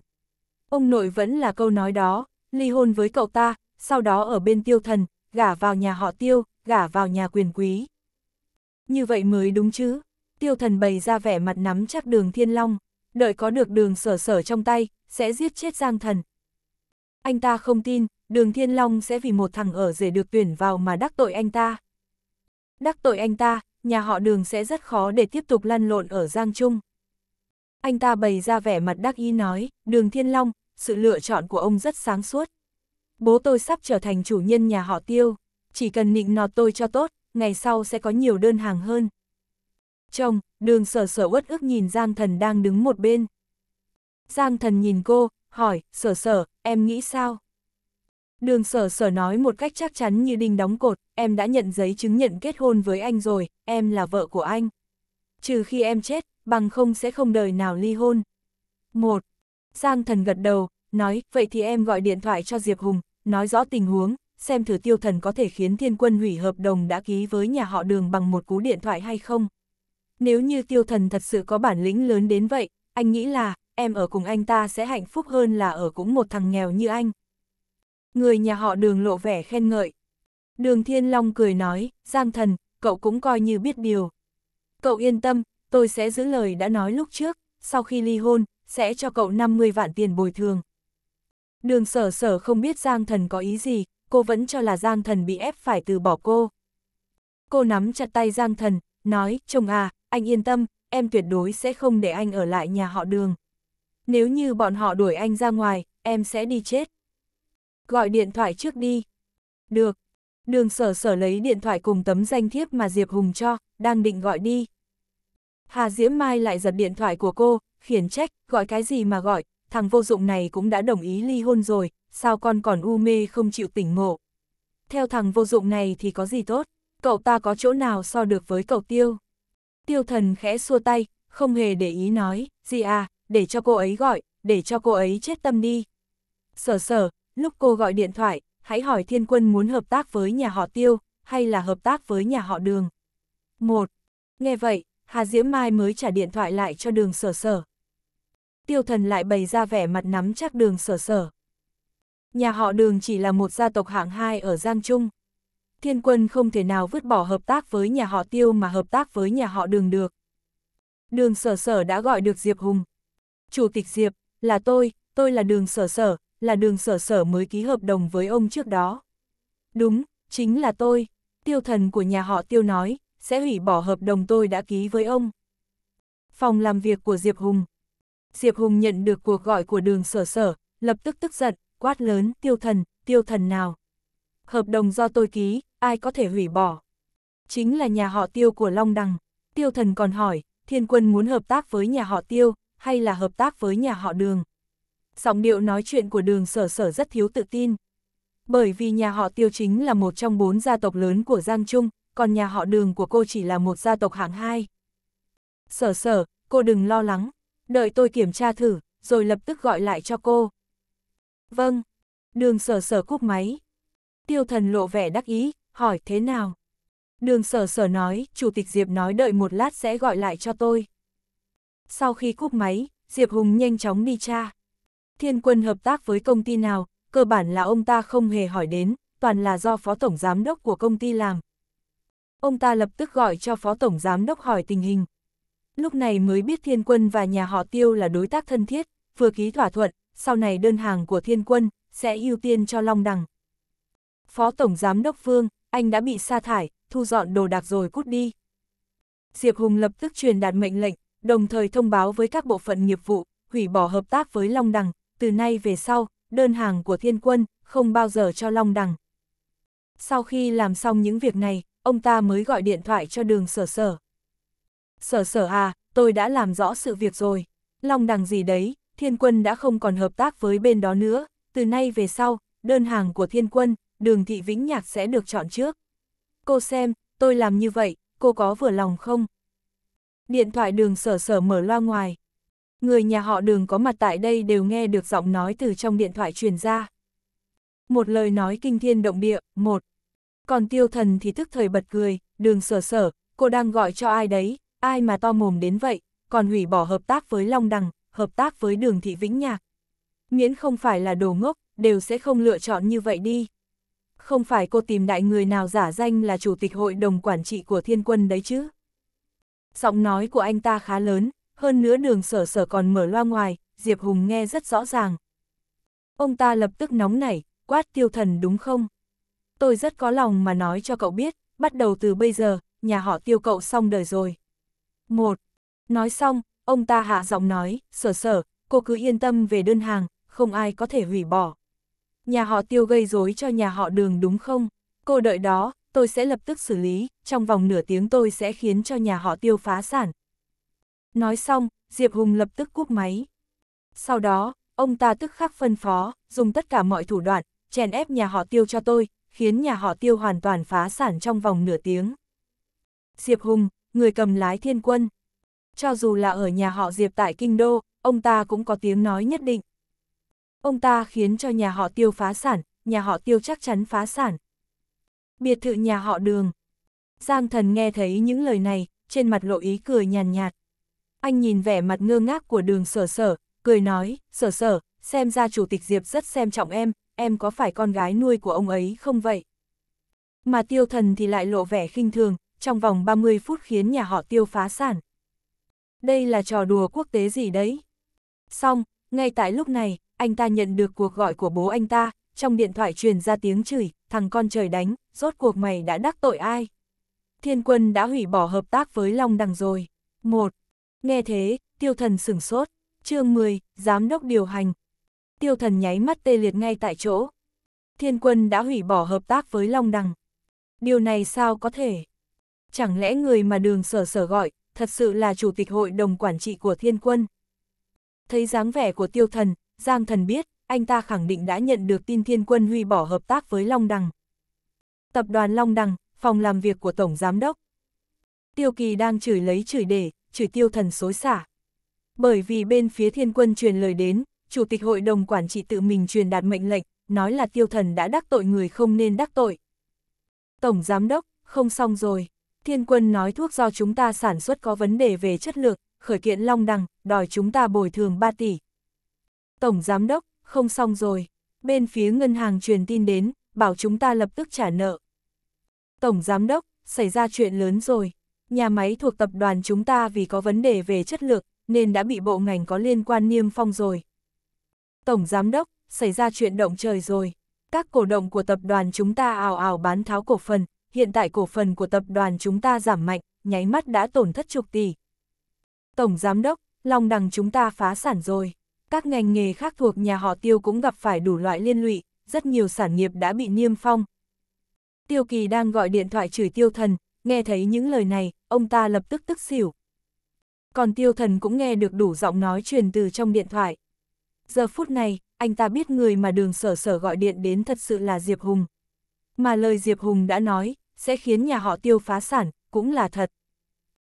Speaker 1: Ông nội vẫn là câu nói đó, ly hôn với cậu ta, sau đó ở bên tiêu thần, gả vào nhà họ tiêu, gả vào nhà quyền quý. Như vậy mới đúng chứ. Tiêu thần bày ra vẻ mặt nắm chắc đường thiên long, đợi có được đường sở sở trong tay, sẽ giết chết giang thần. Anh ta không tin, đường thiên long sẽ vì một thằng ở rể được tuyển vào mà đắc tội anh ta. Đắc tội anh ta, nhà họ đường sẽ rất khó để tiếp tục lăn lộn ở Giang Trung. Anh ta bày ra vẻ mặt đắc ý nói, đường thiên long, sự lựa chọn của ông rất sáng suốt bố tôi sắp trở thành chủ nhân nhà họ tiêu, chỉ cần nịnh nọt tôi cho tốt, ngày sau sẽ có nhiều đơn hàng hơn. Chồng, đường sở sở uất ức nhìn Giang Thần đang đứng một bên. Giang Thần nhìn cô, hỏi, sở sở, em nghĩ sao? Đường sở sở nói một cách chắc chắn như đinh đóng cột, em đã nhận giấy chứng nhận kết hôn với anh rồi, em là vợ của anh. Trừ khi em chết, bằng không sẽ không đời nào ly hôn. một Giang thần gật đầu, nói, vậy thì em gọi điện thoại cho Diệp Hùng, nói rõ tình huống, xem thử tiêu thần có thể khiến thiên quân hủy hợp đồng đã ký với nhà họ đường bằng một cú điện thoại hay không. Nếu như tiêu thần thật sự có bản lĩnh lớn đến vậy, anh nghĩ là, em ở cùng anh ta sẽ hạnh phúc hơn là ở cũng một thằng nghèo như anh. Người nhà họ đường lộ vẻ khen ngợi. Đường Thiên Long cười nói, Giang thần, cậu cũng coi như biết điều. Cậu yên tâm, tôi sẽ giữ lời đã nói lúc trước, sau khi ly hôn, sẽ cho cậu 50 vạn tiền bồi thường. Đường sở sở không biết Giang Thần có ý gì, cô vẫn cho là Giang Thần bị ép phải từ bỏ cô. Cô nắm chặt tay Giang Thần, nói, chồng à, anh yên tâm, em tuyệt đối sẽ không để anh ở lại nhà họ đường. Nếu như bọn họ đuổi anh ra ngoài, em sẽ đi chết. Gọi điện thoại trước đi. Được. Đường sở sở lấy điện thoại cùng tấm danh thiếp mà Diệp Hùng cho, đang định gọi đi. Hà Diễm Mai lại giật điện thoại của cô, khiển trách, gọi cái gì mà gọi, thằng vô dụng này cũng đã đồng ý ly hôn rồi, sao con còn u mê không chịu tỉnh ngộ. Theo thằng vô dụng này thì có gì tốt, cậu ta có chỗ nào so được với cậu tiêu. Tiêu thần khẽ xua tay, không hề để ý nói, gì à, để cho cô ấy gọi, để cho cô ấy chết tâm đi. Sở sở, lúc cô gọi điện thoại, hãy hỏi thiên quân muốn hợp tác với nhà họ tiêu, hay là hợp tác với nhà họ đường. 1. Nghe vậy, Hà Diễm Mai mới trả điện thoại lại cho đường sở sở tiêu thần lại bày ra vẻ mặt nắm chắc đường sở sở. Nhà họ đường chỉ là một gia tộc hạng hai ở Giang Trung. Thiên quân không thể nào vứt bỏ hợp tác với nhà họ tiêu mà hợp tác với nhà họ đường được. Đường sở sở đã gọi được Diệp Hùng. Chủ tịch Diệp, là tôi, tôi là đường sở sở, là đường sở sở mới ký hợp đồng với ông trước đó. Đúng, chính là tôi, tiêu thần của nhà họ tiêu nói, sẽ hủy bỏ hợp đồng tôi đã ký với ông. Phòng làm việc của Diệp Hùng, Diệp Hùng nhận được cuộc gọi của đường sở sở, lập tức tức giận, quát lớn, tiêu thần, tiêu thần nào. Hợp đồng do tôi ký, ai có thể hủy bỏ. Chính là nhà họ tiêu của Long Đằng. Tiêu thần còn hỏi, thiên quân muốn hợp tác với nhà họ tiêu, hay là hợp tác với nhà họ đường. Giọng điệu nói chuyện của đường sở sở rất thiếu tự tin. Bởi vì nhà họ tiêu chính là một trong bốn gia tộc lớn của Giang Trung, còn nhà họ đường của cô chỉ là một gia tộc hạng hai. Sở sở, cô đừng lo lắng, đợi tôi kiểm tra thử, rồi lập tức gọi lại cho cô. Vâng, đường sở sở cúp máy. Tiêu thần lộ vẻ đắc ý, hỏi thế nào? Đường sở sở nói, Chủ tịch Diệp nói đợi một lát sẽ gọi lại cho tôi. Sau khi cúp máy, Diệp Hùng nhanh chóng đi tra. Thiên quân hợp tác với công ty nào, cơ bản là ông ta không hề hỏi đến, toàn là do phó tổng giám đốc của công ty làm. Ông ta lập tức gọi cho phó tổng giám đốc hỏi tình hình, lúc này mới biết thiên quân và nhà họ tiêu là đối tác thân thiết, vừa ký thỏa thuận, sau này đơn hàng của thiên quân sẽ ưu tiên cho Long Đằng. Phó Tổng Giám Đốc Vương, anh đã bị sa thải, thu dọn đồ đạc rồi cút đi. Diệp Hùng lập tức truyền đạt mệnh lệnh, đồng thời thông báo với các bộ phận nghiệp vụ, hủy bỏ hợp tác với Long Đằng, từ nay về sau, đơn hàng của thiên quân không bao giờ cho Long Đằng. Sau khi làm xong những việc này, ông ta mới gọi điện thoại cho đường sở sở sở sở à, tôi đã làm rõ sự việc rồi. Long đằng gì đấy, thiên quân đã không còn hợp tác với bên đó nữa, từ nay về sau, đơn hàng của thiên quân, đường thị vĩnh nhạc sẽ được chọn trước. Cô xem, tôi làm như vậy, cô có vừa lòng không? Điện thoại đường sở sở mở loa ngoài. Người nhà họ đường có mặt tại đây đều nghe được giọng nói từ trong điện thoại truyền ra. Một lời nói kinh thiên động địa, một. Còn tiêu thần thì thức thời bật cười, đường sở sở, cô đang gọi cho ai đấy, ai mà to mồm đến vậy, còn hủy bỏ hợp tác với Long Đằng, hợp tác với Đường Thị Vĩnh Nhạc. Miễn không phải là đồ ngốc, đều sẽ không lựa chọn như vậy đi. Không phải cô tìm đại người nào giả danh là chủ tịch hội đồng quản trị của thiên quân đấy chứ. Giọng nói của anh ta khá lớn, hơn nữa đường sở sở còn mở loa ngoài, Diệp Hùng nghe rất rõ ràng. Ông ta lập tức nóng nảy, quát tiêu thần đúng không? Tôi rất có lòng mà nói cho cậu biết, bắt đầu từ bây giờ, nhà họ tiêu cậu xong đời rồi. Một. Nói xong, ông ta hạ giọng nói, sở sở, cô cứ yên tâm về đơn hàng, không ai có thể hủy bỏ. Nhà họ tiêu gây rối cho nhà họ đường đúng không? Cô đợi đó, tôi sẽ lập tức xử lý, trong vòng nửa tiếng tôi sẽ khiến cho nhà họ tiêu phá sản. Nói xong, Diệp Hùng lập tức cúp máy. Sau đó, ông ta tức khắc phân phó, dùng tất cả mọi thủ đoạn, chèn ép nhà họ tiêu cho tôi, khiến nhà họ tiêu hoàn toàn phá sản trong vòng nửa tiếng. Diệp Hùng, người cầm lái thiên quân. Cho dù là ở nhà họ Diệp tại Kinh Đô, ông ta cũng có tiếng nói nhất định. Ông ta khiến cho nhà họ tiêu phá sản, nhà họ tiêu chắc chắn phá sản. Biệt thự nhà họ đường. Giang thần nghe thấy những lời này, trên mặt lộ ý cười nhàn nhạt, Anh nhìn vẻ mặt ngơ ngác của đường sở sở, cười nói, sở sở, xem ra chủ tịch Diệp rất xem trọng em, em có phải con gái nuôi của ông ấy không vậy? Mà tiêu thần thì lại lộ vẻ khinh thường, trong vòng 30 phút khiến nhà họ tiêu phá sản. Đây là trò đùa quốc tế gì đấy? Xong, ngay tại lúc này, anh ta nhận được cuộc gọi của bố anh ta, trong điện thoại truyền ra tiếng chửi, thằng con trời đánh, rốt cuộc mày đã đắc tội ai? Thiên quân đã hủy bỏ hợp tác với Long Đằng rồi. Một, Nghe thế, tiêu thần sửng sốt. chương 10, Giám đốc điều hành. Tiêu thần nháy mắt tê liệt ngay tại chỗ. Thiên quân đã hủy bỏ hợp tác với Long Đằng. Điều này sao có thể? chẳng lẽ người mà đường sở sở gọi, thật sự là chủ tịch hội đồng quản trị của thiên quân. Thấy dáng vẻ của tiêu thần, Giang thần biết, anh ta khẳng định đã nhận được tin thiên quân hủy bỏ hợp tác với Long Đằng. Tập đoàn Long Đằng, phòng làm việc của Tổng Giám Đốc. Tiêu Kỳ đang chửi lấy chửi để, chửi tiêu thần xối xả. Bởi vì bên phía thiên quân truyền lời đến, Chủ tịch Hội đồng Quản trị tự mình truyền đạt mệnh lệnh, nói là tiêu thần đã đắc tội người không nên đắc tội. Tổng Giám Đốc, không xong rồi thiên quân nói thuốc do chúng ta sản xuất có vấn đề về chất lượng, khởi kiện long đằng, đòi chúng ta bồi thường 3 tỷ. Tổng giám đốc, không xong rồi. Bên phía ngân hàng truyền tin đến, bảo chúng ta lập tức trả nợ. Tổng giám đốc, xảy ra chuyện lớn rồi. Nhà máy thuộc tập đoàn chúng ta vì có vấn đề về chất lượng, nên đã bị bộ ngành có liên quan niêm phong rồi. Tổng giám đốc, xảy ra chuyện động trời rồi. Các cổ động của tập đoàn chúng ta ảo ảo bán tháo cổ phần, hiện tại cổ phần của tập đoàn chúng ta giảm mạnh, nháy mắt đã tổn thất chục tỷ. Tổng Giám đốc, Long Đằng chúng ta phá sản rồi. Các ngành nghề khác thuộc nhà họ tiêu cũng gặp phải đủ loại liên lụy, rất nhiều sản nghiệp đã bị niêm phong. Tiêu Kỳ đang gọi điện thoại chửi tiêu thần, nghe thấy những lời này, ông ta lập tức tức xỉu. Còn tiêu thần cũng nghe được đủ giọng nói truyền từ trong điện thoại. Giờ phút này, anh ta biết người mà đường sở sở gọi điện đến thật sự là Diệp Hùng. Mà lời Diệp Hùng đã nói, sẽ khiến nhà họ tiêu phá sản, cũng là thật.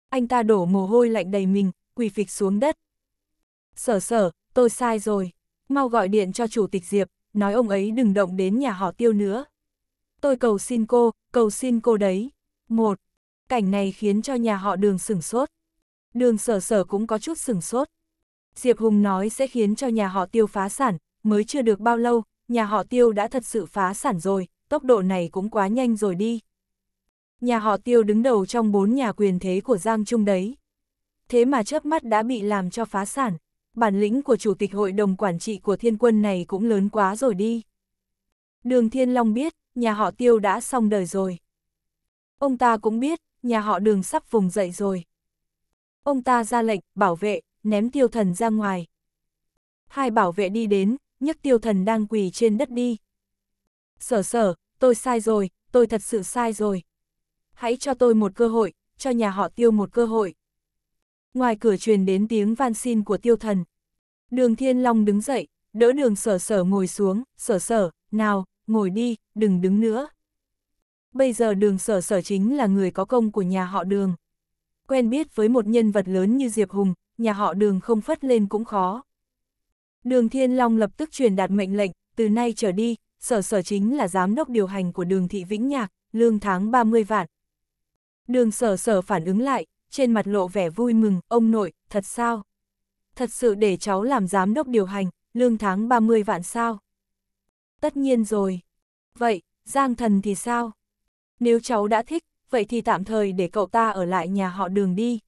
Speaker 1: Anh ta đổ mồ hôi lạnh đầy mình, quỳ phịch xuống đất. Sở sở, tôi sai rồi. Mau gọi điện cho Chủ tịch Diệp, nói ông ấy đừng động đến nhà họ tiêu nữa. Tôi cầu xin cô, cầu xin cô đấy. Một, cảnh này khiến cho nhà họ đường sửng sốt. Đường sở sở cũng có chút sửng sốt. Diệp Hùng nói sẽ khiến cho nhà họ tiêu phá sản, mới chưa được bao lâu, nhà họ tiêu đã thật sự phá sản rồi, tốc độ này cũng quá nhanh rồi đi. Nhà họ tiêu đứng đầu trong bốn nhà quyền thế của Giang Trung đấy. Thế mà chớp mắt đã bị làm cho phá sản, bản lĩnh của Chủ tịch Hội đồng Quản trị của thiên quân này cũng lớn quá rồi đi. Đường Thiên Long biết, nhà họ tiêu đã xong đời rồi. Ông ta cũng biết, nhà họ đường sắp vùng dậy rồi. Ông ta ra lệnh, bảo vệ, ném tiêu thần ra ngoài. Hai bảo vệ đi đến, nhấc tiêu thần đang quỳ trên đất đi. Sở sở, tôi sai rồi, tôi thật sự sai rồi hãy cho tôi một cơ hội, cho nhà họ tiêu một cơ hội. Ngoài cửa truyền đến tiếng van xin của tiêu thần. Đường Thiên Long đứng dậy, đỡ đường sở sở ngồi xuống, sở sở, nào, ngồi đi, đừng đứng nữa. Bây giờ đường sở sở chính là người có công của nhà họ đường. Quen biết với một nhân vật lớn như Diệp Hùng, nhà họ đường không phất lên cũng khó. Đường Thiên Long lập tức truyền đạt mệnh lệnh, từ nay trở đi, sở sở chính là giám đốc điều hành của đường thị Vĩnh Nhạc, lương tháng 30 vạn, Đường sở sở phản ứng lại, trên mặt lộ vẻ vui mừng, ông nội, thật sao? Thật sự để cháu làm giám đốc điều hành, lương tháng 30 vạn sao? Tất nhiên rồi. Vậy, Giang Thần thì sao? Nếu cháu đã thích, vậy thì tạm thời để cậu ta ở lại nhà họ đường đi.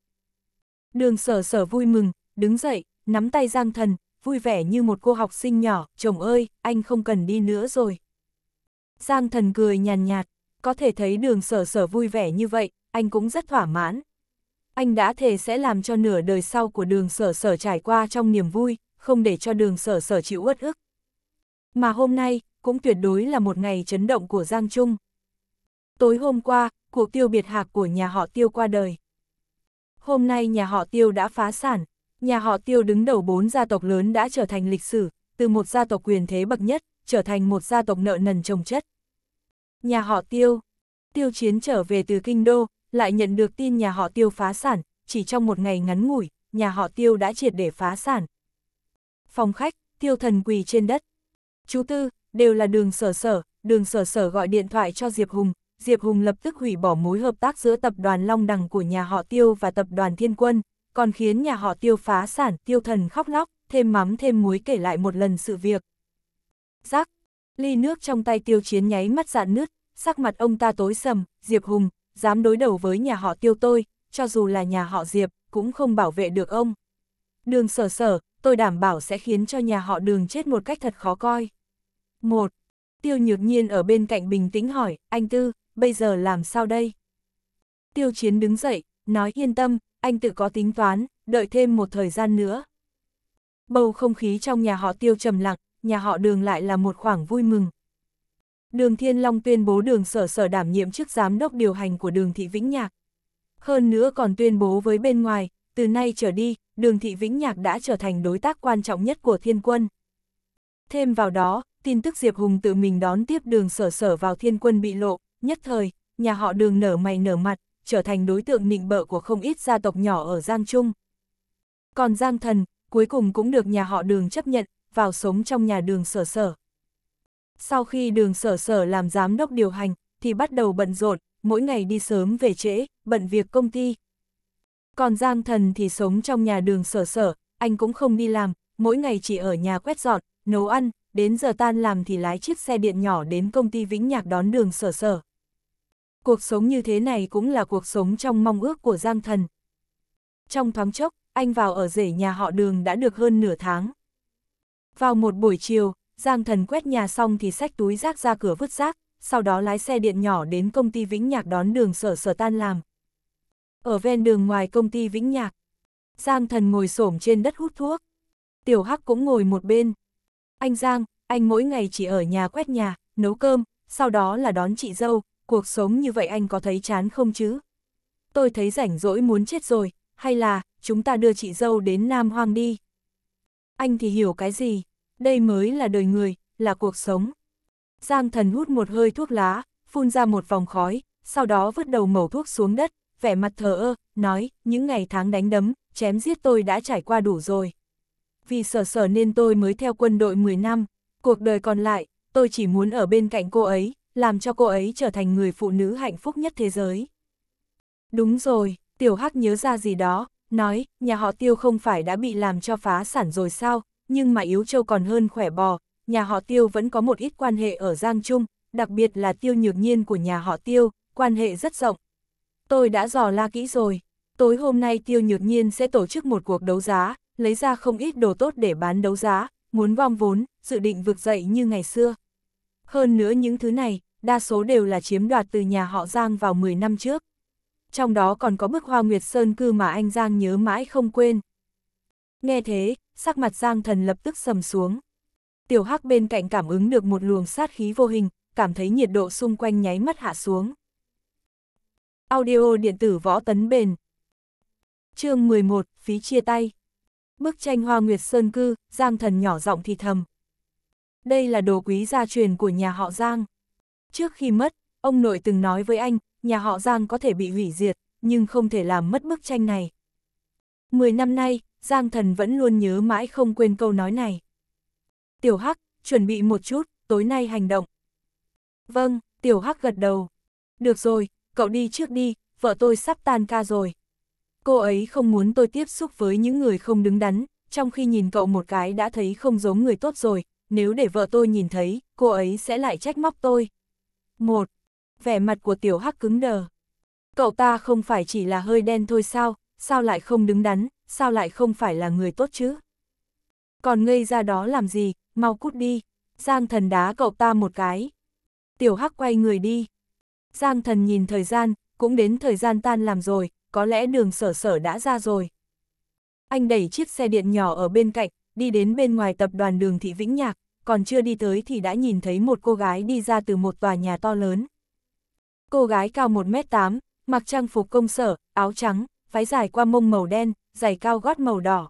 Speaker 1: Đường sở sở vui mừng, đứng dậy, nắm tay Giang Thần, vui vẻ như một cô học sinh nhỏ, chồng ơi, anh không cần đi nữa rồi. Giang Thần cười nhàn nhạt, nhạt, có thể thấy đường sở sở vui vẻ như vậy, anh cũng rất thỏa mãn. Anh đã thề sẽ làm cho nửa đời sau của đường sở sở trải qua trong niềm vui, không để cho đường sở sở chịu uất ức. Mà hôm nay, cũng tuyệt đối là một ngày chấn động của Giang Trung. Tối hôm qua, cuộc tiêu biệt hạc của nhà họ tiêu qua đời. Hôm nay nhà họ tiêu đã phá sản, nhà họ tiêu đứng đầu bốn gia tộc lớn đã trở thành lịch sử, từ một gia tộc quyền thế bậc nhất, trở thành một gia tộc nợ nần trồng chất. Nhà họ tiêu, tiêu chiến trở về từ kinh đô, lại nhận được tin nhà họ tiêu phá sản, chỉ trong một ngày ngắn ngủi, nhà họ tiêu đã triệt để phá sản. Phòng khách, tiêu thần quỳ trên đất. Chú Tư, đều là đường sở sở, đường sở sở gọi điện thoại cho Diệp Hùng, Diệp Hùng lập tức hủy bỏ mối hợp tác giữa tập đoàn Long Đằng của nhà họ tiêu và tập đoàn Thiên Quân, còn khiến nhà họ tiêu phá sản, tiêu thần khóc lóc, thêm mắm thêm muối kể lại một lần sự việc. Giác, ly nước trong tay tiêu chiến nháy mắt dạn nứt, sắc mặt ông ta tối sầm, Diệp Hùng, dám đối đầu với nhà họ tiêu tôi, cho dù là nhà họ Diệp, cũng không bảo vệ được ông. Đường sở sở, tôi đảm bảo sẽ khiến cho nhà họ đường chết một cách thật khó coi. Một, Tiêu nhược nhiên ở bên cạnh bình tĩnh hỏi, anh Tư, bây giờ làm sao đây? Tiêu chiến đứng dậy, nói yên tâm, anh tự có tính toán, đợi thêm một thời gian nữa. Bầu không khí trong nhà họ tiêu trầm lặng, nhà họ đường lại là một khoảng vui mừng, đường Thiên Long tuyên bố đường sở sở đảm nhiệm chức giám đốc điều hành của đường Thị Vĩnh Nhạc. Hơn nữa còn tuyên bố với bên ngoài, từ nay trở đi, đường Thị Vĩnh Nhạc đã trở thành đối tác quan trọng nhất của Thiên Quân. Thêm vào đó, tin tức Diệp Hùng tự mình đón tiếp đường sở sở vào Thiên Quân bị lộ, nhất thời, nhà họ đường nở mày nở mặt, trở thành đối tượng nịnh bợ của không ít gia tộc nhỏ ở Giang Trung. Còn Giang Thần, cuối cùng cũng được nhà họ đường chấp nhận, vào sống trong nhà đường sở sở. Sau khi đường sở sở làm giám đốc điều hành, thì bắt đầu bận rộn, mỗi ngày đi sớm về trễ, bận việc công ty. Còn Giang Thần thì sống trong nhà đường sở sở, anh cũng không đi làm, mỗi ngày chỉ ở nhà quét dọn, nấu ăn, đến giờ tan làm thì lái chiếc xe điện nhỏ đến công ty Vĩnh Nhạc đón đường sở sở. Cuộc sống như thế này cũng là cuộc sống trong mong ước của Giang Thần. Trong thoáng chốc, anh vào ở rể nhà họ đường đã được hơn nửa tháng. Vào một buổi chiều, Giang thần quét nhà xong thì xách túi rác ra cửa vứt rác, sau đó lái xe điện nhỏ đến công ty Vĩnh Nhạc đón đường sở sở tan làm. Ở ven đường ngoài công ty Vĩnh Nhạc, Giang thần ngồi xổm trên đất hút thuốc. Tiểu Hắc cũng ngồi một bên. Anh Giang, anh mỗi ngày chỉ ở nhà quét nhà, nấu cơm, sau đó là đón chị dâu, cuộc sống như vậy anh có thấy chán không chứ? Tôi thấy rảnh rỗi muốn chết rồi, hay là, chúng ta đưa chị dâu đến Nam Hoang đi. Anh thì hiểu cái gì? đây mới là đời người, là cuộc sống. Giang thần hút một hơi thuốc lá, phun ra một vòng khói, sau đó vứt đầu mẩu thuốc xuống đất, vẻ mặt thờ ơ, nói, những ngày tháng đánh đấm, chém giết tôi đã trải qua đủ rồi. Vì sở sở nên tôi mới theo quân đội 10 năm, cuộc đời còn lại, tôi chỉ muốn ở bên cạnh cô ấy, làm cho cô ấy trở thành người phụ nữ hạnh phúc nhất thế giới. Đúng rồi, Tiểu Hắc nhớ ra gì đó, nói, nhà họ Tiêu không phải đã bị làm cho phá sản rồi sao, nhưng mà yếu châu còn hơn khỏe bò, nhà họ tiêu vẫn có một ít quan hệ ở Giang Trung, đặc biệt là tiêu nhược nhiên của nhà họ tiêu, quan hệ rất rộng. Tôi đã dò la kỹ rồi, tối hôm nay tiêu nhược nhiên sẽ tổ chức một cuộc đấu giá, lấy ra không ít đồ tốt để bán đấu giá, muốn vong vốn, dự định vực dậy như ngày xưa. Hơn nữa những thứ này, đa số đều là chiếm đoạt từ nhà họ Giang vào 10 năm trước. Trong đó còn có bức hoa Nguyệt Sơn cư mà anh Giang nhớ mãi không quên. Nghe thế, sắc mặt Giang Thần lập tức sầm xuống. Tiểu Hắc bên cạnh cảm ứng được một luồng sát khí vô hình, cảm thấy nhiệt độ xung quanh nháy mắt hạ xuống. Audio điện tử võ tấn bền. Chương 11, phí chia tay. Bức tranh Hoa Nguyệt Sơn cư, Giang Thần nhỏ giọng thì thầm. Đây là đồ quý gia truyền của nhà họ Giang. Trước khi mất, ông nội từng nói với anh, nhà họ Giang có thể bị hủy diệt, nhưng không thể làm mất bức tranh này. Mười năm nay, Giang thần vẫn luôn nhớ mãi không quên câu nói này. Tiểu Hắc, chuẩn bị một chút, tối nay hành động. Vâng, Tiểu Hắc gật đầu. Được rồi, cậu đi trước đi, vợ tôi sắp tan ca rồi. Cô ấy không muốn tôi tiếp xúc với những người không đứng đắn, trong khi nhìn cậu một cái đã thấy không giống người tốt rồi, nếu để vợ tôi nhìn thấy, cô ấy sẽ lại trách móc tôi. Một, vẻ mặt của Tiểu Hắc cứng đờ. Cậu ta không phải chỉ là hơi đen thôi sao, sao lại không đứng đắn, sao lại không phải là người tốt chứ? Còn ngây ra đó làm gì, mau cút đi. Giang thần đá cậu ta một cái. Tiểu hắc quay người đi. Giang thần nhìn thời gian, cũng đến thời gian tan làm rồi, có lẽ đường sở sở đã ra rồi. Anh đẩy chiếc xe điện nhỏ ở bên cạnh, đi đến bên ngoài tập đoàn đường thị Vĩnh Nhạc, còn chưa đi tới thì đã nhìn thấy một cô gái đi ra từ một tòa nhà to lớn. Cô gái cao 1m8, mặc trang phục công sở, áo trắng, váy dài qua mông màu đen, giày cao gót màu đỏ.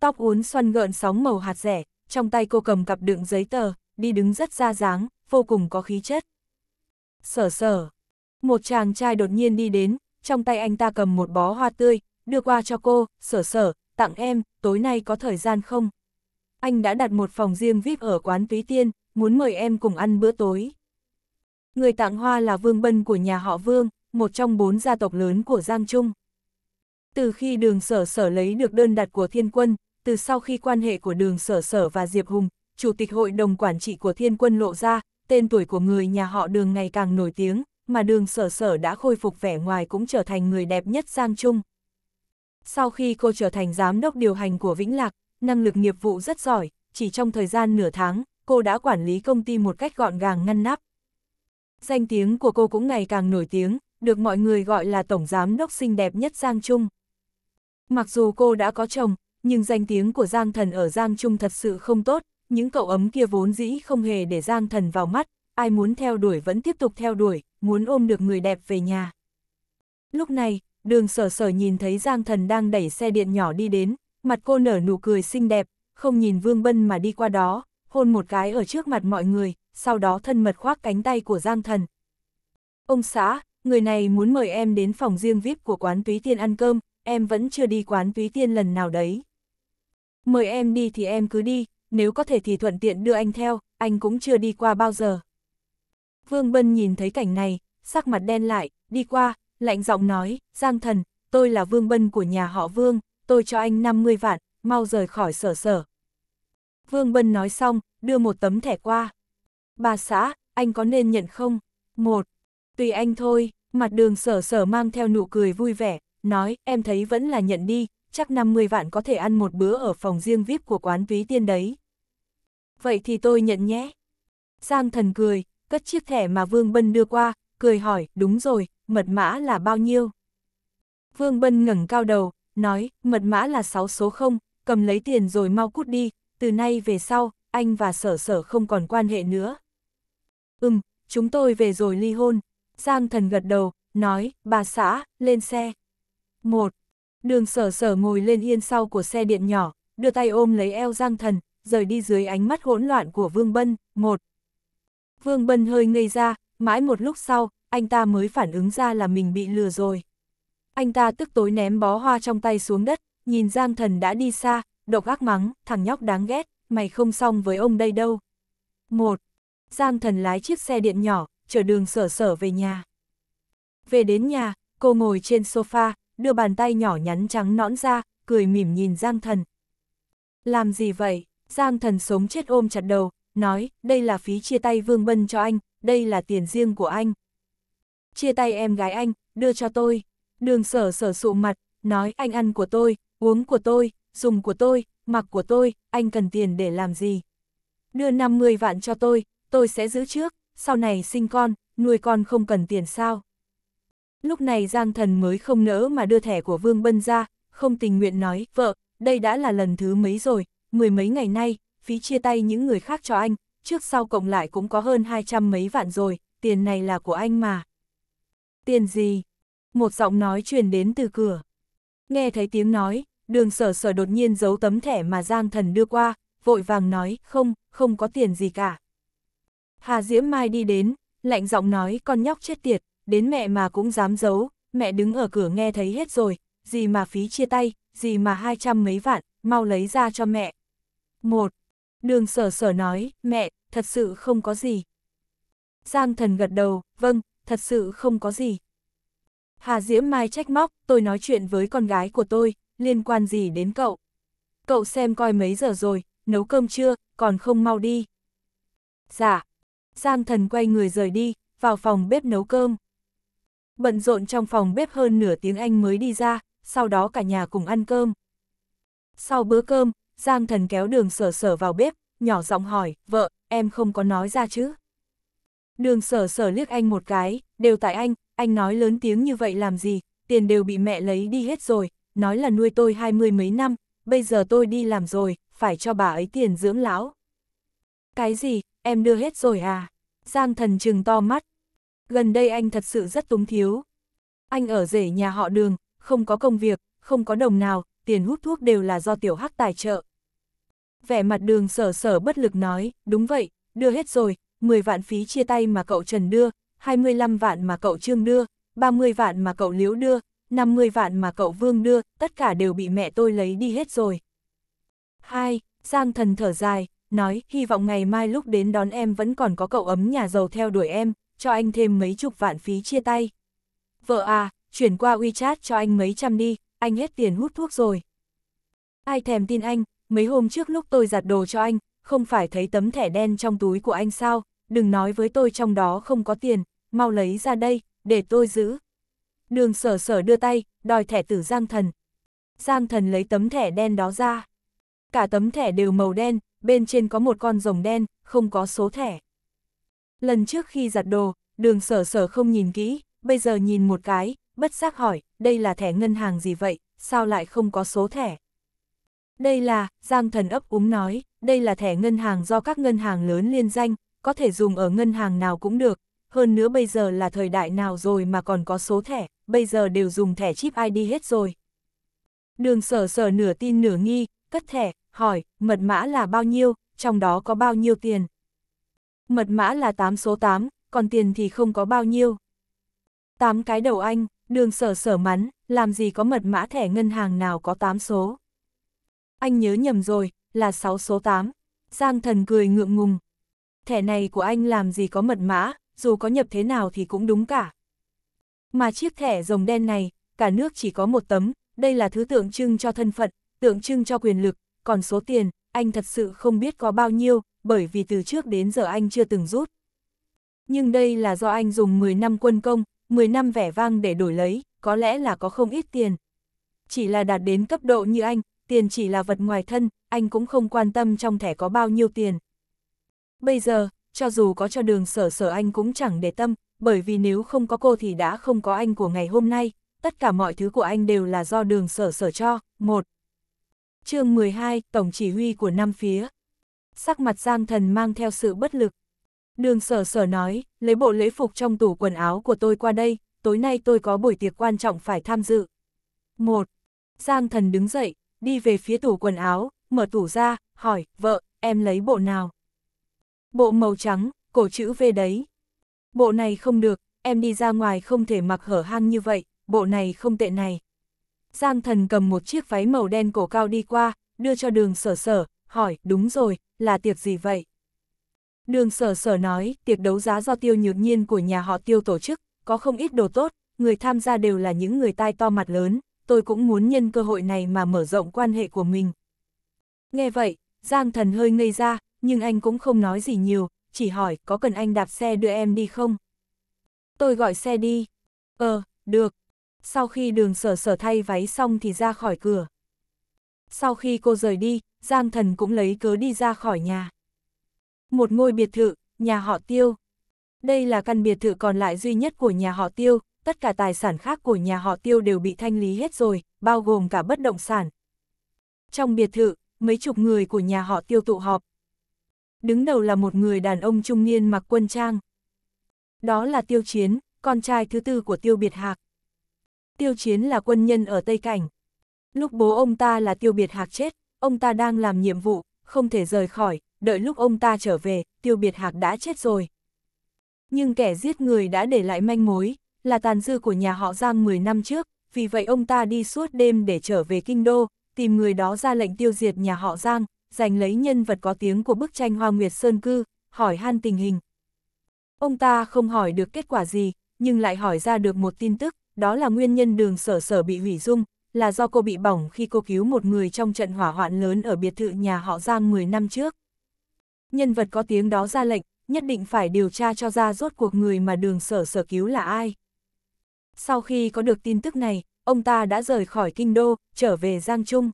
Speaker 1: Tóc uốn xoăn gợn sóng màu hạt rẻ, trong tay cô cầm cặp đựng giấy tờ, đi đứng rất ra dáng, vô cùng có khí chất. Sở sở. Một chàng trai đột nhiên đi đến, trong tay anh ta cầm một bó hoa tươi, đưa qua cho cô, sở sở, tặng em, tối nay có thời gian không? Anh đã đặt một phòng riêng VIP ở quán Túy Tiên, muốn mời em cùng ăn bữa tối. Người tặng hoa là Vương Bân của nhà họ Vương, một trong bốn gia tộc lớn của Giang Trung. Từ khi đường sở sở lấy được đơn đặt của thiên quân, từ sau khi quan hệ của đường sở sở và Diệp Hùng, Chủ tịch Hội đồng Quản trị của thiên quân lộ ra, tên tuổi của người nhà họ đường ngày càng nổi tiếng, mà đường sở sở đã khôi phục vẻ ngoài cũng trở thành người đẹp nhất Giang Trung. Sau khi cô trở thành giám đốc điều hành của Vĩnh Lạc, năng lực nghiệp vụ rất giỏi, chỉ trong thời gian nửa tháng, cô đã quản lý công ty một cách gọn gàng ngăn nắp. Danh tiếng của cô cũng ngày càng nổi tiếng, được mọi người gọi là tổng giám đốc xinh đẹp nhất Giang Trung. Mặc dù cô đã có chồng, nhưng danh tiếng của Giang Thần ở Giang Trung thật sự không tốt, những cậu ấm kia vốn dĩ không hề để Giang Thần vào mắt, ai muốn theo đuổi vẫn tiếp tục theo đuổi, muốn ôm được người đẹp về nhà. Lúc này, đường sở sở nhìn thấy Giang Thần đang đẩy xe điện nhỏ đi đến, mặt cô nở nụ cười xinh đẹp, không nhìn Vương Bân mà đi qua đó, hôn một cái ở trước mặt mọi người, sau đó thân mật khoác cánh tay của Giang Thần. Ông xã, người này muốn mời em đến phòng riêng VIP của quán túy tiên ăn cơm, em vẫn chưa đi quán túy tiên lần nào đấy. Mời em đi thì em cứ đi, nếu có thể thì thuận tiện đưa anh theo, anh cũng chưa đi qua bao giờ. Vương Bân nhìn thấy cảnh này, sắc mặt đen lại, đi qua, lạnh giọng nói, Giang Thần, tôi là Vương Bân của nhà họ Vương, tôi cho anh 50 vạn, mau rời khỏi sở sở. Vương Bân nói xong, đưa một tấm thẻ qua. Bà xã, anh có nên nhận không? Một, tùy anh thôi, mặt đường sở sở mang theo nụ cười vui vẻ, nói, em thấy vẫn là nhận đi, chắc 50 vạn có thể ăn một bữa ở phòng riêng VIP của quán túy tiên đấy. Vậy thì tôi nhận nhé. Giang thần cười, cất chiếc thẻ mà Vương Bân đưa qua, cười hỏi, đúng rồi, mật mã là bao nhiêu? Vương Bân ngẩng cao đầu, nói, mật mã là 6 số 0, cầm lấy tiền rồi mau cút đi, từ nay về sau, anh và sở sở không còn quan hệ nữa. Ừm, chúng tôi về rồi ly hôn. Giang thần gật đầu, nói, bà xã, lên xe một Đường sở sở ngồi lên yên sau của xe điện nhỏ, đưa tay ôm lấy eo Giang Thần, rời đi dưới ánh mắt hỗn loạn của Vương Bân. một Vương Bân hơi ngây ra, mãi một lúc sau, anh ta mới phản ứng ra là mình bị lừa rồi. Anh ta tức tối ném bó hoa trong tay xuống đất, nhìn Giang Thần đã đi xa, độc ác mắng, thằng nhóc đáng ghét, mày không xong với ông đây đâu. một Giang Thần lái chiếc xe điện nhỏ, chở đường sở sở về nhà. Về đến nhà, cô ngồi trên sofa, đưa bàn tay nhỏ nhắn trắng nõn ra, cười mỉm nhìn Giang Thần. Làm gì vậy? Giang Thần sống chết ôm chặt đầu, nói, đây là phí chia tay Vương Bân cho anh, đây là tiền riêng của anh. Chia tay em gái anh, đưa cho tôi. Đường sở sở sụ mặt, nói anh ăn của tôi, uống của tôi, dùng của tôi, mặc của tôi, anh cần tiền để làm gì? Đưa 50 vạn cho tôi, tôi sẽ giữ trước, sau này sinh con, nuôi con không cần tiền sao? Lúc này Giang Thần mới không nỡ mà đưa thẻ của Vương Bân ra, không tình nguyện nói, vợ, đây đã là lần thứ mấy rồi, mười mấy ngày nay, phí chia tay những người khác cho anh, trước sau cộng lại cũng có hơn hai trăm mấy vạn rồi, tiền này là của anh mà. Tiền gì? Một giọng nói truyền đến từ cửa. Nghe thấy tiếng nói, đường sở sở đột nhiên giấu tấm thẻ mà Giang Thần đưa qua, vội vàng nói, không, không có tiền gì cả. Hà Diễm Mai đi đến, lạnh giọng nói con nhóc chết tiệt, đến mẹ mà cũng dám giấu, mẹ đứng ở cửa nghe thấy hết rồi, gì mà phí chia tay, gì mà hai trăm mấy vạn, mau lấy ra cho mẹ. Một, đường sở sở nói, mẹ, thật sự không có gì. Giang thần gật đầu, vâng, thật sự không có gì. Hà Diễm Mai trách móc, tôi nói chuyện với con gái của tôi, liên quan gì đến cậu. Cậu xem coi mấy giờ rồi, nấu cơm chưa, còn không mau đi. Dạ. Giang thần quay người rời đi, vào phòng bếp nấu cơm bận rộn trong phòng bếp hơn nửa tiếng anh mới đi ra, sau đó cả nhà cùng ăn cơm. Sau bữa cơm, Giang thần kéo đường sở sở vào bếp, nhỏ giọng hỏi, vợ, em không có nói ra chứ? Đường sở sở liếc anh một cái, đều tại anh, anh nói lớn tiếng như vậy làm gì, tiền đều bị mẹ lấy đi hết rồi, nói là nuôi tôi hai mươi mấy năm, bây giờ tôi đi làm rồi, phải cho bà ấy tiền dưỡng lão. Cái gì, em đưa hết rồi à? Giang thần trừng to mắt, gần đây anh thật sự rất túng thiếu. Anh ở rể nhà họ đường, không có công việc, không có đồng nào, tiền hút thuốc đều là do tiểu hắc tài trợ. Vẻ mặt đường sở sở bất lực nói, đúng vậy, đưa hết rồi, 10 vạn phí chia tay mà cậu Trần đưa, 25 vạn mà cậu Trương đưa, 30 vạn mà cậu Liễu đưa, 50 vạn mà cậu Vương đưa, tất cả đều bị mẹ tôi lấy đi hết rồi. Hai, Giang thần thở dài, nói hy vọng ngày mai lúc đến đón em vẫn còn có cậu ấm nhà giàu theo đuổi em, cho anh thêm mấy chục vạn phí chia tay. Vợ à, chuyển qua WeChat cho anh mấy trăm đi, anh hết tiền hút thuốc rồi. Ai thèm tin anh, mấy hôm trước lúc tôi giặt đồ cho anh, không phải thấy tấm thẻ đen trong túi của anh sao, đừng nói với tôi trong đó không có tiền, mau lấy ra đây, để tôi giữ. Đường sở sở đưa tay, đòi thẻ tử Giang Thần. Giang Thần lấy tấm thẻ đen đó ra. Cả tấm thẻ đều màu đen, bên trên có một con rồng đen, không có số thẻ. Lần trước khi giặt đồ, đường sở sở không nhìn kỹ, bây giờ nhìn một cái, bất giác hỏi, đây là thẻ ngân hàng gì vậy, sao lại không có số thẻ? Đây là, Giang Thần ấp úng nói, đây là thẻ ngân hàng do các ngân hàng lớn liên danh, có thể dùng ở ngân hàng nào cũng được. Hơn nữa bây giờ là thời đại nào rồi mà còn có số thẻ, bây giờ đều dùng thẻ chip ID hết rồi. Đường sở sở nửa tin nửa nghi, cất thẻ, hỏi, mật mã là bao nhiêu, trong đó có bao nhiêu tiền mật mã là 8 số 8, còn tiền thì không có bao nhiêu. 8 cái đầu anh, đường sở sở mắn, làm gì có mật mã thẻ ngân hàng nào có 8 số. Anh nhớ nhầm rồi, là 6 số 8. Giang thần cười ngượng ngùng. Thẻ này của anh làm gì có mật mã, dù có nhập thế nào thì cũng đúng cả. Mà chiếc thẻ rồng đen này, cả nước chỉ có một tấm, đây là thứ tượng trưng cho thân phận, tượng trưng cho quyền lực, còn số tiền, anh thật sự không biết có bao nhiêu, bởi vì từ trước đến giờ anh chưa từng rút. Nhưng đây là do anh dùng 10 năm quân công, 10 năm vẻ vang để đổi lấy, có lẽ là có không ít tiền. Chỉ là đạt đến cấp độ như anh, tiền chỉ là vật ngoài thân, anh cũng không quan tâm trong thẻ có bao nhiêu tiền. Bây giờ, cho dù có cho đường sở sở anh cũng chẳng để tâm, bởi vì nếu không có cô thì đã không có anh của ngày hôm nay, tất cả mọi thứ của anh đều là do đường sở sở cho. một chương 12, Tổng chỉ huy của năm phía sắc mặt Giang Thần mang theo sự bất lực. Đường sở sở nói, lấy bộ lễ phục trong tủ quần áo của tôi qua đây, tối nay tôi có buổi tiệc quan trọng phải tham dự. Một, Giang Thần đứng dậy, đi về phía tủ quần áo, mở tủ ra, hỏi, vợ, em lấy bộ nào? Bộ màu trắng, cổ chữ V đấy. Bộ này không được, em đi ra ngoài không thể mặc hở hang như vậy, bộ này không tệ này. Giang thần cầm một chiếc váy màu đen cổ cao đi qua, đưa cho đường sở sở, hỏi, đúng rồi, là tiệc gì vậy? Đường sở sở nói, tiệc đấu giá do tiêu nhược nhiên của nhà họ tiêu tổ chức, có không ít đồ tốt, người tham gia đều là những người tai to mặt lớn, tôi cũng muốn nhân cơ hội này mà mở rộng quan hệ của mình. Nghe vậy, Giang thần hơi ngây ra, nhưng anh cũng không nói gì nhiều, chỉ hỏi có cần anh đạp xe đưa em đi không? Tôi gọi xe đi. Ờ, được. Sau khi đường sở sở thay váy xong thì ra khỏi cửa sau khi cô rời đi, Giang Thần cũng lấy cớ đi ra khỏi nhà. Một ngôi biệt thự, nhà họ Tiêu. Đây là căn biệt thự còn lại duy nhất của nhà họ Tiêu, tất cả tài sản khác của nhà họ Tiêu đều bị thanh lý hết rồi, bao gồm cả bất động sản. Trong biệt thự, mấy chục người của nhà họ Tiêu tụ họp. Đứng đầu là một người đàn ông trung niên mặc quân trang. Đó là Tiêu Chiến, con trai thứ tư của Tiêu Biệt Hạc. Tiêu Chiến là quân nhân ở Tây Cảnh, Lúc bố ông ta là tiêu biệt hạc chết, ông ta đang làm nhiệm vụ, không thể rời khỏi, đợi lúc ông ta trở về, tiêu biệt hạc đã chết rồi. Nhưng kẻ giết người đã để lại manh mối, là tàn dư của nhà họ Giang 10 năm trước, vì vậy ông ta đi suốt đêm để trở về kinh đô, tìm người đó ra lệnh tiêu diệt nhà họ Giang, giành lấy nhân vật có tiếng của bức tranh Hoa Nguyệt Sơn Cư, hỏi han tình hình. Ông ta không hỏi được kết quả gì, nhưng lại hỏi ra được một tin tức, đó là nguyên nhân đường sở sở bị hủy dung, là do cô bị bỏng khi cô cứu một người trong trận hỏa hoạn lớn ở biệt thự nhà họ Giang 10 năm trước. Nhân vật có tiếng đó ra lệnh, nhất định phải điều tra cho ra rốt cuộc người mà đường sở sở cứu là ai. Sau khi có được tin tức này, ông ta đã rời khỏi kinh đô, trở về Giang Trung.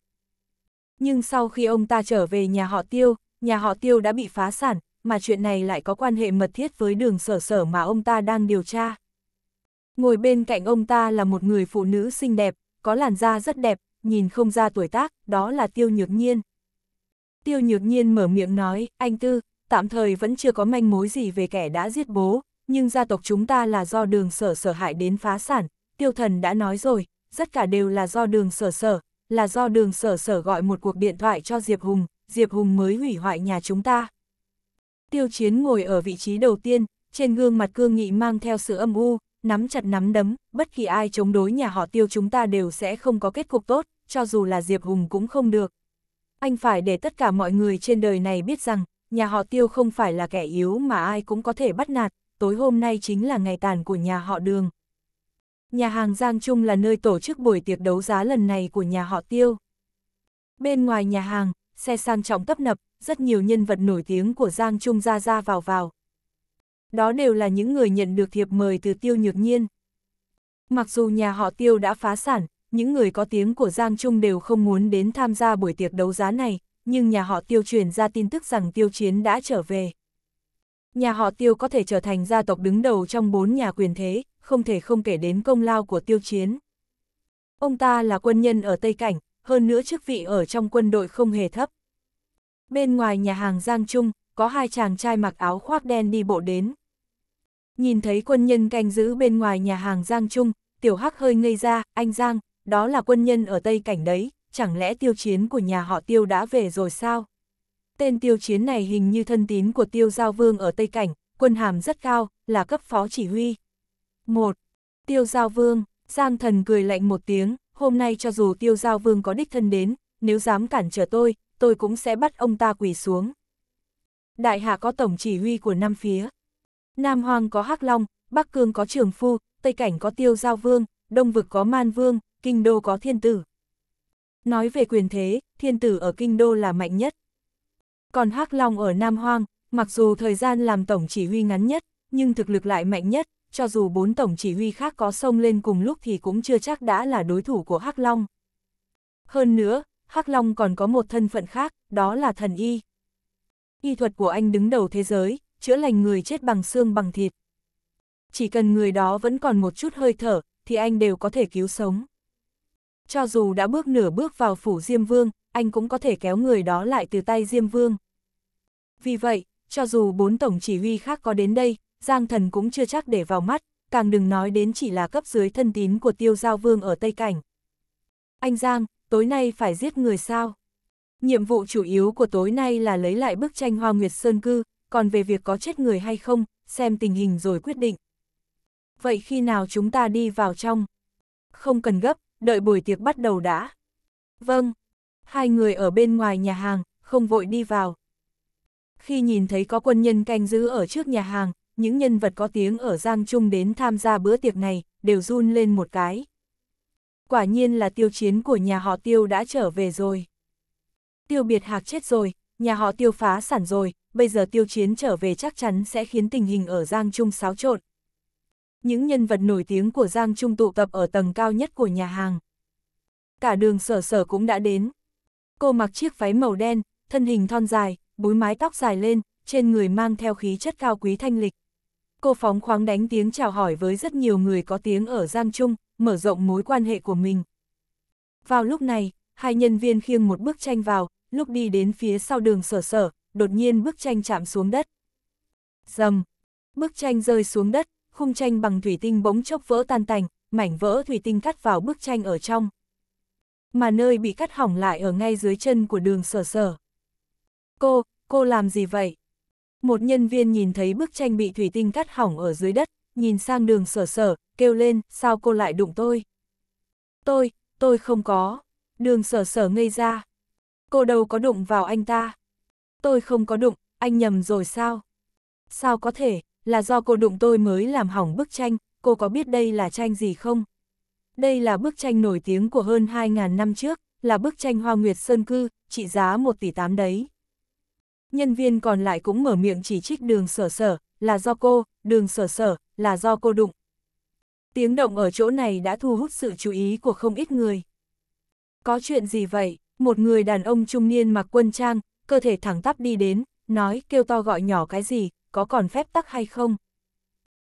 Speaker 1: Nhưng sau khi ông ta trở về nhà họ Tiêu, nhà họ Tiêu đã bị phá sản, mà chuyện này lại có quan hệ mật thiết với đường sở sở mà ông ta đang điều tra. Ngồi bên cạnh ông ta là một người phụ nữ xinh đẹp, có làn da rất đẹp, nhìn không ra tuổi tác, đó là Tiêu Nhược Nhiên. Tiêu Nhược Nhiên mở miệng nói, anh Tư, tạm thời vẫn chưa có manh mối gì về kẻ đã giết bố, nhưng gia tộc chúng ta là do đường sở sở hại đến phá sản, tiêu thần đã nói rồi, tất cả đều là do đường sở sở, là do đường sở sở gọi một cuộc điện thoại cho Diệp Hùng, Diệp Hùng mới hủy hoại nhà chúng ta. Tiêu chiến ngồi ở vị trí đầu tiên, trên gương mặt cương nghị mang theo sự âm u, nắm chặt nắm đấm, bất kỳ ai chống đối nhà họ tiêu chúng ta đều sẽ không có kết cục tốt, cho dù là Diệp Hùng cũng không được. Anh phải để tất cả mọi người trên đời này biết rằng, nhà họ tiêu không phải là kẻ yếu mà ai cũng có thể bắt nạt, tối hôm nay chính là ngày tàn của nhà họ đường. Nhà hàng Giang Trung là nơi tổ chức buổi tiệc đấu giá lần này của nhà họ tiêu. Bên ngoài nhà hàng, xe sang trọng tấp nập, rất nhiều nhân vật nổi tiếng của Giang Trung ra ra vào vào, đó đều là những người nhận được thiệp mời từ tiêu nhược nhiên. Mặc dù nhà họ tiêu đã phá sản, những người có tiếng của Giang Trung đều không muốn đến tham gia buổi tiệc đấu giá này, nhưng nhà họ tiêu truyền ra tin tức rằng tiêu chiến đã trở về. Nhà họ tiêu có thể trở thành gia tộc đứng đầu trong bốn nhà quyền thế, không thể không kể đến công lao của tiêu chiến. Ông ta là quân nhân ở Tây Cảnh, hơn nữa chức vị ở trong quân đội không hề thấp. Bên ngoài nhà hàng Giang Trung, có hai chàng trai mặc áo khoác đen đi bộ đến. Nhìn thấy quân nhân canh giữ bên ngoài nhà hàng Giang Trung, Tiểu Hắc hơi ngây ra, anh Giang, đó là quân nhân ở Tây Cảnh đấy, chẳng lẽ tiêu chiến của nhà họ Tiêu đã về rồi sao? Tên tiêu chiến này hình như thân tín của Tiêu Giao Vương ở Tây Cảnh, quân hàm rất cao, là cấp phó chỉ huy. 1. Tiêu Giao Vương, Giang Thần cười lạnh một tiếng, hôm nay cho dù Tiêu Giao Vương có đích thân đến, nếu dám cản trở tôi, tôi cũng sẽ bắt ông ta quỳ xuống. Đại Hạ có tổng chỉ huy của năm phía. Nam Hoàng có Hắc Long, Bắc Cương có Trường Phu, Tây Cảnh có Tiêu Giao Vương, Đông Vực có Man Vương, Kinh Đô có Thiên Tử. Nói về quyền thế, Thiên Tử ở Kinh Đô là mạnh nhất. Còn Hắc Long ở Nam Hoang, mặc dù thời gian làm tổng chỉ huy ngắn nhất, nhưng thực lực lại mạnh nhất, cho dù bốn tổng chỉ huy khác có xông lên cùng lúc thì cũng chưa chắc đã là đối thủ của Hắc Long. Hơn nữa, Hắc Long còn có một thân phận khác, đó là thần y y thuật của anh đứng đầu thế giới, chữa lành người chết bằng xương bằng thịt. Chỉ cần người đó vẫn còn một chút hơi thở, thì anh đều có thể cứu sống. Cho dù đã bước nửa bước vào phủ Diêm Vương, anh cũng có thể kéo người đó lại từ tay Diêm Vương. Vì vậy, cho dù bốn tổng chỉ huy khác có đến đây, Giang Thần cũng chưa chắc để vào mắt, càng đừng nói đến chỉ là cấp dưới thân tín của tiêu giao vương ở Tây Cảnh. Anh Giang, tối nay phải giết người sao? Nhiệm vụ chủ yếu của tối nay là lấy lại bức tranh Hoa Nguyệt Sơn Cư, còn về việc có chết người hay không, xem tình hình rồi quyết định. Vậy khi nào chúng ta đi vào trong? Không cần gấp, đợi buổi tiệc bắt đầu đã. Vâng, hai người ở bên ngoài nhà hàng, không vội đi vào. Khi nhìn thấy có quân nhân canh giữ ở trước nhà hàng, những nhân vật có tiếng ở Giang Trung đến tham gia bữa tiệc này, đều run lên một cái. Quả nhiên là tiêu chiến của nhà họ tiêu đã trở về rồi tiêu biệt hạc chết rồi, nhà họ tiêu phá sản rồi, bây giờ tiêu chiến trở về chắc chắn sẽ khiến tình hình ở Giang Trung xáo trộn. Những nhân vật nổi tiếng của Giang Trung tụ tập ở tầng cao nhất của nhà hàng. Cả đường sở sở cũng đã đến. Cô mặc chiếc váy màu đen, thân hình thon dài, búi mái tóc dài lên, trên người mang theo khí chất cao quý thanh lịch. Cô phóng khoáng đánh tiếng chào hỏi với rất nhiều người có tiếng ở Giang Trung, mở rộng mối quan hệ của mình. Vào lúc này, hai nhân viên khiêng một bức tranh vào, lúc đi đến phía sau đường sở sở, đột nhiên bức tranh chạm xuống đất. Dầm! Bức tranh rơi xuống đất, khung tranh bằng thủy tinh bỗng chốc vỡ tan tành, mảnh vỡ thủy tinh cắt vào bức tranh ở trong. Mà nơi bị cắt hỏng lại ở ngay dưới chân của đường sở sở. Cô, cô làm gì vậy? Một nhân viên nhìn thấy bức tranh bị thủy tinh cắt hỏng ở dưới đất, nhìn sang đường sở sở, kêu lên, sao cô lại đụng tôi? Tôi, tôi không có. Đường sở sở ngây ra. Cô đâu có đụng vào anh ta. Tôi không có đụng, anh nhầm rồi sao? Sao có thể, là do cô đụng tôi mới làm hỏng bức tranh, cô có biết đây là tranh gì không? Đây là bức tranh nổi tiếng của hơn 2.000 năm trước, là bức tranh Hoa Nguyệt Sơn Cư, trị giá 1 tỷ 8 đấy. Nhân viên còn lại cũng mở miệng chỉ trích đường sở sở, là do cô, đường sở sở, là do cô đụng. Tiếng động ở chỗ này đã thu hút sự chú ý của không ít người. Có chuyện gì vậy? Một người đàn ông trung niên mặc quân trang, cơ thể thẳng tắp đi đến, nói kêu to gọi nhỏ cái gì, có còn phép tắc hay không?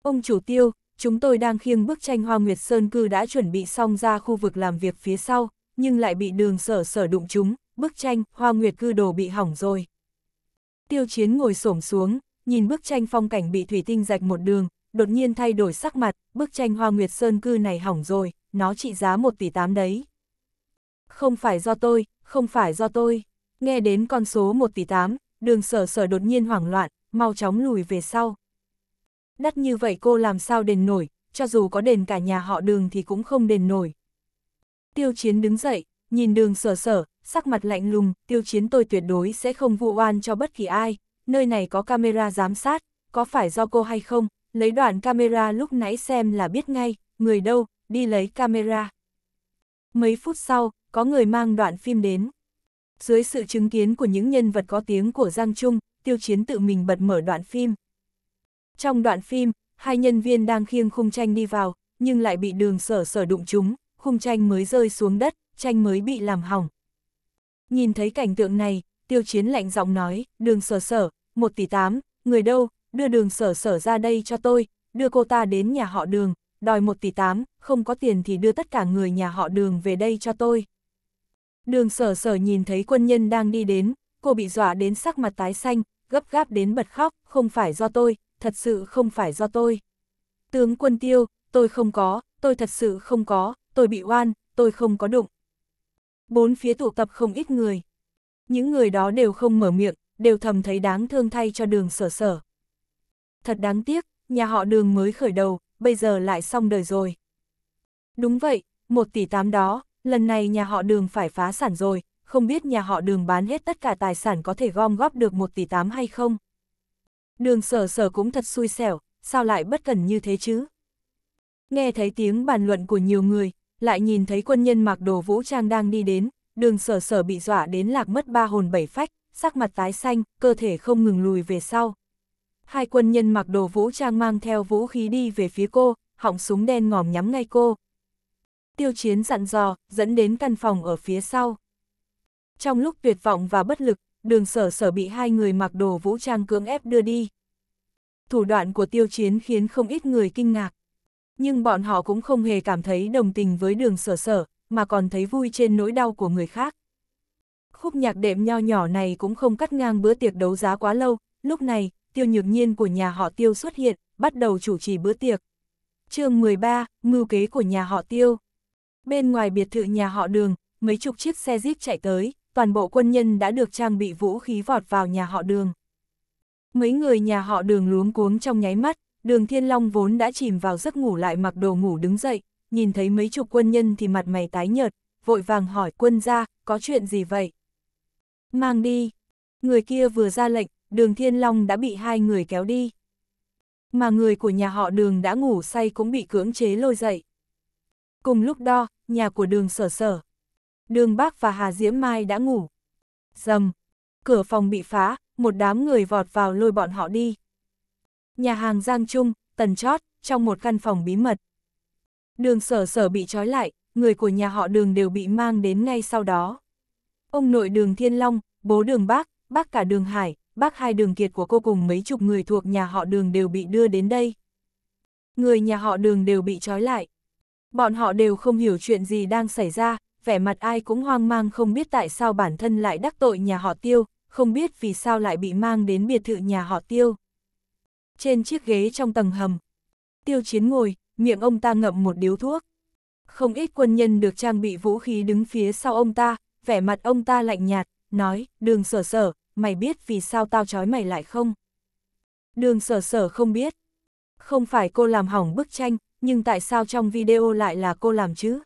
Speaker 1: Ông chủ tiêu, chúng tôi đang khiêng bức tranh Hoa Nguyệt Sơn Cư đã chuẩn bị xong ra khu vực làm việc phía sau, nhưng lại bị đường sở sở đụng chúng, bức tranh Hoa Nguyệt Cư đồ bị hỏng rồi. Tiêu chiến ngồi xổm xuống, nhìn bức tranh phong cảnh bị thủy tinh rạch một đường, đột nhiên thay đổi sắc mặt, bức tranh Hoa Nguyệt Sơn Cư này hỏng rồi, nó trị giá 1 tỷ 8 đấy. Không phải do tôi, không phải do tôi. Nghe đến con số 1 tỷ 8, đường sở sở đột nhiên hoảng loạn, mau chóng lùi về sau. Đắt như vậy cô làm sao đền nổi, cho dù có đền cả nhà họ đường thì cũng không đền nổi. Tiêu chiến đứng dậy, nhìn đường sở sở, sắc mặt lạnh lùng, tiêu chiến tôi tuyệt đối sẽ không vụ oan cho bất kỳ ai, nơi này có camera giám sát, có phải do cô hay không, lấy đoạn camera lúc nãy xem là biết ngay, người đâu, đi lấy camera. Mấy phút sau, có người mang đoạn phim đến. Dưới sự chứng kiến của những nhân vật có tiếng của Giang Trung, tiêu chiến tự mình bật mở đoạn phim. Trong đoạn phim, hai nhân viên đang khiêng khung tranh đi vào, nhưng lại bị đường sở sở đụng chúng, khung tranh mới rơi xuống đất, tranh mới bị làm hỏng. Nhìn thấy cảnh tượng này, tiêu chiến lạnh giọng nói, đường sở sở, một tỷ tám, người đâu, đưa đường sở sở ra đây cho tôi, đưa cô ta đến nhà họ đường, đòi một tỷ tám, không có tiền thì đưa tất cả người nhà họ đường về đây cho tôi. Đường sở sở nhìn thấy quân nhân đang đi đến, cô bị dọa đến sắc mặt tái xanh, gấp gáp đến bật khóc, không phải do tôi, thật sự không phải do tôi. Tướng quân tiêu, tôi không có, tôi thật sự không có, tôi bị oan, tôi không có đụng. Bốn phía tụ tập không ít người. Những người đó đều không mở miệng, đều thầm thấy đáng thương thay cho đường sở sở. Thật đáng tiếc, nhà họ đường mới khởi đầu, bây giờ lại xong đời rồi. Đúng vậy, một tỷ tám đó, lần này nhà họ đường phải phá sản rồi, không biết nhà họ đường bán hết tất cả tài sản có thể gom góp được 1 tỷ 8 hay không. Đường sở sở cũng thật xui xẻo, sao lại bất cần như thế chứ? Nghe thấy tiếng bàn luận của nhiều người, lại nhìn thấy quân nhân mặc đồ vũ trang đang đi đến, đường sở sở bị dọa đến lạc mất ba hồn bảy phách, sắc mặt tái xanh, cơ thể không ngừng lùi về sau. Hai quân nhân mặc đồ vũ trang mang theo vũ khí đi về phía cô, họng súng đen ngòm nhắm ngay cô, tiêu chiến dặn dò, dẫn đến căn phòng ở phía sau. Trong lúc tuyệt vọng và bất lực, đường sở sở bị hai người mặc đồ vũ trang cưỡng ép đưa đi. Thủ đoạn của tiêu chiến khiến không ít người kinh ngạc. Nhưng bọn họ cũng không hề cảm thấy đồng tình với đường sở sở, mà còn thấy vui trên nỗi đau của người khác. Khúc nhạc đệm nho nhỏ này cũng không cắt ngang bữa tiệc đấu giá quá lâu, lúc này, tiêu nhược nhiên của nhà họ tiêu xuất hiện, bắt đầu chủ trì bữa tiệc. chương 13, mưu kế của nhà họ tiêu. Bên ngoài biệt thự nhà họ đường, mấy chục chiếc xe jeep chạy tới, toàn bộ quân nhân đã được trang bị vũ khí vọt vào nhà họ đường. Mấy người nhà họ đường luống cuống trong nháy mắt, đường Thiên Long vốn đã chìm vào giấc ngủ lại mặc đồ ngủ đứng dậy, nhìn thấy mấy chục quân nhân thì mặt mày tái nhợt, vội vàng hỏi quân ra, có chuyện gì vậy? Mang đi. Người kia vừa ra lệnh, đường Thiên Long đã bị hai người kéo đi. Mà người của nhà họ đường đã ngủ say cũng bị cưỡng chế lôi dậy. Cùng lúc đó, nhà của đường sở sở. Đường Bác và Hà Diễm Mai đã ngủ. Dầm, cửa phòng bị phá, một đám người vọt vào lôi bọn họ đi. Nhà hàng Giang Trung, tần chót, trong một căn phòng bí mật. Đường sở sở bị trói lại, người của nhà họ đường đều bị mang đến ngay sau đó. Ông nội đường Thiên Long, bố đường Bác, bác cả đường Hải, bác hai đường kiệt của cô cùng mấy chục người thuộc nhà họ đường đều bị đưa đến đây. Người nhà họ đường đều bị trói lại. Bọn họ đều không hiểu chuyện gì đang xảy ra, vẻ mặt ai cũng hoang mang không biết tại sao bản thân lại đắc tội nhà họ tiêu, không biết vì sao lại bị mang đến biệt thự nhà họ tiêu. Trên chiếc ghế trong tầng hầm, tiêu chiến ngồi, miệng ông ta ngậm một điếu thuốc. Không ít quân nhân được trang bị vũ khí đứng phía sau ông ta, vẻ mặt ông ta lạnh nhạt, nói, đường sở sở, mày biết vì sao tao trói mày lại không? Đường sở sở không biết. Không phải cô làm hỏng bức tranh, nhưng tại sao trong video lại là cô làm chứ?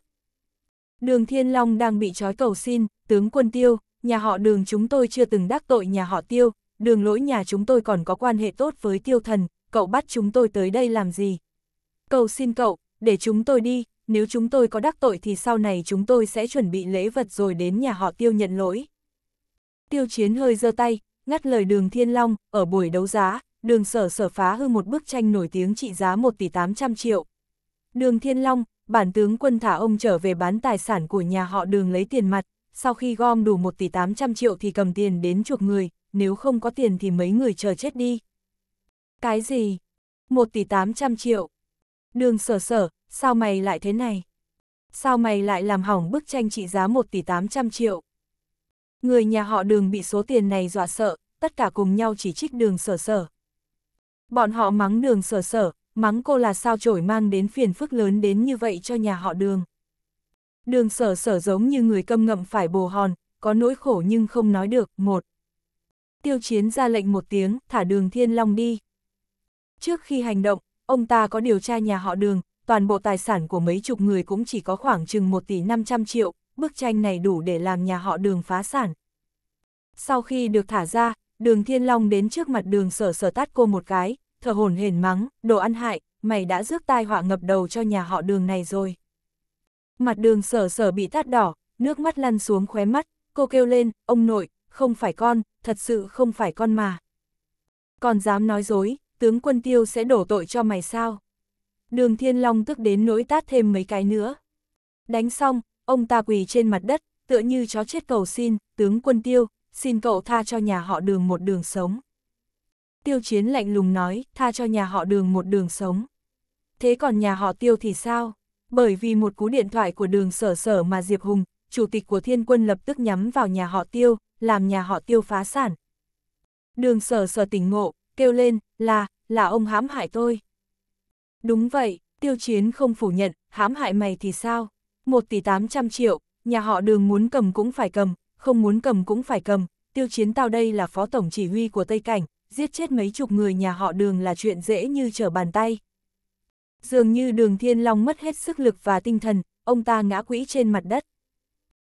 Speaker 1: Đường Thiên Long đang bị trói cầu xin, tướng quân tiêu, nhà họ đường chúng tôi chưa từng đắc tội nhà họ tiêu, đường lỗi nhà chúng tôi còn có quan hệ tốt với tiêu thần, cậu bắt chúng tôi tới đây làm gì? Cầu xin cậu, để chúng tôi đi, nếu chúng tôi có đắc tội thì sau này chúng tôi sẽ chuẩn bị lễ vật rồi đến nhà họ tiêu nhận lỗi. Tiêu chiến hơi giơ tay, ngắt lời đường Thiên Long, ở buổi đấu giá, đường sở sở phá hư một bức tranh nổi tiếng trị giá 1 tỷ 800 triệu, Đường Thiên Long, bản tướng quân thả ông trở về bán tài sản của nhà họ đường lấy tiền mặt, sau khi gom đủ 1 tỷ 800 triệu thì cầm tiền đến chuộc người, nếu không có tiền thì mấy người chờ chết đi. Cái gì? 1 tỷ 800 triệu. Đường sở sở, sao mày lại thế này? Sao mày lại làm hỏng bức tranh trị giá 1 tỷ 800 triệu? Người nhà họ đường bị số tiền này dọa sợ, tất cả cùng nhau chỉ trích đường sở sở. Bọn họ mắng đường sở sở, mắng cô là sao trổi mang đến phiền phức lớn đến như vậy cho nhà họ đường. Đường sở sở giống như người câm ngậm phải bồ hòn, có nỗi khổ nhưng không nói được, một. Tiêu chiến ra lệnh một tiếng, thả đường thiên long đi. Trước khi hành động, ông ta có điều tra nhà họ đường, toàn bộ tài sản của mấy chục người cũng chỉ có khoảng chừng 1 tỷ 500 triệu, bức tranh này đủ để làm nhà họ đường phá sản. Sau khi được thả ra, đường thiên long đến trước mặt đường sở sở tát cô một cái, thở hổn hển mắng, đồ ăn hại, mày đã rước tai họa ngập đầu cho nhà họ đường này rồi. Mặt đường sở sở bị tát đỏ, nước mắt lăn xuống khóe mắt, cô kêu lên, ông nội, không phải con, thật sự không phải con mà. Còn dám nói dối, tướng quân tiêu sẽ đổ tội cho mày sao? Đường Thiên Long tức đến nỗi tát thêm mấy cái nữa. Đánh xong, ông ta quỳ trên mặt đất, tựa như chó chết cầu xin, tướng quân tiêu, xin cậu tha cho nhà họ đường một đường sống tiêu chiến lạnh lùng nói, tha cho nhà họ đường một đường sống. Thế còn nhà họ tiêu thì sao? Bởi vì một cú điện thoại của đường sở sở mà Diệp Hùng, chủ tịch của thiên quân lập tức nhắm vào nhà họ tiêu, làm nhà họ tiêu phá sản. Đường sở sở tỉnh ngộ, kêu lên, là, là ông hãm hại tôi. Đúng vậy, tiêu chiến không phủ nhận, hãm hại mày thì sao? Một tỷ tám trăm triệu, nhà họ đường muốn cầm cũng phải cầm, không muốn cầm cũng phải cầm, tiêu chiến tao đây là phó tổng chỉ huy của Tây Cảnh, giết chết mấy chục người nhà họ đường là chuyện dễ như trở bàn tay. Dường như đường thiên long mất hết sức lực và tinh thần, ông ta ngã quỹ trên mặt đất.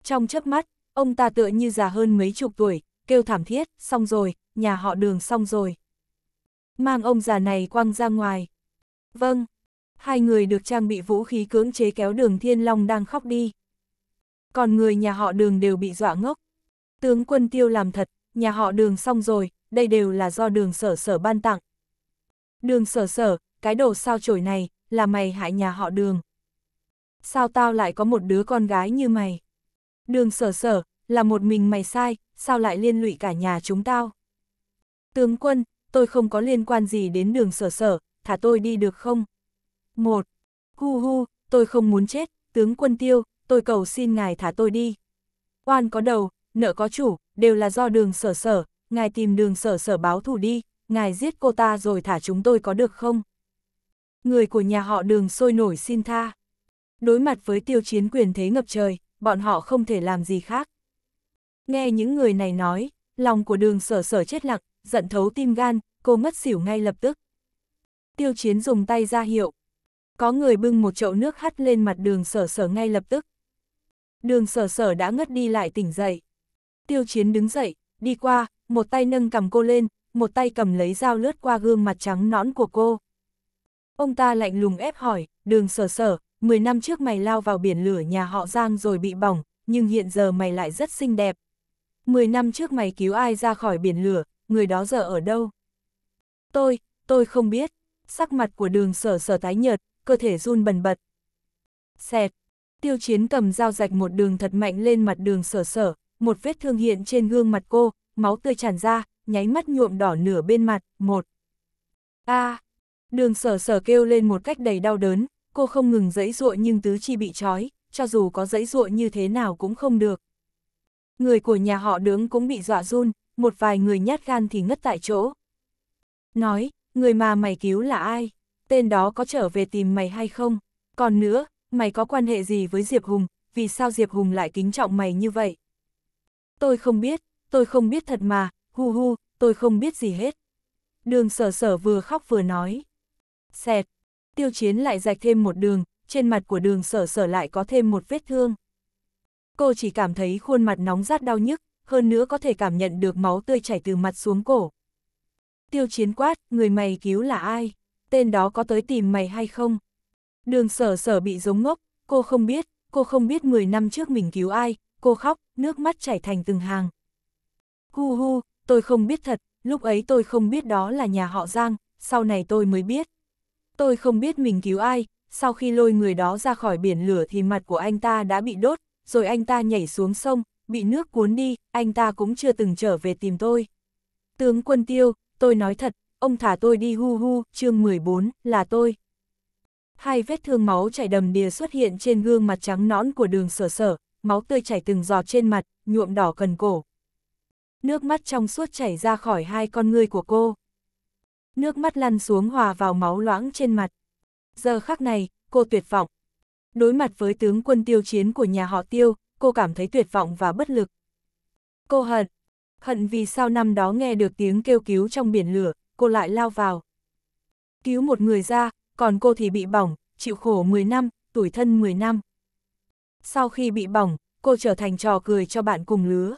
Speaker 1: Trong chớp mắt, ông ta tựa như già hơn mấy chục tuổi, kêu thảm thiết, xong rồi, nhà họ đường xong rồi. Mang ông già này quăng ra ngoài. Vâng, hai người được trang bị vũ khí cưỡng chế kéo đường thiên long đang khóc đi. Còn người nhà họ đường đều bị dọa ngốc. Tướng quân tiêu làm thật, nhà họ đường xong rồi, đây đều là do đường sở sở ban tặng. Đường sở sở, cái đồ sao chổi này, là mày hại nhà họ đường. Sao tao lại có một đứa con gái như mày? Đường sở sở, là một mình mày sai, sao lại liên lụy cả nhà chúng tao? Tướng quân, tôi không có liên quan gì đến đường sở sở, thả tôi đi được không? Một, hu hu, tôi không muốn chết, tướng quân tiêu, tôi cầu xin ngài thả tôi đi. Oan có đầu, nợ có chủ, đều là do đường sở sở, ngài tìm đường sở sở báo thù đi, ngài giết cô ta rồi thả chúng tôi có được không? Người của nhà họ đường sôi nổi xin tha. Đối mặt với tiêu chiến quyền thế ngập trời, bọn họ không thể làm gì khác. Nghe những người này nói, lòng của đường sở sở chết lặng, giận thấu tim gan, cô ngất xỉu ngay lập tức. Tiêu chiến dùng tay ra hiệu. Có người bưng một chậu nước hắt lên mặt đường sở sở ngay lập tức. Đường sở sở đã ngất đi lại tỉnh dậy. Tiêu chiến đứng dậy, đi qua, một tay nâng cầm cô lên, một tay cầm lấy dao lướt qua gương mặt trắng nõn của cô. Ông ta lạnh lùng ép hỏi, đường sở sở, 10 năm trước mày lao vào biển lửa nhà họ Giang rồi bị bỏng, nhưng hiện giờ mày lại rất xinh đẹp. 10 năm trước mày cứu ai ra khỏi biển lửa, người đó giờ ở đâu? Tôi, tôi không biết. Sắc mặt của đường sở sở tái nhợt, cơ thể run bần bật. Xẹt. Tiêu chiến cầm dao rạch một đường thật mạnh lên mặt đường sở sở, một vết thương hiện trên gương mặt cô, máu tươi tràn ra, nháy mắt nhuộm đỏ nửa bên mặt, một. a à, đường sở sở kêu lên một cách đầy đau đớn, cô không ngừng dẫy ruộng nhưng tứ chi bị trói, cho dù có dẫy ruộng như thế nào cũng không được. Người của nhà họ đứng cũng bị dọa run, một vài người nhát gan thì ngất tại chỗ. Nói, người mà mày cứu là ai? Tên đó có trở về tìm mày hay không? Còn nữa, mày có quan hệ gì với Diệp Hùng, vì sao Diệp Hùng lại kính trọng mày như vậy? Tôi không biết, tôi không biết thật mà, hu hu, tôi không biết gì hết. Đường sở sở vừa khóc vừa nói. Xẹt, tiêu chiến lại rạch thêm một đường, trên mặt của đường sở sở lại có thêm một vết thương. Cô chỉ cảm thấy khuôn mặt nóng rát đau nhức, hơn nữa có thể cảm nhận được máu tươi chảy từ mặt xuống cổ. Tiêu chiến quát, người mày cứu là ai? Tên đó có tới tìm mày hay không? Đường sở sở bị giống ngốc, cô không biết, cô không biết 10 năm trước mình cứu ai, cô khóc, nước mắt chảy thành từng hàng. Hu hu, tôi không biết thật, lúc ấy tôi không biết đó là nhà họ Giang, sau này tôi mới biết. Tôi không biết mình cứu ai, sau khi lôi người đó ra khỏi biển lửa thì mặt của anh ta đã bị đốt, rồi anh ta nhảy xuống sông, bị nước cuốn đi, anh ta cũng chưa từng trở về tìm tôi. Tướng quân tiêu, tôi nói thật, ông thả tôi đi hu hu, chương 14, là tôi. Hai vết thương máu chảy đầm đìa xuất hiện trên gương mặt trắng nõn của đường sở sở, máu tươi chảy từng giọt trên mặt, nhuộm đỏ cần cổ nước mắt trong suốt chảy ra khỏi hai con ngươi của cô. Nước mắt lăn xuống hòa vào máu loãng trên mặt. Giờ khắc này, cô tuyệt vọng. Đối mặt với tướng quân tiêu chiến của nhà họ tiêu, cô cảm thấy tuyệt vọng và bất lực. Cô hận. Hận vì sao năm đó nghe được tiếng kêu cứu trong biển lửa, cô lại lao vào. Cứu một người ra, còn cô thì bị bỏng, chịu khổ 10 năm, tuổi thân 10 năm. Sau khi bị bỏng, cô trở thành trò cười cho bạn cùng lứa.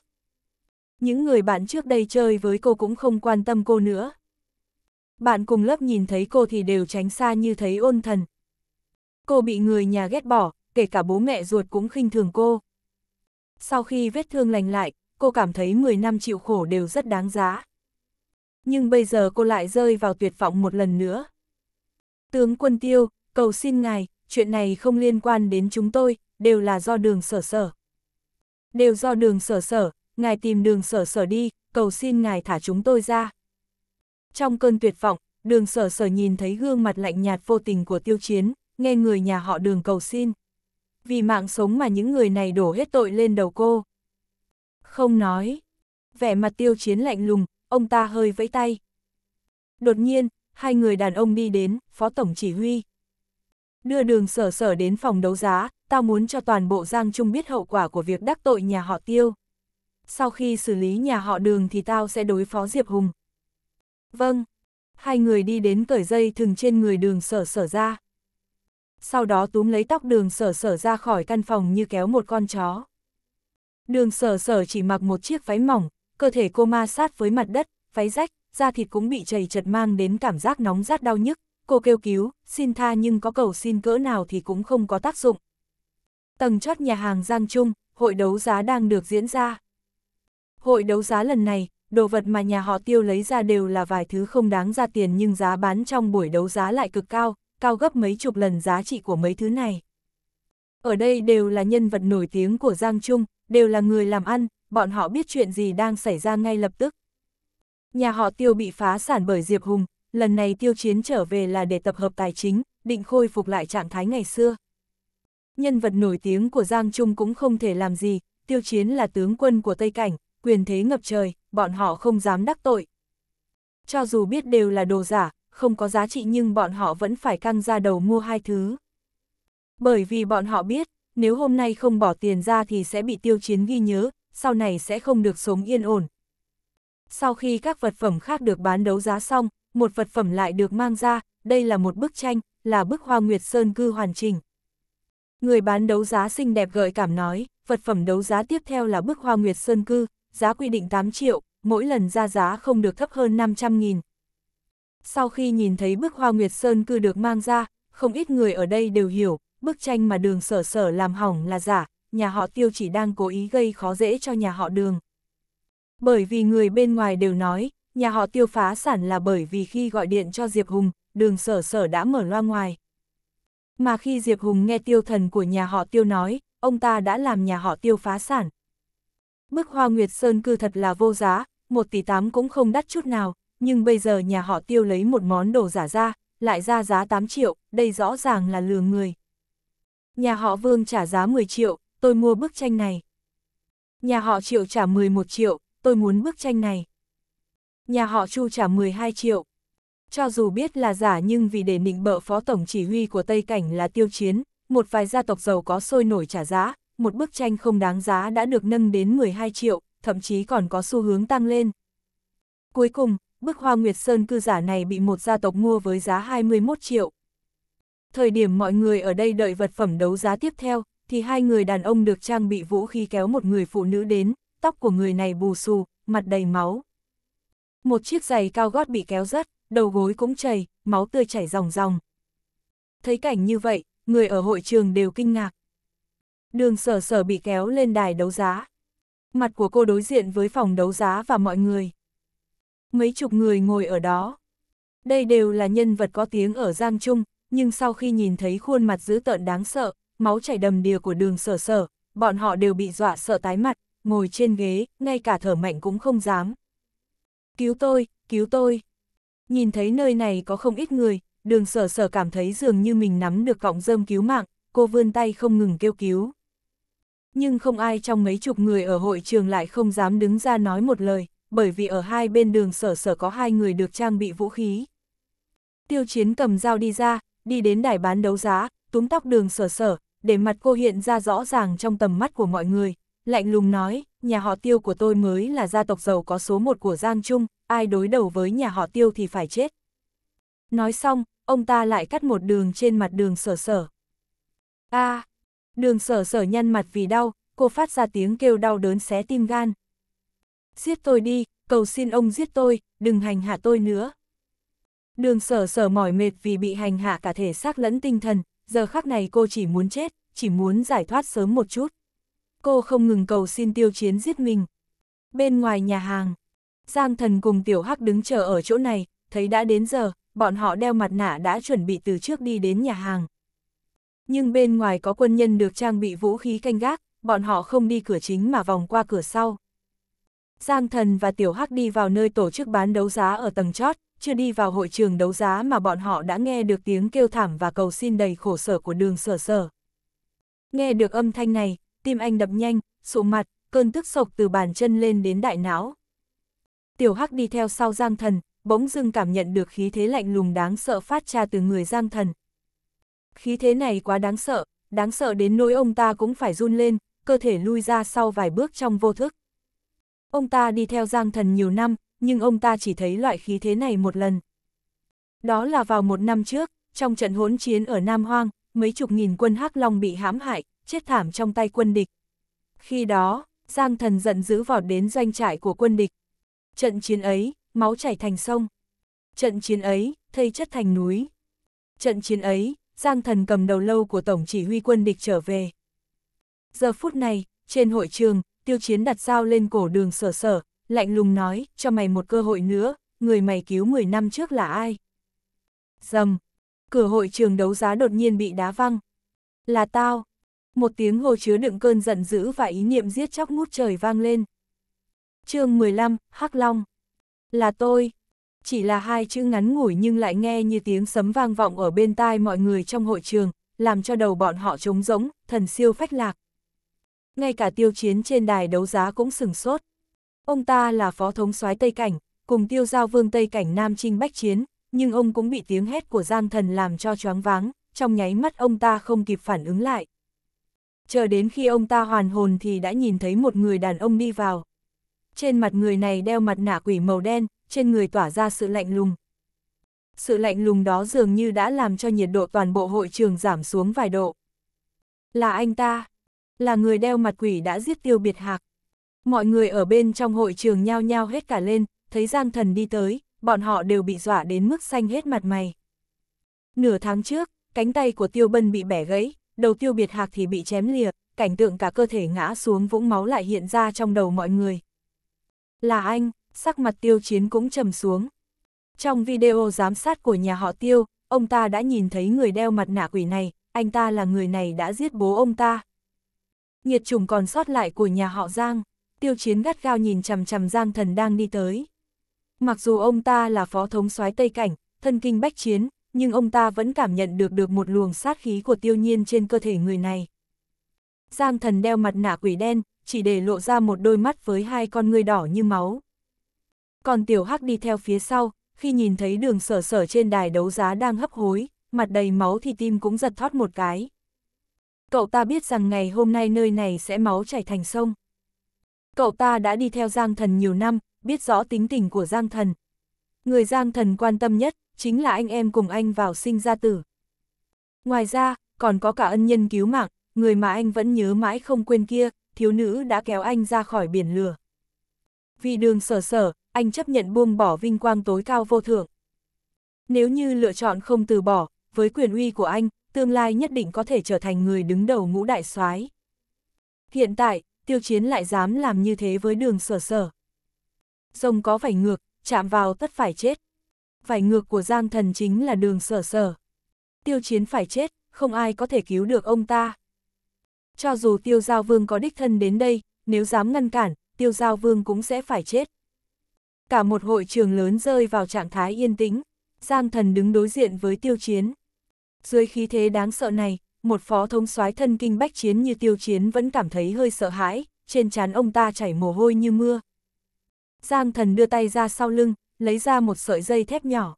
Speaker 1: Những người bạn trước đây chơi với cô cũng không quan tâm cô nữa. Bạn cùng lớp nhìn thấy cô thì đều tránh xa như thấy ôn thần. Cô bị người nhà ghét bỏ, kể cả bố mẹ ruột cũng khinh thường cô. Sau khi vết thương lành lại, cô cảm thấy 10 năm chịu khổ đều rất đáng giá. Nhưng bây giờ cô lại rơi vào tuyệt vọng một lần nữa. Tướng quân tiêu, cầu xin ngài, chuyện này không liên quan đến chúng tôi, đều là do đường sở sở. Đều do đường sở sở, ngài tìm đường sở sở đi, cầu xin ngài thả chúng tôi ra. Trong cơn tuyệt vọng, đường sở sở nhìn thấy gương mặt lạnh nhạt vô tình của tiêu chiến, nghe người nhà họ đường cầu xin. Vì mạng sống mà những người này đổ hết tội lên đầu cô. Không nói. Vẻ mặt tiêu chiến lạnh lùng, ông ta hơi vẫy tay. Đột nhiên, hai người đàn ông đi đến, phó tổng chỉ huy. Đưa đường sở sở đến phòng đấu giá, tao muốn cho toàn bộ Giang Trung biết hậu quả của việc đắc tội nhà họ tiêu sau khi xử lý nhà họ đường thì tao sẽ đối phó Diệp Hùng. Vâng. Hai người đi đến cởi dây thừng trên người đường sở sở ra. Sau đó túm lấy tóc đường sở sở ra khỏi căn phòng như kéo một con chó. Đường sở sở chỉ mặc một chiếc váy mỏng, cơ thể cô ma sát với mặt đất, váy rách, da thịt cũng bị chảy chật mang đến cảm giác nóng rát đau nhức. Cô kêu cứu, xin tha nhưng có cầu xin cỡ nào thì cũng không có tác dụng. Tầng chót nhà hàng Giang Trung, hội đấu giá đang được diễn ra. Hội đấu giá lần này, đồ vật mà nhà họ tiêu lấy ra đều là vài thứ không đáng ra tiền nhưng giá bán trong buổi đấu giá lại cực cao, cao gấp mấy chục lần giá trị của mấy thứ này. Ở đây đều là nhân vật nổi tiếng của Giang Trung, đều là người làm ăn, bọn họ biết chuyện gì đang xảy ra ngay lập tức. Nhà họ tiêu bị phá sản bởi Diệp Hùng, lần này tiêu chiến trở về là để tập hợp tài chính, định khôi phục lại trạng thái ngày xưa. Nhân vật nổi tiếng của Giang Trung cũng không thể làm gì, tiêu chiến là tướng quân của Tây Cảnh, quyền thế ngập trời, bọn họ không dám đắc tội. Cho dù biết đều là đồ giả, không có giá trị nhưng bọn họ vẫn phải căng ra đầu mua hai thứ. Bởi vì bọn họ biết, nếu hôm nay không bỏ tiền ra thì sẽ bị tiêu chiến ghi nhớ, sau này sẽ không được sống yên ổn. Sau khi các vật phẩm khác được bán đấu giá xong, một vật phẩm lại được mang ra, đây là một bức tranh, là bức hoa nguyệt sơn cư hoàn chỉnh. Người bán đấu giá xinh đẹp gợi cảm nói, vật phẩm đấu giá tiếp theo là bức hoa nguyệt sơn cư, giá quy định 8 triệu, mỗi lần ra giá không được thấp hơn 500.000. Sau khi nhìn thấy bức hoa Nguyệt Sơn cư được mang ra, không ít người ở đây đều hiểu, bức tranh mà đường sở sở làm hỏng là giả, nhà họ tiêu chỉ đang cố ý gây khó dễ cho nhà họ đường. Bởi vì người bên ngoài đều nói, nhà họ tiêu phá sản là bởi vì khi gọi điện cho Diệp Hùng, đường sở sở đã mở loa ngoài. Mà khi Diệp Hùng nghe tiêu thần của nhà họ tiêu nói, ông ta đã làm nhà họ tiêu phá sản, Bức hoa Nguyệt Sơn cư thật là vô giá, một tỷ tám cũng không đắt chút nào, nhưng bây giờ nhà họ tiêu lấy một món đồ giả ra, lại ra giá 8 triệu, đây rõ ràng là lừa người. Nhà họ Vương trả giá 10 triệu, tôi mua bức tranh này. Nhà họ Triệu trả 11 triệu, tôi muốn bức tranh này. Nhà họ Chu trả 12 triệu. Cho dù biết là giả nhưng vì để nịnh bợ phó tổng chỉ huy của Tây Cảnh là tiêu chiến, một vài gia tộc giàu có sôi nổi trả giá, một bức tranh không đáng giá đã được nâng đến 12 triệu, thậm chí còn có xu hướng tăng lên. Cuối cùng, bức hoa Nguyệt Sơn cư giả này bị một gia tộc mua với giá 21 triệu. Thời điểm mọi người ở đây đợi vật phẩm đấu giá tiếp theo, thì hai người đàn ông được trang bị vũ khí kéo một người phụ nữ đến, tóc của người này bù xù, mặt đầy máu. Một chiếc giày cao gót bị kéo rớt, đầu gối cũng chảy, máu tươi chảy ròng ròng. Thấy cảnh như vậy, người ở hội trường đều kinh ngạc. Đường sở sở bị kéo lên đài đấu giá. Mặt của cô đối diện với phòng đấu giá và mọi người. Mấy chục người ngồi ở đó. Đây đều là nhân vật có tiếng ở Giang Trung, nhưng sau khi nhìn thấy khuôn mặt dữ tợn đáng sợ, máu chảy đầm đìa của đường sở sở, bọn họ đều bị dọa sợ tái mặt, ngồi trên ghế, ngay cả thở mạnh cũng không dám. Cứu tôi, cứu tôi. Nhìn thấy nơi này có không ít người, đường sở sở cảm thấy dường như mình nắm được cọng rơm cứu mạng, cô vươn tay không ngừng kêu cứu nhưng không ai trong mấy chục người ở hội trường lại không dám đứng ra nói một lời, bởi vì ở hai bên đường sở sở có hai người được trang bị vũ khí. Tiêu chiến cầm dao đi ra, đi đến đài bán đấu giá, túm tóc đường sở sở, để mặt cô hiện ra rõ ràng trong tầm mắt của mọi người, lạnh lùng nói, nhà họ tiêu của tôi mới là gia tộc giàu có số một của Giang Trung, ai đối đầu với nhà họ tiêu thì phải chết. Nói xong, ông ta lại cắt một đường trên mặt đường sở sở. a à, Đường sở sở nhăn mặt vì đau, cô phát ra tiếng kêu đau đớn xé tim gan. Giết tôi đi, cầu xin ông giết tôi, đừng hành hạ tôi nữa. Đường sở sở mỏi mệt vì bị hành hạ cả thể xác lẫn tinh thần, giờ khắc này cô chỉ muốn chết, chỉ muốn giải thoát sớm một chút. Cô không ngừng cầu xin tiêu chiến giết mình. Bên ngoài nhà hàng, Giang thần cùng tiểu hắc đứng chờ ở chỗ này, thấy đã đến giờ, bọn họ đeo mặt nạ đã chuẩn bị từ trước đi đến nhà hàng nhưng bên ngoài có quân nhân được trang bị vũ khí canh gác, bọn họ không đi cửa chính mà vòng qua cửa sau. Giang Thần và Tiểu Hắc đi vào nơi tổ chức bán đấu giá ở tầng chót, chưa đi vào hội trường đấu giá mà bọn họ đã nghe được tiếng kêu thảm và cầu xin đầy khổ sở của đường sở sở. Nghe được âm thanh này, tim anh đập nhanh, sụ mặt, cơn tức sộc từ bàn chân lên đến đại não. Tiểu Hắc đi theo sau Giang Thần, bỗng dưng cảm nhận được khí thế lạnh lùng đáng sợ phát ra từ người Giang Thần, khí thế này quá đáng sợ, đáng sợ đến nỗi ông ta cũng phải run lên, cơ thể lui ra sau vài bước trong vô thức. Ông ta đi theo Giang Thần nhiều năm, nhưng ông ta chỉ thấy loại khí thế này một lần. Đó là vào một năm trước, trong trận hỗn chiến ở Nam Hoang, mấy chục nghìn quân Hắc Long bị hãm hại, chết thảm trong tay quân địch. Khi đó, Giang Thần giận dữ vọt đến doanh trại của quân địch. Trận chiến ấy, máu chảy thành sông. Trận chiến ấy, thây chất thành núi. Trận chiến ấy, Giang Thần cầm đầu lâu của Tổng chỉ huy quân địch trở về. Giờ phút này, trên hội trường, tiêu chiến đặt dao lên cổ đường sở sở, lạnh lùng nói, cho mày một cơ hội nữa, người mày cứu 10 năm trước là ai? Dầm, cửa hội trường đấu giá đột nhiên bị đá văng. Là tao. Một tiếng hồ chứa đựng cơn giận dữ và ý niệm giết chóc ngút trời vang lên. chương 15, Hắc Long. Là tôi chỉ là hai chữ ngắn ngủi nhưng lại nghe như tiếng sấm vang vọng ở bên tai mọi người trong hội trường, làm cho đầu bọn họ trống rỗng, thần siêu phách lạc. Ngay cả tiêu chiến trên đài đấu giá cũng sừng sốt. Ông ta là phó thống soái Tây Cảnh, cùng tiêu giao vương Tây Cảnh Nam Trinh Bách Chiến, nhưng ông cũng bị tiếng hét của Giang Thần làm cho choáng váng, trong nháy mắt ông ta không kịp phản ứng lại. Chờ đến khi ông ta hoàn hồn thì đã nhìn thấy một người đàn ông đi vào trên mặt người này đeo mặt nạ quỷ màu đen, trên người tỏa ra sự lạnh lùng. Sự lạnh lùng đó dường như đã làm cho nhiệt độ toàn bộ hội trường giảm xuống vài độ. Là anh ta, là người đeo mặt quỷ đã giết tiêu biệt hạc. Mọi người ở bên trong hội trường nhao nhao hết cả lên, thấy giang thần đi tới, bọn họ đều bị dọa đến mức xanh hết mặt mày. Nửa tháng trước, cánh tay của tiêu bân bị bẻ gãy, đầu tiêu biệt hạc thì bị chém lìa, cảnh tượng cả cơ thể ngã xuống vũng máu lại hiện ra trong đầu mọi người. Là anh, sắc mặt tiêu chiến cũng trầm xuống. Trong video giám sát của nhà họ tiêu, ông ta đã nhìn thấy người đeo mặt nạ quỷ này, anh ta là người này đã giết bố ông ta. Nhiệt trùng còn sót lại của nhà họ Giang, tiêu chiến gắt gao nhìn chằm chằm Giang thần đang đi tới. Mặc dù ông ta là phó thống soái Tây Cảnh, thân kinh bách chiến, nhưng ông ta vẫn cảm nhận được được một luồng sát khí của tiêu nhiên trên cơ thể người này. Giang thần đeo mặt nạ quỷ đen, chỉ để lộ ra một đôi mắt với hai con ngươi đỏ như máu. Còn tiểu hắc đi theo phía sau, khi nhìn thấy đường sở sở trên đài đấu giá đang hấp hối, mặt đầy máu thì tim cũng giật thoát một cái. Cậu ta biết rằng ngày hôm nay nơi này sẽ máu chảy thành sông. Cậu ta đã đi theo Giang Thần nhiều năm, biết rõ tính tình của Giang Thần. Người Giang Thần quan tâm nhất chính là anh em cùng anh vào sinh ra tử. Ngoài ra, còn có cả ân nhân cứu mạng, người mà anh vẫn nhớ mãi không quên kia, thiếu nữ đã kéo anh ra khỏi biển lửa. Vì đường sở sở, anh chấp nhận buông bỏ vinh quang tối cao vô thượng. Nếu như lựa chọn không từ bỏ, với quyền uy của anh, tương lai nhất định có thể trở thành người đứng đầu ngũ đại soái. Hiện tại, tiêu chiến lại dám làm như thế với đường sở sở. Rồng có vảy ngược, chạm vào tất phải chết. Vảy ngược của Giang Thần chính là đường sở sở. Tiêu chiến phải chết, không ai có thể cứu được ông ta cho dù tiêu giao vương có đích thân đến đây, nếu dám ngăn cản, tiêu giao vương cũng sẽ phải chết. Cả một hội trường lớn rơi vào trạng thái yên tĩnh, Giang thần đứng đối diện với tiêu chiến. Dưới khí thế đáng sợ này, một phó thống soái thân kinh bách chiến như tiêu chiến vẫn cảm thấy hơi sợ hãi, trên trán ông ta chảy mồ hôi như mưa. Giang thần đưa tay ra sau lưng, lấy ra một sợi dây thép nhỏ.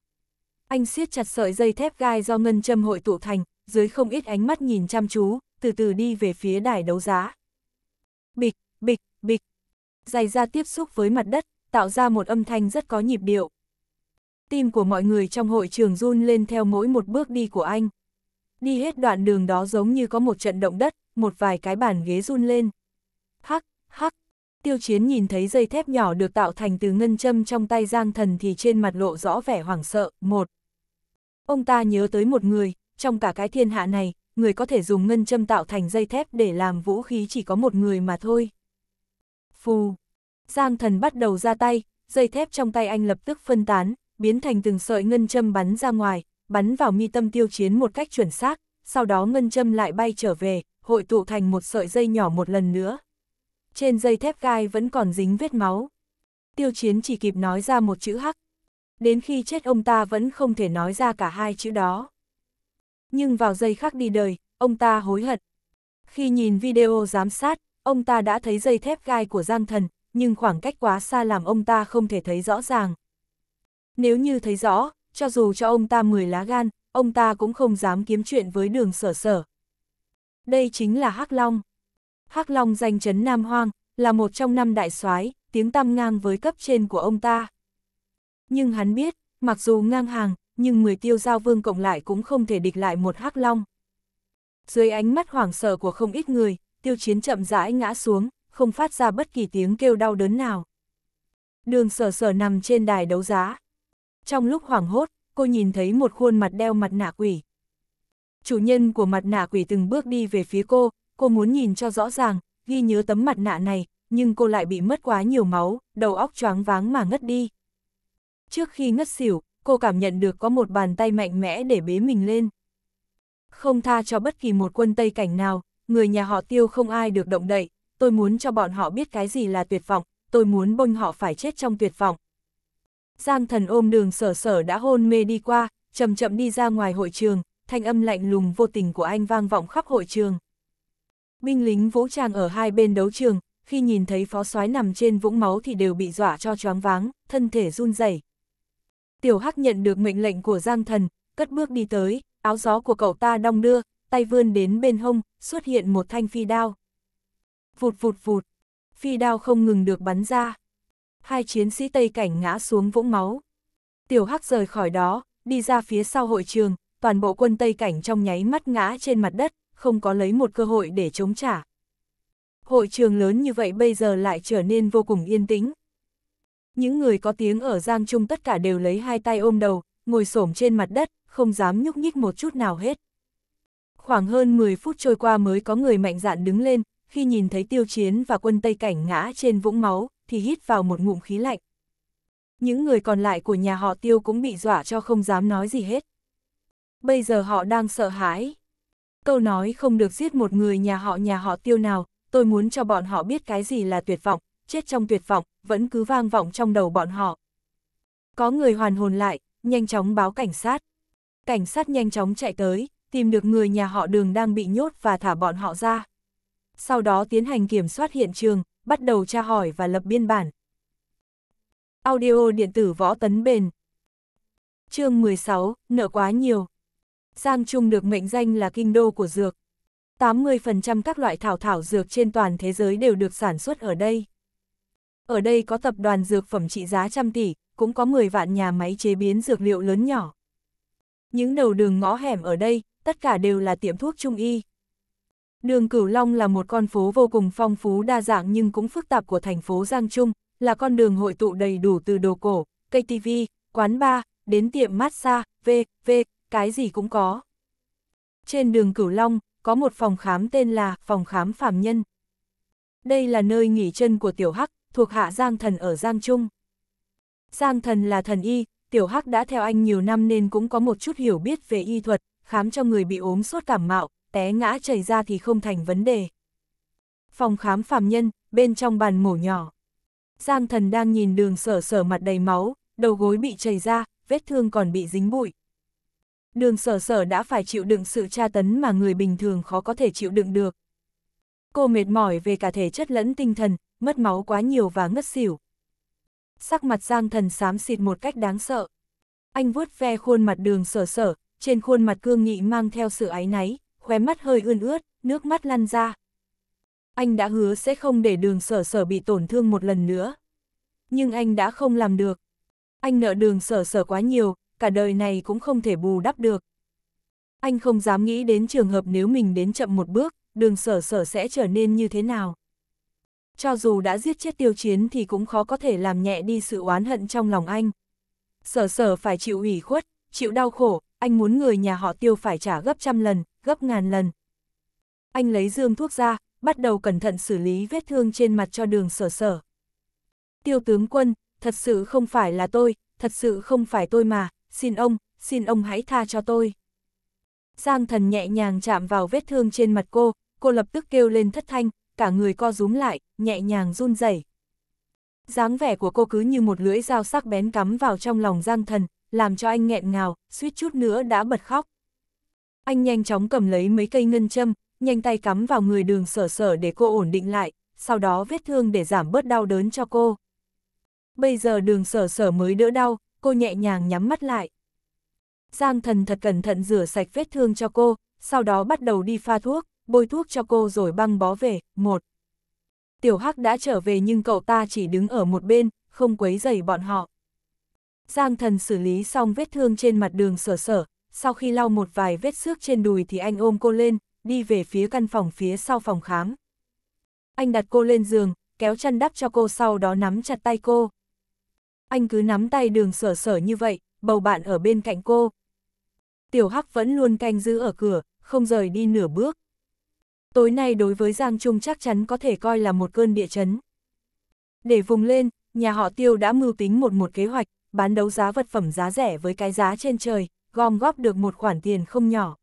Speaker 1: Anh siết chặt sợi dây thép gai do ngân châm hội tụ thành, dưới không ít ánh mắt nhìn chăm chú, từ từ đi về phía đài đấu giá. Bịch, bịch, bịch. Giày da tiếp xúc với mặt đất, tạo ra một âm thanh rất có nhịp điệu. Tim của mọi người trong hội trường run lên theo mỗi một bước đi của anh. Đi hết đoạn đường đó giống như có một trận động đất, một vài cái bàn ghế run lên. Hắc, hắc, tiêu chiến nhìn thấy dây thép nhỏ được tạo thành từ ngân châm trong tay giang thần thì trên mặt lộ rõ vẻ hoảng sợ. Một, ông ta nhớ tới một người, trong cả cái thiên hạ này, người có thể dùng ngân châm tạo thành dây thép để làm vũ khí chỉ có một người mà thôi. Phù! Giang thần bắt đầu ra tay, dây thép trong tay anh lập tức phân tán, biến thành từng sợi ngân châm bắn ra ngoài, bắn vào mi tâm tiêu chiến một cách chuẩn xác, sau đó ngân châm lại bay trở về, hội tụ thành một sợi dây nhỏ một lần nữa. Trên dây thép gai vẫn còn dính vết máu. Tiêu chiến chỉ kịp nói ra một chữ hắc. Đến khi chết ông ta vẫn không thể nói ra cả hai chữ đó nhưng vào giây khác đi đời, ông ta hối hận. Khi nhìn video giám sát, ông ta đã thấy dây thép gai của Giang Thần, nhưng khoảng cách quá xa làm ông ta không thể thấy rõ ràng. Nếu như thấy rõ, cho dù cho ông ta 10 lá gan, ông ta cũng không dám kiếm chuyện với đường sở sở. Đây chính là Hắc Long. Hắc Long danh chấn Nam Hoang, là một trong năm đại soái, tiếng tăm ngang với cấp trên của ông ta. Nhưng hắn biết, mặc dù ngang hàng, nhưng 10 tiêu giao vương cộng lại cũng không thể địch lại một hắc long. Dưới ánh mắt hoảng sợ của không ít người, tiêu chiến chậm rãi ngã xuống, không phát ra bất kỳ tiếng kêu đau đớn nào. Đường sở sở nằm trên đài đấu giá. Trong lúc hoảng hốt, cô nhìn thấy một khuôn mặt đeo mặt nạ quỷ. Chủ nhân của mặt nạ quỷ từng bước đi về phía cô, cô muốn nhìn cho rõ ràng, ghi nhớ tấm mặt nạ này, nhưng cô lại bị mất quá nhiều máu, đầu óc choáng váng mà ngất đi. Trước khi ngất xỉu, cô cảm nhận được có một bàn tay mạnh mẽ để bế mình lên. Không tha cho bất kỳ một quân Tây cảnh nào, người nhà họ tiêu không ai được động đậy, tôi muốn cho bọn họ biết cái gì là tuyệt vọng, tôi muốn bông họ phải chết trong tuyệt vọng. Giang thần ôm đường sở sở đã hôn mê đi qua, chậm chậm đi ra ngoài hội trường, thanh âm lạnh lùng vô tình của anh vang vọng khắp hội trường. Binh lính vũ trang ở hai bên đấu trường, khi nhìn thấy phó soái nằm trên vũng máu thì đều bị dọa cho choáng váng, thân thể run rẩy. Tiểu Hắc nhận được mệnh lệnh của Giang Thần, cất bước đi tới, áo gió của cậu ta đong đưa, tay vươn đến bên hông, xuất hiện một thanh phi đao. Vụt vụt vụt, phi đao không ngừng được bắn ra. Hai chiến sĩ Tây Cảnh ngã xuống vũng máu. Tiểu Hắc rời khỏi đó, đi ra phía sau hội trường, toàn bộ quân Tây Cảnh trong nháy mắt ngã trên mặt đất, không có lấy một cơ hội để chống trả. Hội trường lớn như vậy bây giờ lại trở nên vô cùng yên tĩnh. Những người có tiếng ở Giang Trung tất cả đều lấy hai tay ôm đầu, ngồi xổm trên mặt đất, không dám nhúc nhích một chút nào hết. Khoảng hơn 10 phút trôi qua mới có người mạnh dạn đứng lên, khi nhìn thấy tiêu chiến và quân Tây Cảnh ngã trên vũng máu, thì hít vào một ngụm khí lạnh. Những người còn lại của nhà họ tiêu cũng bị dọa cho không dám nói gì hết. Bây giờ họ đang sợ hãi. Câu nói không được giết một người nhà họ nhà họ tiêu nào, tôi muốn cho bọn họ biết cái gì là tuyệt vọng, chết trong tuyệt vọng, vẫn cứ vang vọng trong đầu bọn họ. Có người hoàn hồn lại, nhanh chóng báo cảnh sát. Cảnh sát nhanh chóng chạy tới, tìm được người nhà họ đường đang bị nhốt và thả bọn họ ra. Sau đó tiến hành kiểm soát hiện trường, bắt đầu tra hỏi và lập biên bản. Audio điện tử võ tấn bền chương 16, nợ quá nhiều. Giang Trung được mệnh danh là kinh đô của dược. 80% các loại thảo thảo dược trên toàn thế giới đều được sản xuất ở đây ở đây có tập đoàn dược phẩm trị giá trăm tỷ, cũng có 10 vạn nhà máy chế biến dược liệu lớn nhỏ. Những đầu đường ngõ hẻm ở đây, tất cả đều là tiệm thuốc trung y. Đường Cửu Long là một con phố vô cùng phong phú đa dạng nhưng cũng phức tạp của thành phố Giang Trung, là con đường hội tụ đầy đủ từ đồ cổ, cây KTV, quán bar, đến tiệm massage, v, v, cái gì cũng có. Trên đường Cửu Long, có một phòng khám tên là Phòng khám Phạm Nhân. Đây là nơi nghỉ chân của Tiểu Hắc, thuộc hạ Giang Thần ở Giang Trung. Giang Thần là thần y, Tiểu Hắc đã theo anh nhiều năm nên cũng có một chút hiểu biết về y thuật, khám cho người bị ốm sốt cảm mạo, té ngã chảy ra thì không thành vấn đề. Phòng khám phàm nhân, bên trong bàn mổ nhỏ. Giang Thần đang nhìn đường sở sở mặt đầy máu, đầu gối bị chảy ra, vết thương còn bị dính bụi. Đường sở sở đã phải chịu đựng sự tra tấn mà người bình thường khó có thể chịu đựng được. Cô mệt mỏi về cả thể chất lẫn tinh thần, mất máu quá nhiều và ngất xỉu. Sắc mặt Giang Thần xám xịt một cách đáng sợ. Anh vuốt ve khuôn mặt đường sở sở, trên khuôn mặt cương nghị mang theo sự áy náy, khóe mắt hơi ươn ướt, nước mắt lăn ra. Anh đã hứa sẽ không để đường sở sở bị tổn thương một lần nữa. Nhưng anh đã không làm được. Anh nợ đường sở sở quá nhiều, cả đời này cũng không thể bù đắp được. Anh không dám nghĩ đến trường hợp nếu mình đến chậm một bước, đường sở sở sẽ trở nên như thế nào cho dù đã giết chết tiêu chiến thì cũng khó có thể làm nhẹ đi sự oán hận trong lòng anh. Sở sở phải chịu ủy khuất, chịu đau khổ, anh muốn người nhà họ tiêu phải trả gấp trăm lần, gấp ngàn lần. Anh lấy dương thuốc ra, bắt đầu cẩn thận xử lý vết thương trên mặt cho đường sở sở. Tiêu tướng quân, thật sự không phải là tôi, thật sự không phải tôi mà, xin ông, xin ông hãy tha cho tôi. Giang thần nhẹ nhàng chạm vào vết thương trên mặt cô, cô lập tức kêu lên thất thanh, cả người co rúm lại, nhẹ nhàng run rẩy. dáng vẻ của cô cứ như một lưỡi dao sắc bén cắm vào trong lòng Giang Thần, làm cho anh nghẹn ngào, suýt chút nữa đã bật khóc. Anh nhanh chóng cầm lấy mấy cây ngân châm, nhanh tay cắm vào người đường sở sở để cô ổn định lại, sau đó vết thương để giảm bớt đau đớn cho cô. Bây giờ đường sở sở mới đỡ đau, cô nhẹ nhàng nhắm mắt lại. Giang thần thật cẩn thận rửa sạch vết thương cho cô, sau đó bắt đầu đi pha thuốc, bôi thuốc cho cô rồi băng bó về, một. Tiểu Hắc đã trở về nhưng cậu ta chỉ đứng ở một bên, không quấy rầy bọn họ. Giang thần xử lý xong vết thương trên mặt đường sở sở, sau khi lau một vài vết xước trên đùi thì anh ôm cô lên, đi về phía căn phòng phía sau phòng khám. Anh đặt cô lên giường, kéo chân đắp cho cô sau đó nắm chặt tay cô. Anh cứ nắm tay đường sở sở như vậy, bầu bạn ở bên cạnh cô. Tiểu Hắc vẫn luôn canh giữ ở cửa, không rời đi nửa bước. Tối nay đối với Giang Trung chắc chắn có thể coi là một cơn địa chấn. Để vùng lên, nhà họ tiêu đã mưu tính một một kế hoạch, bán đấu giá vật phẩm giá rẻ với cái giá trên trời, gom góp được một khoản tiền không nhỏ.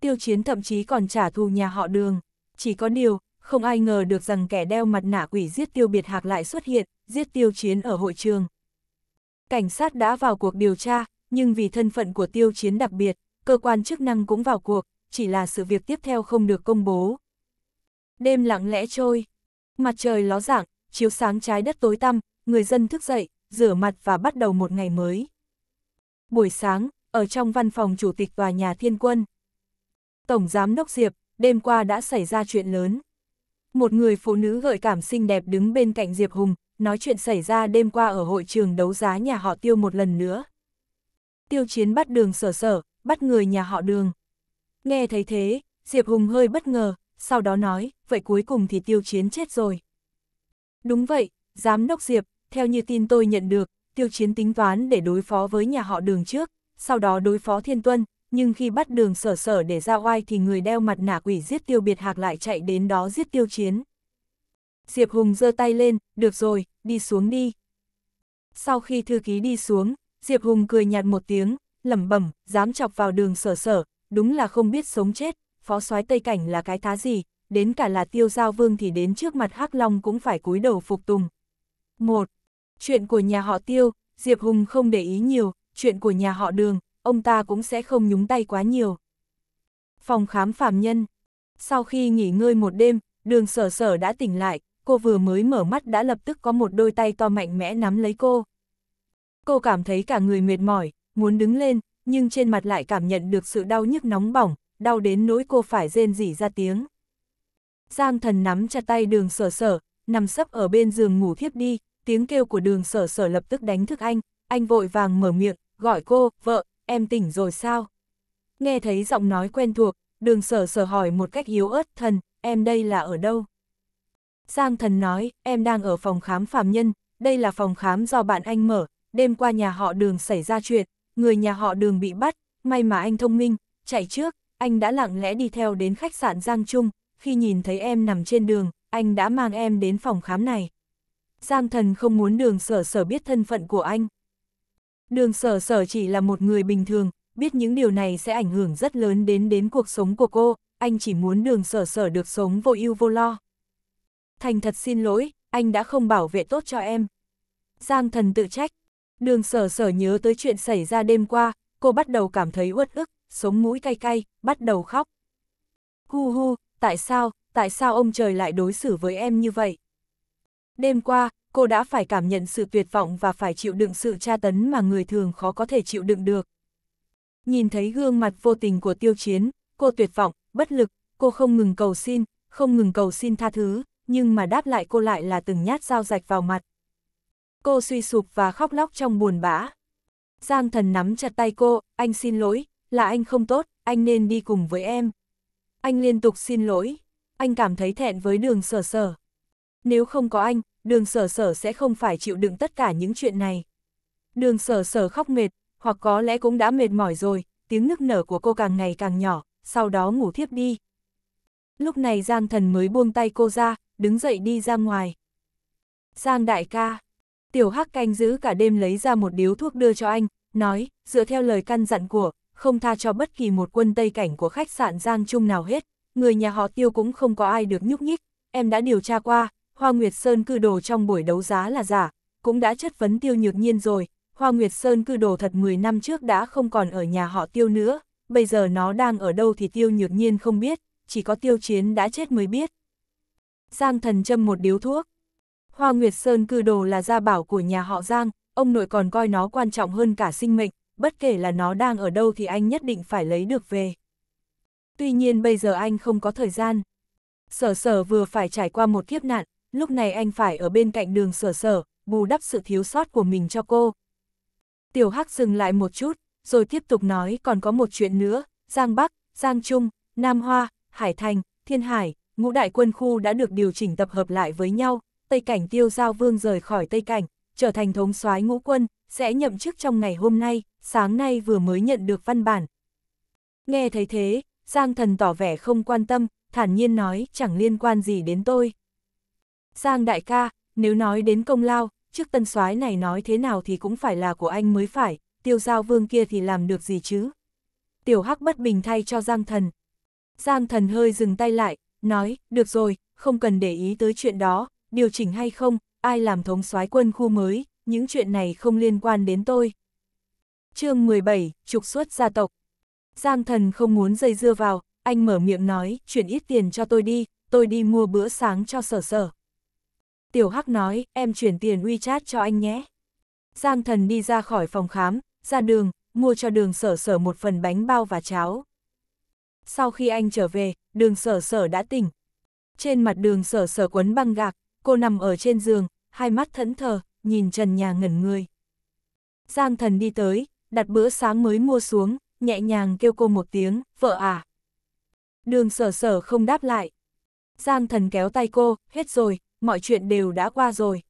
Speaker 1: Tiêu chiến thậm chí còn trả thù nhà họ đường. Chỉ có điều, không ai ngờ được rằng kẻ đeo mặt nạ quỷ giết tiêu biệt hạc lại xuất hiện, giết tiêu chiến ở hội trường. Cảnh sát đã vào cuộc điều tra, nhưng vì thân phận của tiêu chiến đặc biệt, cơ quan chức năng cũng vào cuộc, chỉ là sự việc tiếp theo không được công bố. Đêm lặng lẽ trôi, mặt trời ló dạng, chiếu sáng trái đất tối tăm, người dân thức dậy, rửa mặt và bắt đầu một ngày mới. Buổi sáng, ở trong văn phòng chủ tịch tòa nhà thiên quân, Tổng Giám Đốc Diệp, đêm qua đã xảy ra chuyện lớn. Một người phụ nữ gợi cảm xinh đẹp đứng bên cạnh Diệp Hùng, nói chuyện xảy ra đêm qua ở hội trường đấu giá nhà họ tiêu một lần nữa. Tiêu chiến bắt đường sở sở, bắt người nhà họ đường. Nghe thấy thế, Diệp Hùng hơi bất ngờ, sau đó nói, vậy cuối cùng thì tiêu chiến chết rồi. Đúng vậy, giám đốc Diệp, theo như tin tôi nhận được, tiêu chiến tính toán để đối phó với nhà họ đường trước, sau đó đối phó thiên tuân, nhưng khi bắt đường sở sở để ra oai thì người đeo mặt nạ quỷ giết tiêu biệt hạc lại chạy đến đó giết tiêu chiến. Diệp Hùng giơ tay lên, được rồi, đi xuống đi. Sau khi thư ký đi xuống, Diệp Hùng cười nhạt một tiếng, lẩm bẩm, dám chọc vào đường sở sở, đúng là không biết sống chết, phó soái Tây Cảnh là cái thá gì, đến cả là tiêu giao vương thì đến trước mặt hắc Long cũng phải cúi đầu phục tùng. một Chuyện của nhà họ tiêu, Diệp Hùng không để ý nhiều, chuyện của nhà họ đường, ông ta cũng sẽ không nhúng tay quá nhiều. Phòng khám phàm nhân Sau khi nghỉ ngơi một đêm, đường sở sở đã tỉnh lại, cô vừa mới mở mắt đã lập tức có một đôi tay to mạnh mẽ nắm lấy cô. Cô cảm thấy cả người mệt mỏi, muốn đứng lên, nhưng trên mặt lại cảm nhận được sự đau nhức nóng bỏng, đau đến nỗi cô phải rên rỉ ra tiếng. Giang thần nắm chặt tay đường sở sở, nằm sấp ở bên giường ngủ thiếp đi, tiếng kêu của đường sở sở lập tức đánh thức anh, anh vội vàng mở miệng, gọi cô, vợ, em tỉnh rồi sao? Nghe thấy giọng nói quen thuộc, đường sở sở hỏi một cách yếu ớt, thần, em đây là ở đâu? Giang thần nói, em đang ở phòng khám phạm nhân, đây là phòng khám do bạn anh mở, đêm qua nhà họ đường xảy ra chuyện, người nhà họ đường bị bắt, may mà anh thông minh, chạy trước, anh đã lặng lẽ đi theo đến khách sạn Giang Trung, khi nhìn thấy em nằm trên đường, anh đã mang em đến phòng khám này. Giang thần không muốn đường sở sở biết thân phận của anh. Đường sở sở chỉ là một người bình thường, biết những điều này sẽ ảnh hưởng rất lớn đến đến cuộc sống của cô, anh chỉ muốn đường sở sở được sống vô ưu vô lo. Thành thật xin lỗi, anh đã không bảo vệ tốt cho em. Giang thần tự trách, Đường sở sở nhớ tới chuyện xảy ra đêm qua, cô bắt đầu cảm thấy uất ức, sống mũi cay cay, bắt đầu khóc. Hu hu, tại sao, tại sao ông trời lại đối xử với em như vậy? Đêm qua, cô đã phải cảm nhận sự tuyệt vọng và phải chịu đựng sự tra tấn mà người thường khó có thể chịu đựng được. Nhìn thấy gương mặt vô tình của tiêu chiến, cô tuyệt vọng, bất lực, cô không ngừng cầu xin, không ngừng cầu xin tha thứ, nhưng mà đáp lại cô lại là từng nhát dao rạch vào mặt cô suy sụp và khóc lóc trong buồn bã. Giang thần nắm chặt tay cô, anh xin lỗi, là anh không tốt, anh nên đi cùng với em. Anh liên tục xin lỗi, anh cảm thấy thẹn với đường sở sở. Nếu không có anh, đường sở sở sẽ không phải chịu đựng tất cả những chuyện này. Đường sở sở khóc mệt, hoặc có lẽ cũng đã mệt mỏi rồi, tiếng nức nở của cô càng ngày càng nhỏ, sau đó ngủ thiếp đi. Lúc này Giang thần mới buông tay cô ra, đứng dậy đi ra ngoài. Giang đại ca, Tiểu Hắc canh giữ cả đêm lấy ra một điếu thuốc đưa cho anh, nói, dựa theo lời căn dặn của, không tha cho bất kỳ một quân tây cảnh của khách sạn Giang Trung nào hết, người nhà họ tiêu cũng không có ai được nhúc nhích, em đã điều tra qua, Hoa Nguyệt Sơn cư đồ trong buổi đấu giá là giả, cũng đã chất vấn tiêu nhược nhiên rồi, Hoa Nguyệt Sơn cư đồ thật 10 năm trước đã không còn ở nhà họ tiêu nữa, bây giờ nó đang ở đâu thì tiêu nhược nhiên không biết, chỉ có tiêu chiến đã chết mới biết. Giang thần châm một điếu thuốc, Hoa Nguyệt Sơn cư đồ là gia bảo của nhà họ Giang, ông nội còn coi nó quan trọng hơn cả sinh mệnh, bất kể là nó đang ở đâu thì anh nhất định phải lấy được về. Tuy nhiên bây giờ anh không có thời gian. Sở sở vừa phải trải qua một kiếp nạn, lúc này anh phải ở bên cạnh đường sở sở, bù đắp sự thiếu sót của mình cho cô. Tiểu Hắc dừng lại một chút, rồi tiếp tục nói còn có một chuyện nữa, Giang Bắc, Giang Trung, Nam Hoa, Hải Thành, Thiên Hải, ngũ đại quân khu đã được điều chỉnh tập hợp lại với nhau, Tây Cảnh Tiêu Giao Vương rời khỏi Tây Cảnh, trở thành thống soái ngũ quân, sẽ nhậm chức trong ngày hôm nay, sáng nay vừa mới nhận được văn bản. Nghe thấy thế, Giang Thần tỏ vẻ không quan tâm, thản nhiên nói chẳng liên quan gì đến tôi. Giang đại ca, nếu nói đến công lao, trước tân soái này nói thế nào thì cũng phải là của anh mới phải, tiêu giao vương kia thì làm được gì chứ? Tiểu Hắc bất bình thay cho Giang Thần. Giang Thần hơi dừng tay lại, nói, được rồi, không cần để ý tới chuyện đó, điều chỉnh hay không, ai làm thống soái quân khu mới, những chuyện này không liên quan đến tôi. chương 17, trục xuất gia tộc. Giang thần không muốn dây dưa vào, anh mở miệng nói, chuyển ít tiền cho tôi đi, tôi đi mua bữa sáng cho sở sở. Tiểu Hắc nói, em chuyển tiền WeChat cho anh nhé. Giang thần đi ra khỏi phòng khám, ra đường, mua cho đường sở sở một phần bánh bao và cháo. Sau khi anh trở về, đường sở sở đã tỉnh. Trên mặt đường sở sở quấn băng gạc, cô nằm ở trên giường, hai mắt thẫn thờ, nhìn trần nhà ngẩn người. Giang thần đi tới, đặt bữa sáng mới mua xuống, nhẹ nhàng kêu cô một tiếng, vợ à. Đường sở sở không đáp lại. Giang thần kéo tay cô, hết rồi, mọi chuyện đều đã qua rồi.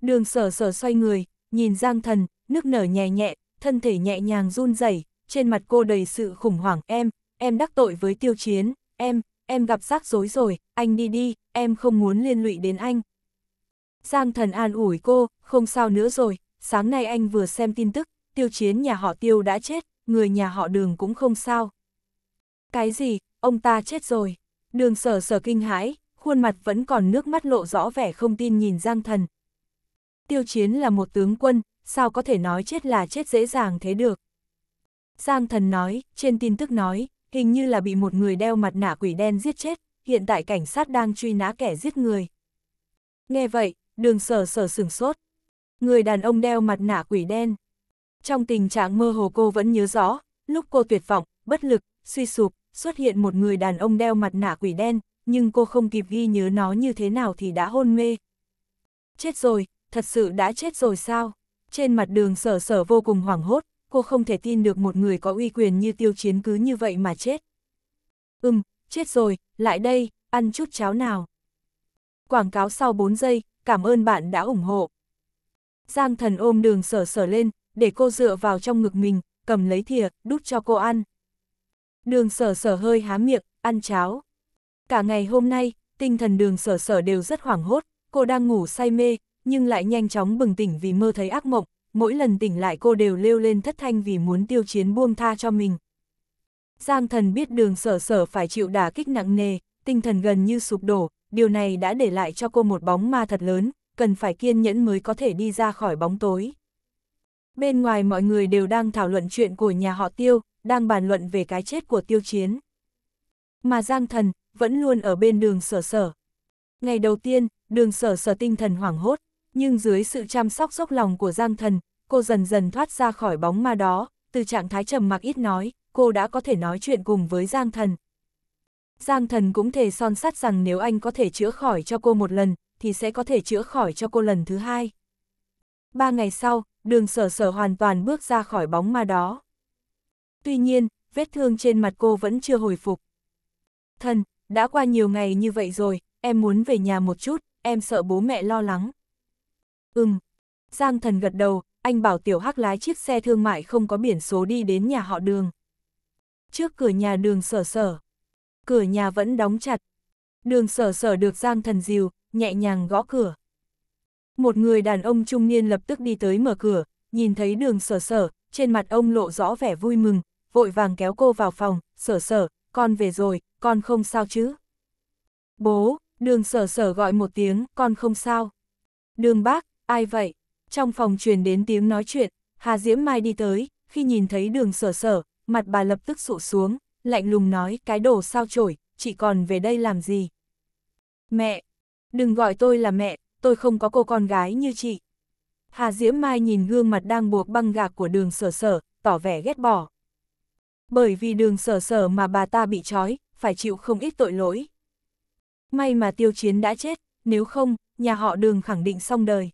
Speaker 1: Đường sở sở xoay người, nhìn Giang thần, nước nở nhẹ nhẹ, thân thể nhẹ nhàng run rẩy trên mặt cô đầy sự khủng hoảng em, em đắc tội với tiêu chiến, em, em gặp rắc rối rồi, anh đi đi, em không muốn liên lụy đến anh. Giang thần an ủi cô, không sao nữa rồi, sáng nay anh vừa xem tin tức, tiêu chiến nhà họ tiêu đã chết, người nhà họ đường cũng không sao. Cái gì, ông ta chết rồi. Đường sở sở kinh hãi, khuôn mặt vẫn còn nước mắt lộ rõ vẻ không tin nhìn Giang Thần. Tiêu Chiến là một tướng quân, sao có thể nói chết là chết dễ dàng thế được? Giang Thần nói, trên tin tức nói, hình như là bị một người đeo mặt nạ quỷ đen giết chết, hiện tại cảnh sát đang truy nã kẻ giết người. Nghe vậy, đường sở sở sửng sốt. Người đàn ông đeo mặt nạ quỷ đen. Trong tình trạng mơ hồ cô vẫn nhớ rõ, lúc cô tuyệt vọng, bất lực, suy sụp, xuất hiện một người đàn ông đeo mặt nạ quỷ đen, nhưng cô không kịp ghi nhớ nó như thế nào thì đã hôn mê. Chết rồi, thật sự đã chết rồi sao? Trên mặt đường sở sở vô cùng hoảng hốt, cô không thể tin được một người có uy quyền như tiêu chiến cứ như vậy mà chết. Ừm, chết rồi, lại đây, ăn chút cháo nào. Quảng cáo sau 4 giây, cảm ơn bạn đã ủng hộ. Giang thần ôm đường sở sở lên, để cô dựa vào trong ngực mình, cầm lấy thìa, đút cho cô ăn. Đường sở sở hơi há miệng, ăn cháo. Cả ngày hôm nay, tinh thần đường sở sở đều rất hoảng hốt, cô đang ngủ say mê, nhưng lại nhanh chóng bừng tỉnh vì mơ thấy ác mộng, mỗi lần tỉnh lại cô đều lêu lên thất thanh vì muốn tiêu chiến buông tha cho mình. Giang thần biết đường sở sở phải chịu đả kích nặng nề, tinh thần gần như sụp đổ, điều này đã để lại cho cô một bóng ma thật lớn, cần phải kiên nhẫn mới có thể đi ra khỏi bóng tối. Bên ngoài mọi người đều đang thảo luận chuyện của nhà họ tiêu, đang bàn luận về cái chết của tiêu chiến. Mà Giang thần vẫn luôn ở bên đường sở sở. Ngày đầu tiên, đường sở sở tinh thần hoảng hốt, nhưng dưới sự chăm sóc dốc lòng của Giang Thần, cô dần dần thoát ra khỏi bóng ma đó, từ trạng thái trầm mặc ít nói, cô đã có thể nói chuyện cùng với Giang Thần. Giang Thần cũng thề son sắt rằng nếu anh có thể chữa khỏi cho cô một lần, thì sẽ có thể chữa khỏi cho cô lần thứ hai. Ba ngày sau, đường sở sở hoàn toàn bước ra khỏi bóng ma đó. Tuy nhiên, vết thương trên mặt cô vẫn chưa hồi phục. Thần, đã qua nhiều ngày như vậy rồi, em muốn về nhà một chút, em sợ bố mẹ lo lắng. Ừm. Giang thần gật đầu, anh bảo tiểu hắc lái chiếc xe thương mại không có biển số đi đến nhà họ đường. Trước cửa nhà đường sở sở. Cửa nhà vẫn đóng chặt. Đường sở sở được Giang thần dìu, nhẹ nhàng gõ cửa. Một người đàn ông trung niên lập tức đi tới mở cửa, nhìn thấy đường sở sở, trên mặt ông lộ rõ vẻ vui mừng, vội vàng kéo cô vào phòng, sở sở, con về rồi, con không sao chứ. Bố, đường sở sở gọi một tiếng, con không sao. Đường bác, Ai vậy? Trong phòng truyền đến tiếng nói chuyện, Hà Diễm Mai đi tới, khi nhìn thấy đường sở sở, mặt bà lập tức sụ xuống, lạnh lùng nói cái đồ sao chổi, chị còn về đây làm gì? Mẹ! Đừng gọi tôi là mẹ, tôi không có cô con gái như chị. Hà Diễm Mai nhìn gương mặt đang buộc băng gạc của đường sở sở, tỏ vẻ ghét bỏ. Bởi vì đường sở sở mà bà ta bị trói, phải chịu không ít tội lỗi. May mà tiêu chiến đã chết, nếu không, nhà họ đường khẳng định xong đời.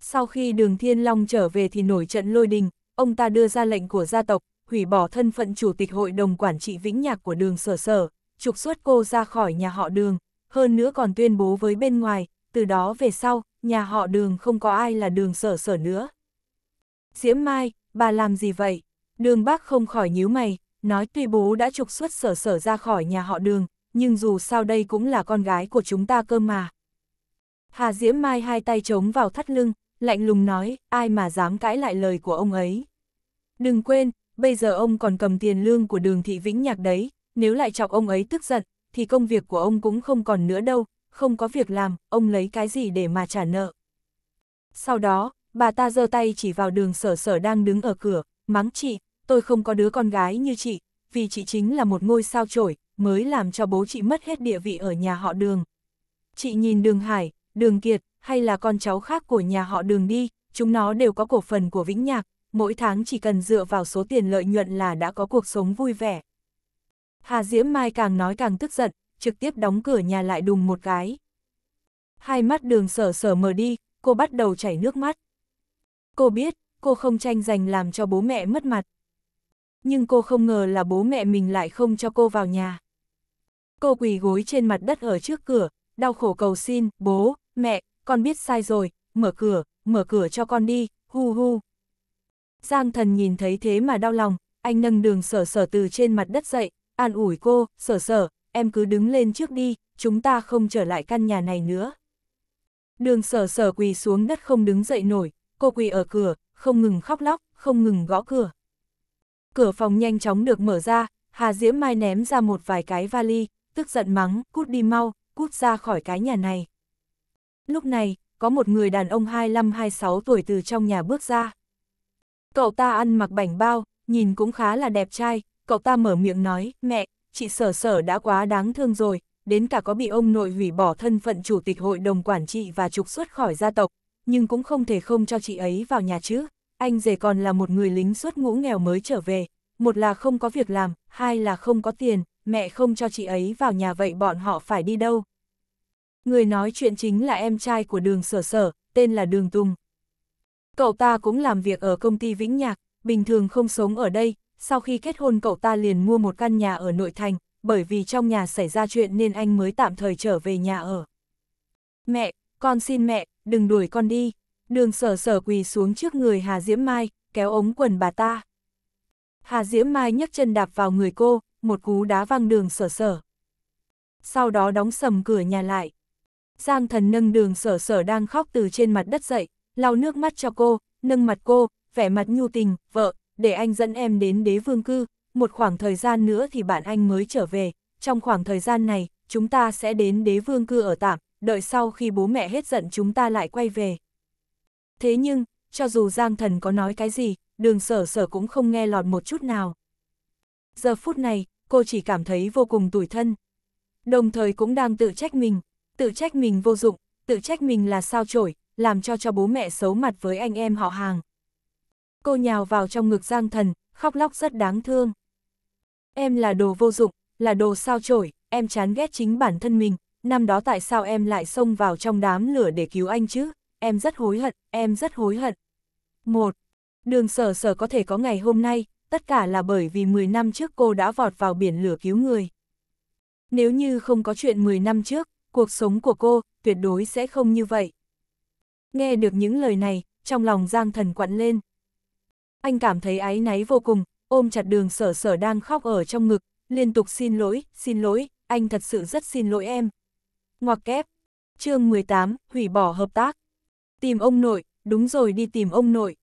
Speaker 1: Sau khi đường Thiên Long trở về thì nổi trận lôi đình, ông ta đưa ra lệnh của gia tộc, hủy bỏ thân phận chủ tịch hội đồng quản trị vĩnh nhạc của đường sở sở, trục xuất cô ra khỏi nhà họ đường, hơn nữa còn tuyên bố với bên ngoài, từ đó về sau, nhà họ đường không có ai là đường sở sở nữa. Diễm Mai, bà làm gì vậy? Đường bác không khỏi nhíu mày, nói tuy bố đã trục xuất sở sở ra khỏi nhà họ đường, nhưng dù sao đây cũng là con gái của chúng ta cơ mà. Hà Diễm Mai hai tay chống vào thắt lưng, lạnh lùng nói, ai mà dám cãi lại lời của ông ấy. Đừng quên, bây giờ ông còn cầm tiền lương của đường thị Vĩnh Nhạc đấy, nếu lại chọc ông ấy tức giận, thì công việc của ông cũng không còn nữa đâu, không có việc làm, ông lấy cái gì để mà trả nợ. Sau đó, bà ta giơ tay chỉ vào đường sở sở đang đứng ở cửa, mắng chị, tôi không có đứa con gái như chị, vì chị chính là một ngôi sao trổi, mới làm cho bố chị mất hết địa vị ở nhà họ đường. Chị nhìn đường Hải, đường Kiệt, hay là con cháu khác của nhà họ đường đi, chúng nó đều có cổ phần của Vĩnh Nhạc, mỗi tháng chỉ cần dựa vào số tiền lợi nhuận là đã có cuộc sống vui vẻ. Hà Diễm Mai càng nói càng tức giận, trực tiếp đóng cửa nhà lại đùng một cái. Hai mắt đường sở sở mở đi, cô bắt đầu chảy nước mắt. Cô biết, cô không tranh giành làm cho bố mẹ mất mặt. Nhưng cô không ngờ là bố mẹ mình lại không cho cô vào nhà. Cô quỳ gối trên mặt đất ở trước cửa, đau khổ cầu xin, bố, mẹ, con biết sai rồi, mở cửa, mở cửa cho con đi, hu hu. Giang thần nhìn thấy thế mà đau lòng, anh nâng đường sở sở từ trên mặt đất dậy, an ủi cô, sở sở, em cứ đứng lên trước đi, chúng ta không trở lại căn nhà này nữa. Đường sở sở quỳ xuống đất không đứng dậy nổi, cô quỳ ở cửa, không ngừng khóc lóc, không ngừng gõ cửa. Cửa phòng nhanh chóng được mở ra, Hà Diễm Mai ném ra một vài cái vali, tức giận mắng, cút đi mau, cút ra khỏi cái nhà này. Lúc này, có một người đàn ông 25-26 tuổi từ trong nhà bước ra. Cậu ta ăn mặc bảnh bao, nhìn cũng khá là đẹp trai, cậu ta mở miệng nói, mẹ, chị sở sở đã quá đáng thương rồi, đến cả có bị ông nội hủy bỏ thân phận chủ tịch hội đồng quản trị và trục xuất khỏi gia tộc, nhưng cũng không thể không cho chị ấy vào nhà chứ. Anh rể còn là một người lính xuất ngũ nghèo mới trở về, một là không có việc làm, hai là không có tiền, mẹ không cho chị ấy vào nhà vậy bọn họ phải đi đâu, Người nói chuyện chính là em trai của đường sở sở, tên là đường Tùng. Cậu ta cũng làm việc ở công ty Vĩnh Nhạc, bình thường không sống ở đây, sau khi kết hôn cậu ta liền mua một căn nhà ở nội thành, bởi vì trong nhà xảy ra chuyện nên anh mới tạm thời trở về nhà ở. Mẹ, con xin mẹ, đừng đuổi con đi. Đường sở sở quỳ xuống trước người Hà Diễm Mai, kéo ống quần bà ta. Hà Diễm Mai nhấc chân đạp vào người cô, một cú đá văng đường sở sở. Sau đó đóng sầm cửa nhà lại. Giang thần nâng đường sở sở đang khóc từ trên mặt đất dậy, lau nước mắt cho cô, nâng mặt cô, vẻ mặt nhu tình, vợ, để anh dẫn em đến đế vương cư, một khoảng thời gian nữa thì bạn anh mới trở về, trong khoảng thời gian này, chúng ta sẽ đến đế vương cư ở tạm, đợi sau khi bố mẹ hết giận chúng ta lại quay về. Thế nhưng, cho dù Giang Thần có nói cái gì, đường sở sở cũng không nghe lọt một chút nào. Giờ phút này, cô chỉ cảm thấy vô cùng tủi thân. Đồng thời cũng đang tự trách mình, tự trách mình vô dụng, tự trách mình là sao chổi, làm cho cho bố mẹ xấu mặt với anh em họ hàng. Cô nhào vào trong ngực Giang Thần, khóc lóc rất đáng thương. Em là đồ vô dụng, là đồ sao chổi, em chán ghét chính bản thân mình, năm đó tại sao em lại xông vào trong đám lửa để cứu anh chứ, em rất hối hận, em rất hối hận. Một, Đường sở sở có thể có ngày hôm nay, tất cả là bởi vì 10 năm trước cô đã vọt vào biển lửa cứu người. Nếu như không có chuyện 10 năm trước, cuộc sống của cô tuyệt đối sẽ không như vậy. Nghe được những lời này, trong lòng Giang Thần quặn lên. Anh cảm thấy áy náy vô cùng, ôm chặt đường sở sở đang khóc ở trong ngực, liên tục xin lỗi, xin lỗi, anh thật sự rất xin lỗi em. Ngoặc kép, chương 18, hủy bỏ hợp tác. Tìm ông nội, đúng rồi đi tìm ông nội.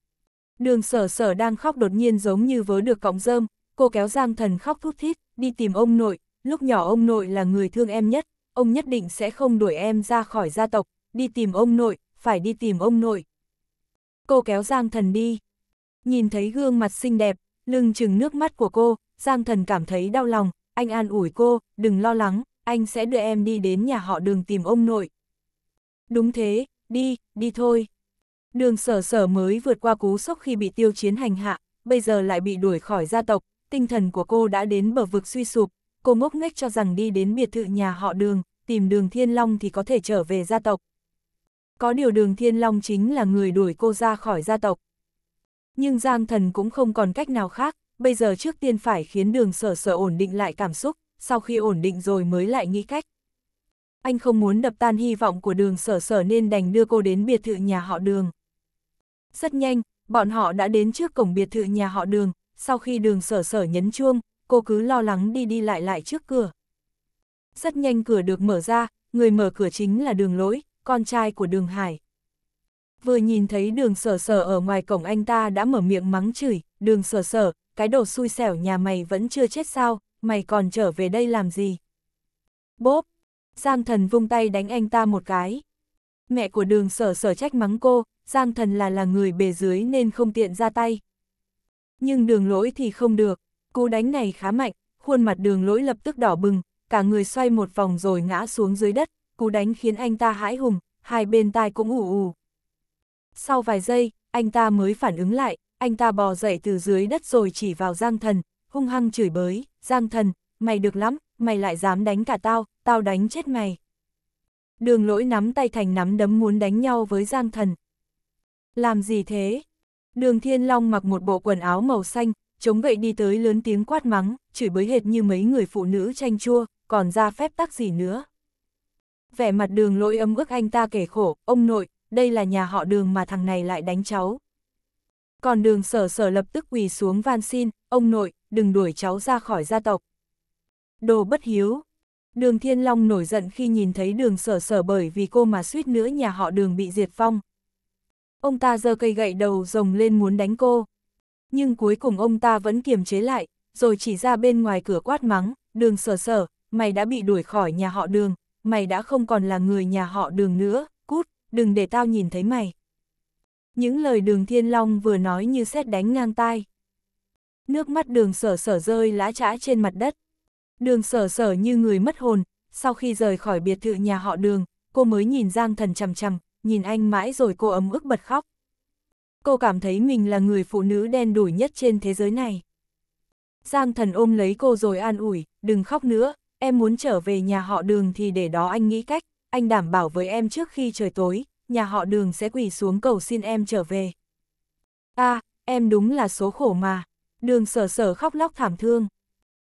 Speaker 1: Đường sở sở đang khóc đột nhiên giống như vớ được cọng rơm, cô kéo Giang Thần khóc thút thít, đi tìm ông nội, lúc nhỏ ông nội là người thương em nhất, ông nhất định sẽ không đuổi em ra khỏi gia tộc, đi tìm ông nội, phải đi tìm ông nội. Cô kéo Giang Thần đi. Nhìn thấy gương mặt xinh đẹp, lưng chừng nước mắt của cô, Giang Thần cảm thấy đau lòng, anh an ủi cô, đừng lo lắng, anh sẽ đưa em đi đến nhà họ đường tìm ông nội. Đúng thế, đi, đi thôi. Đường sở sở mới vượt qua cú sốc khi bị tiêu chiến hành hạ, bây giờ lại bị đuổi khỏi gia tộc, tinh thần của cô đã đến bờ vực suy sụp, cô ngốc nghếch cho rằng đi đến biệt thự nhà họ đường, tìm đường Thiên Long thì có thể trở về gia tộc. Có điều đường Thiên Long chính là người đuổi cô ra khỏi gia tộc. Nhưng Giang Thần cũng không còn cách nào khác, bây giờ trước tiên phải khiến đường sở sở ổn định lại cảm xúc, sau khi ổn định rồi mới lại nghĩ cách. Anh không muốn đập tan hy vọng của đường sở sở nên đành đưa cô đến biệt thự nhà họ đường. Rất nhanh, bọn họ đã đến trước cổng biệt thự nhà họ đường, sau khi đường sở sở nhấn chuông, cô cứ lo lắng đi đi lại lại trước cửa. Rất nhanh cửa được mở ra, người mở cửa chính là đường lỗi, con trai của đường Hải. Vừa nhìn thấy đường sở sở ở ngoài cổng anh ta đã mở miệng mắng chửi, đường sở sở, cái đồ xui xẻo nhà mày vẫn chưa chết sao, mày còn trở về đây làm gì? Bốp! Giang thần vung tay đánh anh ta một cái. Mẹ của đường sở sở trách mắng cô, Giang thần là là người bề dưới nên không tiện ra tay. Nhưng đường lỗi thì không được. Cú đánh này khá mạnh, khuôn mặt đường lỗi lập tức đỏ bừng, cả người xoay một vòng rồi ngã xuống dưới đất, cú đánh khiến anh ta hãi hùng, hai bên tai cũng ù ù. Sau vài giây, anh ta mới phản ứng lại, anh ta bò dậy từ dưới đất rồi chỉ vào Giang Thần, hung hăng chửi bới, Giang Thần, mày được lắm, mày lại dám đánh cả tao, tao đánh chết mày. Đường lỗi nắm tay thành nắm đấm muốn đánh nhau với Giang Thần. Làm gì thế? Đường Thiên Long mặc một bộ quần áo màu xanh, chống gậy đi tới lớn tiếng quát mắng, chửi bới hệt như mấy người phụ nữ tranh chua, còn ra phép tắc gì nữa. Vẻ mặt đường lỗi âm ức anh ta kể khổ, ông nội, đây là nhà họ đường mà thằng này lại đánh cháu. Còn đường sở sở lập tức quỳ xuống van xin, ông nội, đừng đuổi cháu ra khỏi gia tộc. Đồ bất hiếu. Đường Thiên Long nổi giận khi nhìn thấy đường sở sở bởi vì cô mà suýt nữa nhà họ đường bị diệt phong. Ông ta giơ cây gậy đầu rồng lên muốn đánh cô nhưng cuối cùng ông ta vẫn kiềm chế lại, rồi chỉ ra bên ngoài cửa quát mắng, đường sở sở, mày đã bị đuổi khỏi nhà họ đường, mày đã không còn là người nhà họ đường nữa, cút, đừng để tao nhìn thấy mày. Những lời đường thiên long vừa nói như xét đánh ngang tai. Nước mắt đường sở sở rơi lã trã trên mặt đất. Đường sở sở như người mất hồn, sau khi rời khỏi biệt thự nhà họ đường, cô mới nhìn Giang thần chằm chằm, nhìn anh mãi rồi cô ấm ức bật khóc cô cảm thấy mình là người phụ nữ đen đủi nhất trên thế giới này. Giang thần ôm lấy cô rồi an ủi, đừng khóc nữa, em muốn trở về nhà họ đường thì để đó anh nghĩ cách, anh đảm bảo với em trước khi trời tối, nhà họ đường sẽ quỳ xuống cầu xin em trở về. à, em đúng là số khổ mà, đường sở sở khóc lóc thảm thương.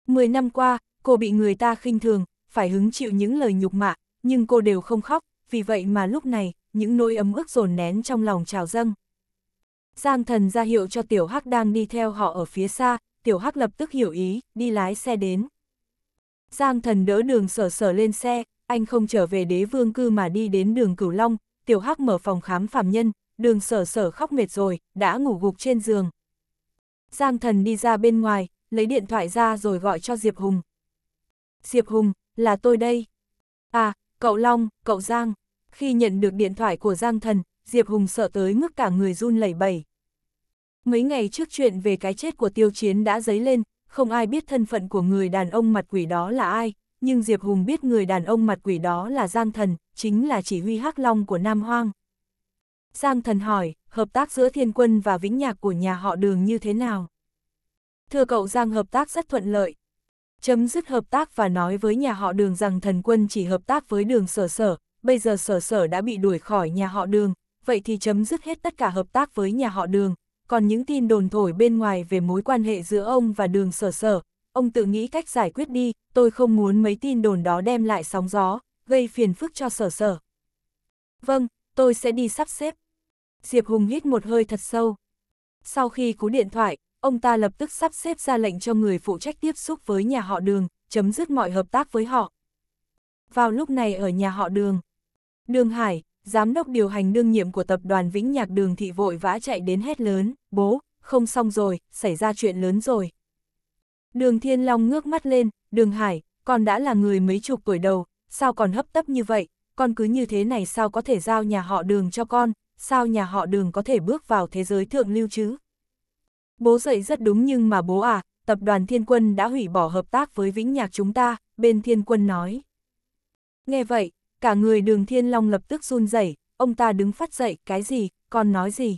Speaker 1: Mười năm qua, cô bị người ta khinh thường, phải hứng chịu những lời nhục mạ, nhưng cô đều không khóc, vì vậy mà lúc này, những nỗi ấm ức dồn nén trong lòng trào dâng. Giang thần ra hiệu cho Tiểu Hắc đang đi theo họ ở phía xa, Tiểu Hắc lập tức hiểu ý, đi lái xe đến. Giang thần đỡ đường sở sở lên xe, anh không trở về đế vương cư mà đi đến đường Cửu Long, Tiểu Hắc mở phòng khám Phạm nhân, đường sở sở khóc mệt rồi, đã ngủ gục trên giường. Giang thần đi ra bên ngoài, lấy điện thoại ra rồi gọi cho Diệp Hùng. Diệp Hùng, là tôi đây. À, cậu Long, cậu Giang. Khi nhận được điện thoại của Giang thần, Diệp Hùng sợ tới mức cả người run lẩy bẩy. Mấy ngày trước chuyện về cái chết của tiêu chiến đã dấy lên, không ai biết thân phận của người đàn ông mặt quỷ đó là ai, nhưng Diệp Hùng biết người đàn ông mặt quỷ đó là Giang Thần, chính là chỉ huy hắc long của Nam Hoang. Giang Thần hỏi, hợp tác giữa thiên quân và vĩnh nhạc của nhà họ đường như thế nào? Thưa cậu Giang hợp tác rất thuận lợi. Chấm dứt hợp tác và nói với nhà họ đường rằng thần quân chỉ hợp tác với đường sở sở, bây giờ sở sở đã bị đuổi khỏi nhà họ đường, vậy thì chấm dứt hết tất cả hợp tác với nhà họ đường, còn những tin đồn thổi bên ngoài về mối quan hệ giữa ông và đường sở sở, ông tự nghĩ cách giải quyết đi, tôi không muốn mấy tin đồn đó đem lại sóng gió, gây phiền phức cho sở sở. Vâng, tôi sẽ đi sắp xếp. Diệp Hùng hít một hơi thật sâu. Sau khi cú điện thoại, ông ta lập tức sắp xếp ra lệnh cho người phụ trách tiếp xúc với nhà họ đường, chấm dứt mọi hợp tác với họ. Vào lúc này ở nhà họ đường, Đường Hải, giám đốc điều hành đương nhiệm của tập đoàn Vĩnh Nhạc Đường Thị vội vã chạy đến hét lớn, bố, không xong rồi, xảy ra chuyện lớn rồi. Đường Thiên Long ngước mắt lên, đường Hải, con đã là người mấy chục tuổi đầu, sao còn hấp tấp như vậy, con cứ như thế này sao có thể giao nhà họ đường cho con, sao nhà họ đường có thể bước vào thế giới thượng lưu chứ? Bố dậy rất đúng nhưng mà bố à, tập đoàn Thiên Quân đã hủy bỏ hợp tác với Vĩnh Nhạc chúng ta, bên Thiên Quân nói. Nghe vậy, cả người đường thiên long lập tức run rẩy ông ta đứng phát dậy, cái gì, còn nói gì.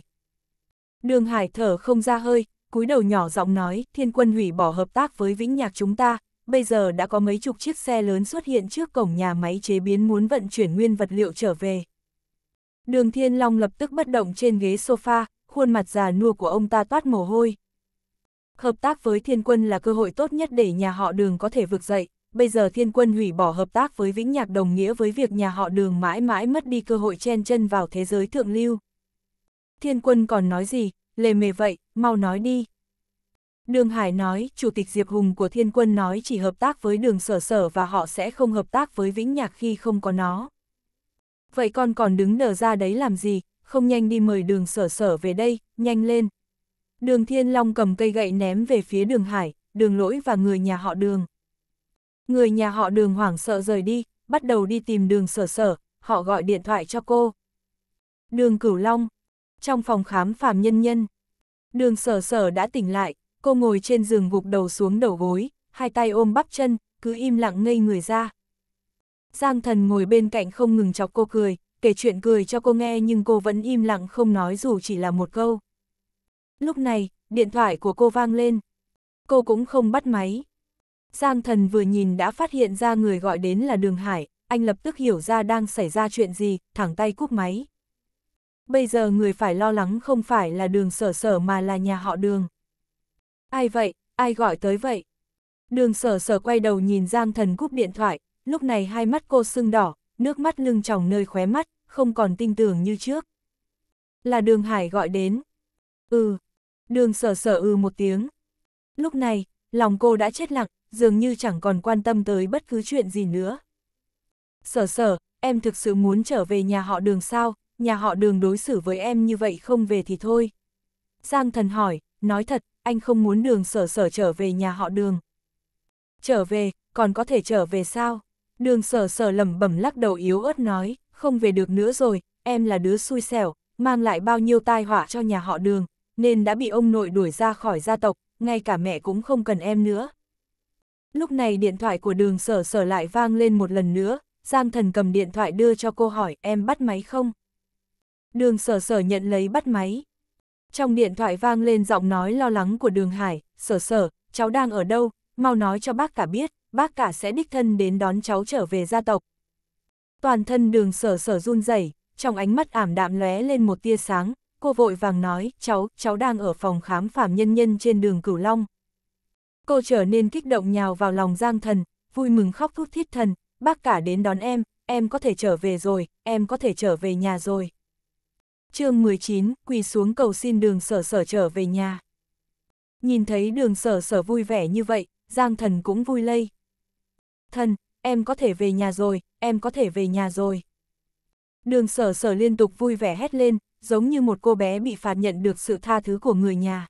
Speaker 1: Đường hải thở không ra hơi, cúi đầu nhỏ giọng nói, thiên quân hủy bỏ hợp tác với vĩnh nhạc chúng ta, bây giờ đã có mấy chục chiếc xe lớn xuất hiện trước cổng nhà máy chế biến muốn vận chuyển nguyên vật liệu trở về. Đường Thiên Long lập tức bất động trên ghế sofa, khuôn mặt già nua của ông ta toát mồ hôi. Hợp tác với thiên quân là cơ hội tốt nhất để nhà họ đường có thể vực dậy, bây giờ thiên quân hủy bỏ hợp tác với Vĩnh Nhạc đồng nghĩa với việc nhà họ đường mãi mãi mất đi cơ hội chen chân vào thế giới thượng lưu. Thiên quân còn nói gì, lề mề vậy, mau nói đi. Đường Hải nói, Chủ tịch Diệp Hùng của thiên quân nói chỉ hợp tác với đường sở sở và họ sẽ không hợp tác với Vĩnh Nhạc khi không có nó. Vậy con còn đứng đờ ra đấy làm gì, không nhanh đi mời đường sở sở về đây, nhanh lên. Đường Thiên Long cầm cây gậy ném về phía đường Hải, đường lỗi và người nhà họ đường. Người nhà họ đường hoảng sợ rời đi, bắt đầu đi tìm đường sở sở, họ gọi điện thoại cho cô. Đường cửu long, trong phòng khám Phạm nhân nhân. Đường sở sở đã tỉnh lại, cô ngồi trên giường gục đầu xuống đầu gối, hai tay ôm bắp chân, cứ im lặng ngây người ra. Giang thần ngồi bên cạnh không ngừng chọc cô cười, kể chuyện cười cho cô nghe nhưng cô vẫn im lặng không nói dù chỉ là một câu. Lúc này, điện thoại của cô vang lên. Cô cũng không bắt máy. Giang thần vừa nhìn đã phát hiện ra người gọi đến là Đường Hải, anh lập tức hiểu ra đang xảy ra chuyện gì, thẳng tay cúp máy. Bây giờ người phải lo lắng không phải là đường sở sở mà là nhà họ đường. Ai vậy, ai gọi tới vậy? Đường sở sở quay đầu nhìn Giang thần cúp điện thoại, lúc này hai mắt cô sưng đỏ, nước mắt lưng tròng nơi khóe mắt, không còn tin tưởng như trước. Là đường hải gọi đến. Ừ, đường sở sở ừ một tiếng. Lúc này, lòng cô đã chết lặng, dường như chẳng còn quan tâm tới bất cứ chuyện gì nữa. Sở sở, em thực sự muốn trở về nhà họ đường sao, nhà họ đường đối xử với em như vậy không về thì thôi. Giang thần hỏi, nói thật, anh không muốn đường sở sở trở về nhà họ đường. Trở về, còn có thể trở về sao? Đường sở sở lẩm bẩm lắc đầu yếu ớt nói, không về được nữa rồi, em là đứa xui xẻo, mang lại bao nhiêu tai họa cho nhà họ đường, nên đã bị ông nội đuổi ra khỏi gia tộc, ngay cả mẹ cũng không cần em nữa. Lúc này điện thoại của đường sở sở lại vang lên một lần nữa, Giang thần cầm điện thoại đưa cho cô hỏi em bắt máy không? Đường sở sở nhận lấy bắt máy. Trong điện thoại vang lên giọng nói lo lắng của đường hải, sở sở, cháu đang ở đâu, mau nói cho bác cả biết, bác cả sẽ đích thân đến đón cháu trở về gia tộc. Toàn thân đường sở sở run rẩy, trong ánh mắt ảm đạm lóe lên một tia sáng, cô vội vàng nói, cháu, cháu đang ở phòng khám phạm nhân nhân trên đường Cửu Long, Cô trở nên kích động nhào vào lòng Giang Thần, vui mừng khóc thút thít thần, bác cả đến đón em, em có thể trở về rồi, em có thể trở về nhà rồi. chương 19, quỳ xuống cầu xin đường sở sở trở về nhà. Nhìn thấy đường sở sở vui vẻ như vậy, Giang Thần cũng vui lây. Thần, em có thể về nhà rồi, em có thể về nhà rồi. Đường sở sở liên tục vui vẻ hét lên, giống như một cô bé bị phạt nhận được sự tha thứ của người nhà.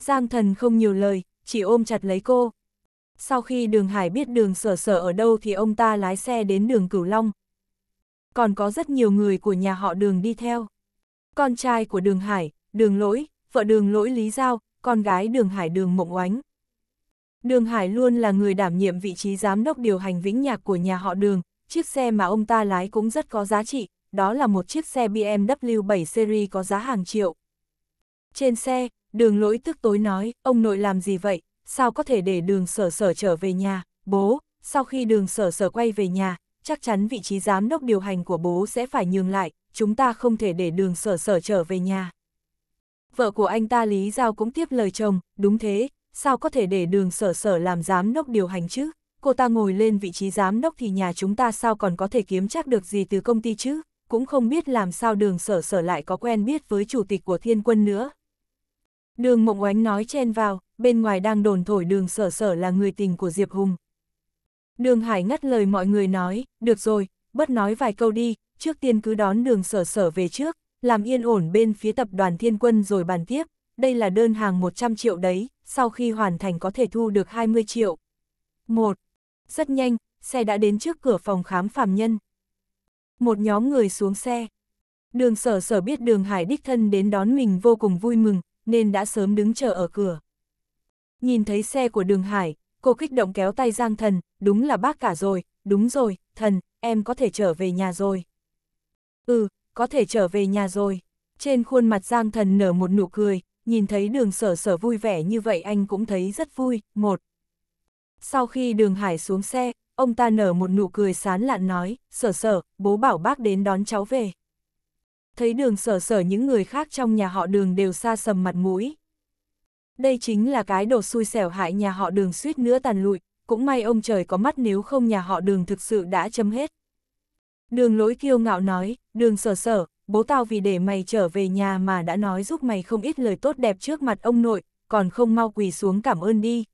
Speaker 1: Giang thần không nhiều lời, chỉ ôm chặt lấy cô. Sau khi đường Hải biết đường sở sở ở đâu thì ông ta lái xe đến đường Cửu Long. Còn có rất nhiều người của nhà họ đường đi theo. Con trai của đường Hải, đường lỗi, vợ đường lỗi Lý Giao, con gái đường Hải đường Mộng Oánh. Đường Hải luôn là người đảm nhiệm vị trí giám đốc điều hành vĩnh nhạc của nhà họ đường, chiếc xe mà ông ta lái cũng rất có giá trị, đó là một chiếc xe BMW 7 series có giá hàng triệu. Trên xe, Đường lỗi tức tối nói, ông nội làm gì vậy, sao có thể để đường sở sở trở về nhà, bố, sau khi đường sở sở quay về nhà, chắc chắn vị trí giám đốc điều hành của bố sẽ phải nhường lại, chúng ta không thể để đường sở sở trở về nhà. Vợ của anh ta Lý Giao cũng tiếp lời chồng, đúng thế, sao có thể để đường sở sở làm giám đốc điều hành chứ, cô ta ngồi lên vị trí giám đốc thì nhà chúng ta sao còn có thể kiếm chắc được gì từ công ty chứ, cũng không biết làm sao đường sở sở lại có quen biết với chủ tịch của thiên quân nữa. Đường Mộng Oánh nói chen vào, bên ngoài đang đồn thổi đường sở sở là người tình của Diệp Hùng. Đường Hải ngắt lời mọi người nói, được rồi, bất nói vài câu đi, trước tiên cứ đón đường sở sở về trước, làm yên ổn bên phía tập đoàn thiên quân rồi bàn tiếp, đây là đơn hàng 100 triệu đấy, sau khi hoàn thành có thể thu được 20 triệu. 1. Rất nhanh, xe đã đến trước cửa phòng khám phàm nhân. Một nhóm người xuống xe. Đường sở sở biết đường Hải đích thân đến đón mình vô cùng vui mừng, nên đã sớm đứng chờ ở cửa. Nhìn thấy xe của đường Hải, cô kích động kéo tay Giang Thần, đúng là bác cả rồi, đúng rồi, Thần, em có thể trở về nhà rồi. Ừ, có thể trở về nhà rồi. Trên khuôn mặt Giang Thần nở một nụ cười, nhìn thấy đường sở sở vui vẻ như vậy anh cũng thấy rất vui. Một. Sau khi đường Hải xuống xe, ông ta nở một nụ cười sán lạn nói, sở sở, bố bảo bác đến đón cháu về thấy đường sở sở những người khác trong nhà họ đường đều xa sầm mặt mũi. Đây chính là cái đồ xui xẻo hại nhà họ đường suýt nữa tàn lụi, cũng may ông trời có mắt nếu không nhà họ đường thực sự đã chấm hết. Đường lỗi kiêu ngạo nói, đường sở sở, bố tao vì để mày trở về nhà mà đã nói giúp mày không ít lời tốt đẹp trước mặt ông nội, còn không mau quỳ xuống cảm ơn đi.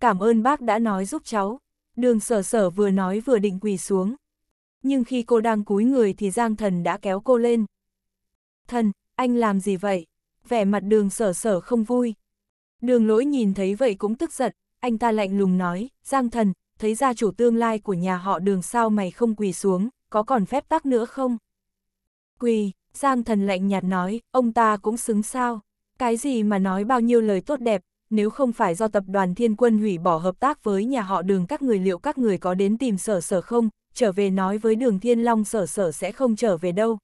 Speaker 1: Cảm ơn bác đã nói giúp cháu. Đường sở sở vừa nói vừa định quỳ xuống nhưng khi cô đang cúi người thì Giang Thần đã kéo cô lên. Thần, anh làm gì vậy? Vẻ mặt đường sở sở không vui. Đường lỗi nhìn thấy vậy cũng tức giận, anh ta lạnh lùng nói, Giang Thần, thấy ra chủ tương lai của nhà họ đường sao mày không quỳ xuống, có còn phép tắc nữa không? Quỳ, Giang Thần lạnh nhạt nói, ông ta cũng xứng sao? Cái gì mà nói bao nhiêu lời tốt đẹp, nếu không phải do tập đoàn thiên quân hủy bỏ hợp tác với nhà họ đường các người liệu các người có đến tìm sở sở không, trở về nói với đường thiên long sở sở sẽ không trở về đâu.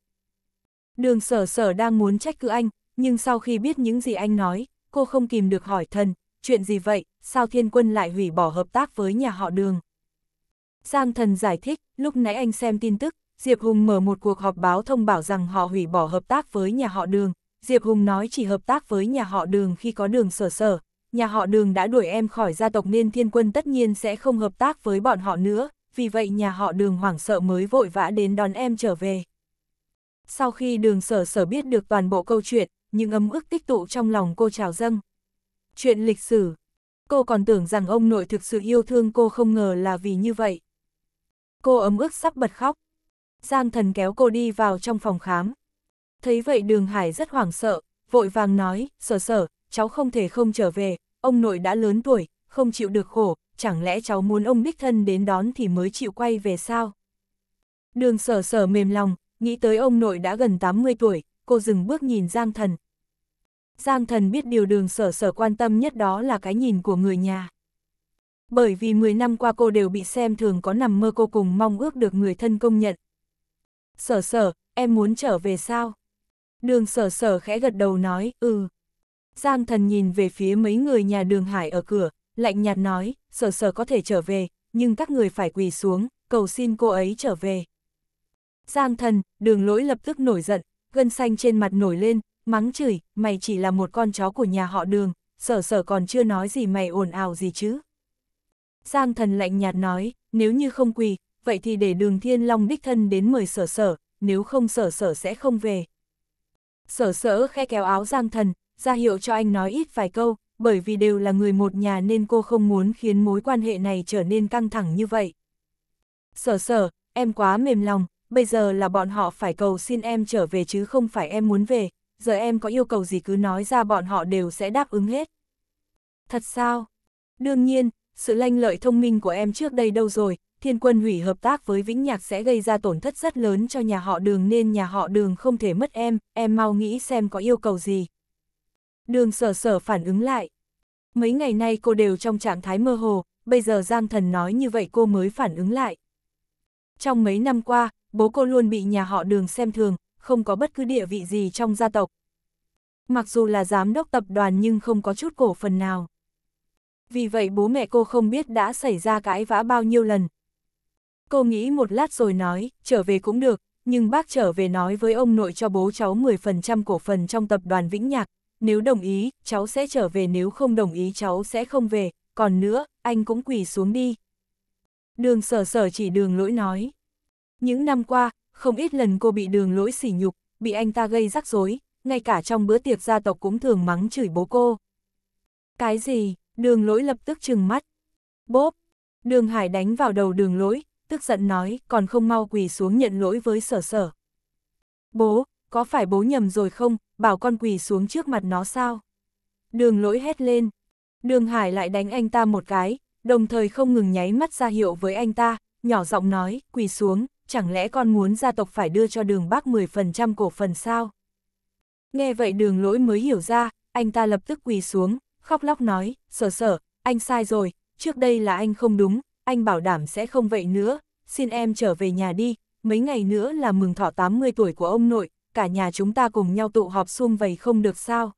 Speaker 1: Đường sở sở đang muốn trách cứ anh, nhưng sau khi biết những gì anh nói, cô không kìm được hỏi thần, chuyện gì vậy, sao thiên quân lại hủy bỏ hợp tác với nhà họ đường. Giang thần giải thích, lúc nãy anh xem tin tức, Diệp Hùng mở một cuộc họp báo thông báo rằng họ hủy bỏ hợp tác với nhà họ đường. Diệp Hùng nói chỉ hợp tác với nhà họ đường khi có đường sở sở, nhà họ đường đã đuổi em khỏi gia tộc nên thiên quân tất nhiên sẽ không hợp tác với bọn họ nữa, vì vậy nhà họ đường hoảng sợ mới vội vã đến đón em trở về. Sau khi đường sở sở biết được toàn bộ câu chuyện, những ấm ức tích tụ trong lòng cô trào dâng. Chuyện lịch sử. Cô còn tưởng rằng ông nội thực sự yêu thương cô không ngờ là vì như vậy. Cô ấm ức sắp bật khóc. Giang thần kéo cô đi vào trong phòng khám. Thấy vậy đường hải rất hoảng sợ, vội vàng nói, sở sở, cháu không thể không trở về, ông nội đã lớn tuổi, không chịu được khổ, chẳng lẽ cháu muốn ông đích thân đến đón thì mới chịu quay về sao? Đường sở sở mềm lòng, nghĩ tới ông nội đã gần 80 tuổi, cô dừng bước nhìn Giang Thần. Giang Thần biết điều đường sở sở quan tâm nhất đó là cái nhìn của người nhà. Bởi vì 10 năm qua cô đều bị xem thường có nằm mơ cô cùng mong ước được người thân công nhận. Sở sở, em muốn trở về sao? Đường sở sở khẽ gật đầu nói, ừ. Giang thần nhìn về phía mấy người nhà đường hải ở cửa, lạnh nhạt nói, sở sở có thể trở về, nhưng các người phải quỳ xuống, cầu xin cô ấy trở về. Giang thần, đường lỗi lập tức nổi giận, gân xanh trên mặt nổi lên, mắng chửi, mày chỉ là một con chó của nhà họ đường, sở sở còn chưa nói gì mày ồn ào gì chứ. Giang thần lạnh nhạt nói, nếu như không quỳ, vậy thì để đường thiên long đích thân đến mời sở sở, nếu không sở sở sẽ không về. Sở sở khe kéo áo Giang thần, ra hiệu cho anh nói ít vài câu, bởi vì đều là người một nhà nên cô không muốn khiến mối quan hệ này trở nên căng thẳng như vậy. Sở sở, em quá mềm lòng, bây giờ là bọn họ phải cầu xin em trở về chứ không phải em muốn về, giờ em có yêu cầu gì cứ nói ra bọn họ đều sẽ đáp ứng hết. Thật sao? Đương nhiên, sự lanh lợi thông minh của em trước đây đâu rồi, thiên quân hủy hợp tác với Vĩnh Nhạc sẽ gây ra tổn thất rất lớn cho nhà họ đường nên nhà họ đường không thể mất em, em mau nghĩ xem có yêu cầu gì. Đường sở sở phản ứng lại. Mấy ngày nay cô đều trong trạng thái mơ hồ, bây giờ Giang Thần nói như vậy cô mới phản ứng lại. Trong mấy năm qua, bố cô luôn bị nhà họ đường xem thường, không có bất cứ địa vị gì trong gia tộc. Mặc dù là giám đốc tập đoàn nhưng không có chút cổ phần nào. Vì vậy bố mẹ cô không biết đã xảy ra cãi vã bao nhiêu lần. Cô nghĩ một lát rồi nói, trở về cũng được, nhưng bác trở về nói với ông nội cho bố cháu 10% cổ phần trong tập đoàn Vĩnh Nhạc, nếu đồng ý, cháu sẽ trở về nếu không đồng ý cháu sẽ không về, còn nữa, anh cũng quỳ xuống đi. Đường sở sở chỉ đường lỗi nói. Những năm qua, không ít lần cô bị đường lỗi sỉ nhục, bị anh ta gây rắc rối, ngay cả trong bữa tiệc gia tộc cũng thường mắng chửi bố cô. Cái gì, đường lỗi lập tức trừng mắt. Bốp, đường hải đánh vào đầu đường lỗi, tức giận nói còn không mau quỳ xuống nhận lỗi với sở sở. Bố, có phải bố nhầm rồi không, bảo con quỳ xuống trước mặt nó sao. Đường lỗi hét lên. Đường Hải lại đánh anh ta một cái, đồng thời không ngừng nháy mắt ra hiệu với anh ta, nhỏ giọng nói, quỳ xuống, chẳng lẽ con muốn gia tộc phải đưa cho đường bác 10% cổ phần sao? Nghe vậy đường lỗi mới hiểu ra, anh ta lập tức quỳ xuống, khóc lóc nói, sở sở, anh sai rồi, trước đây là anh không đúng, anh bảo đảm sẽ không vậy nữa, xin em trở về nhà đi, mấy ngày nữa là mừng thọ 80 tuổi của ông nội, cả nhà chúng ta cùng nhau tụ họp xuông vầy không được sao.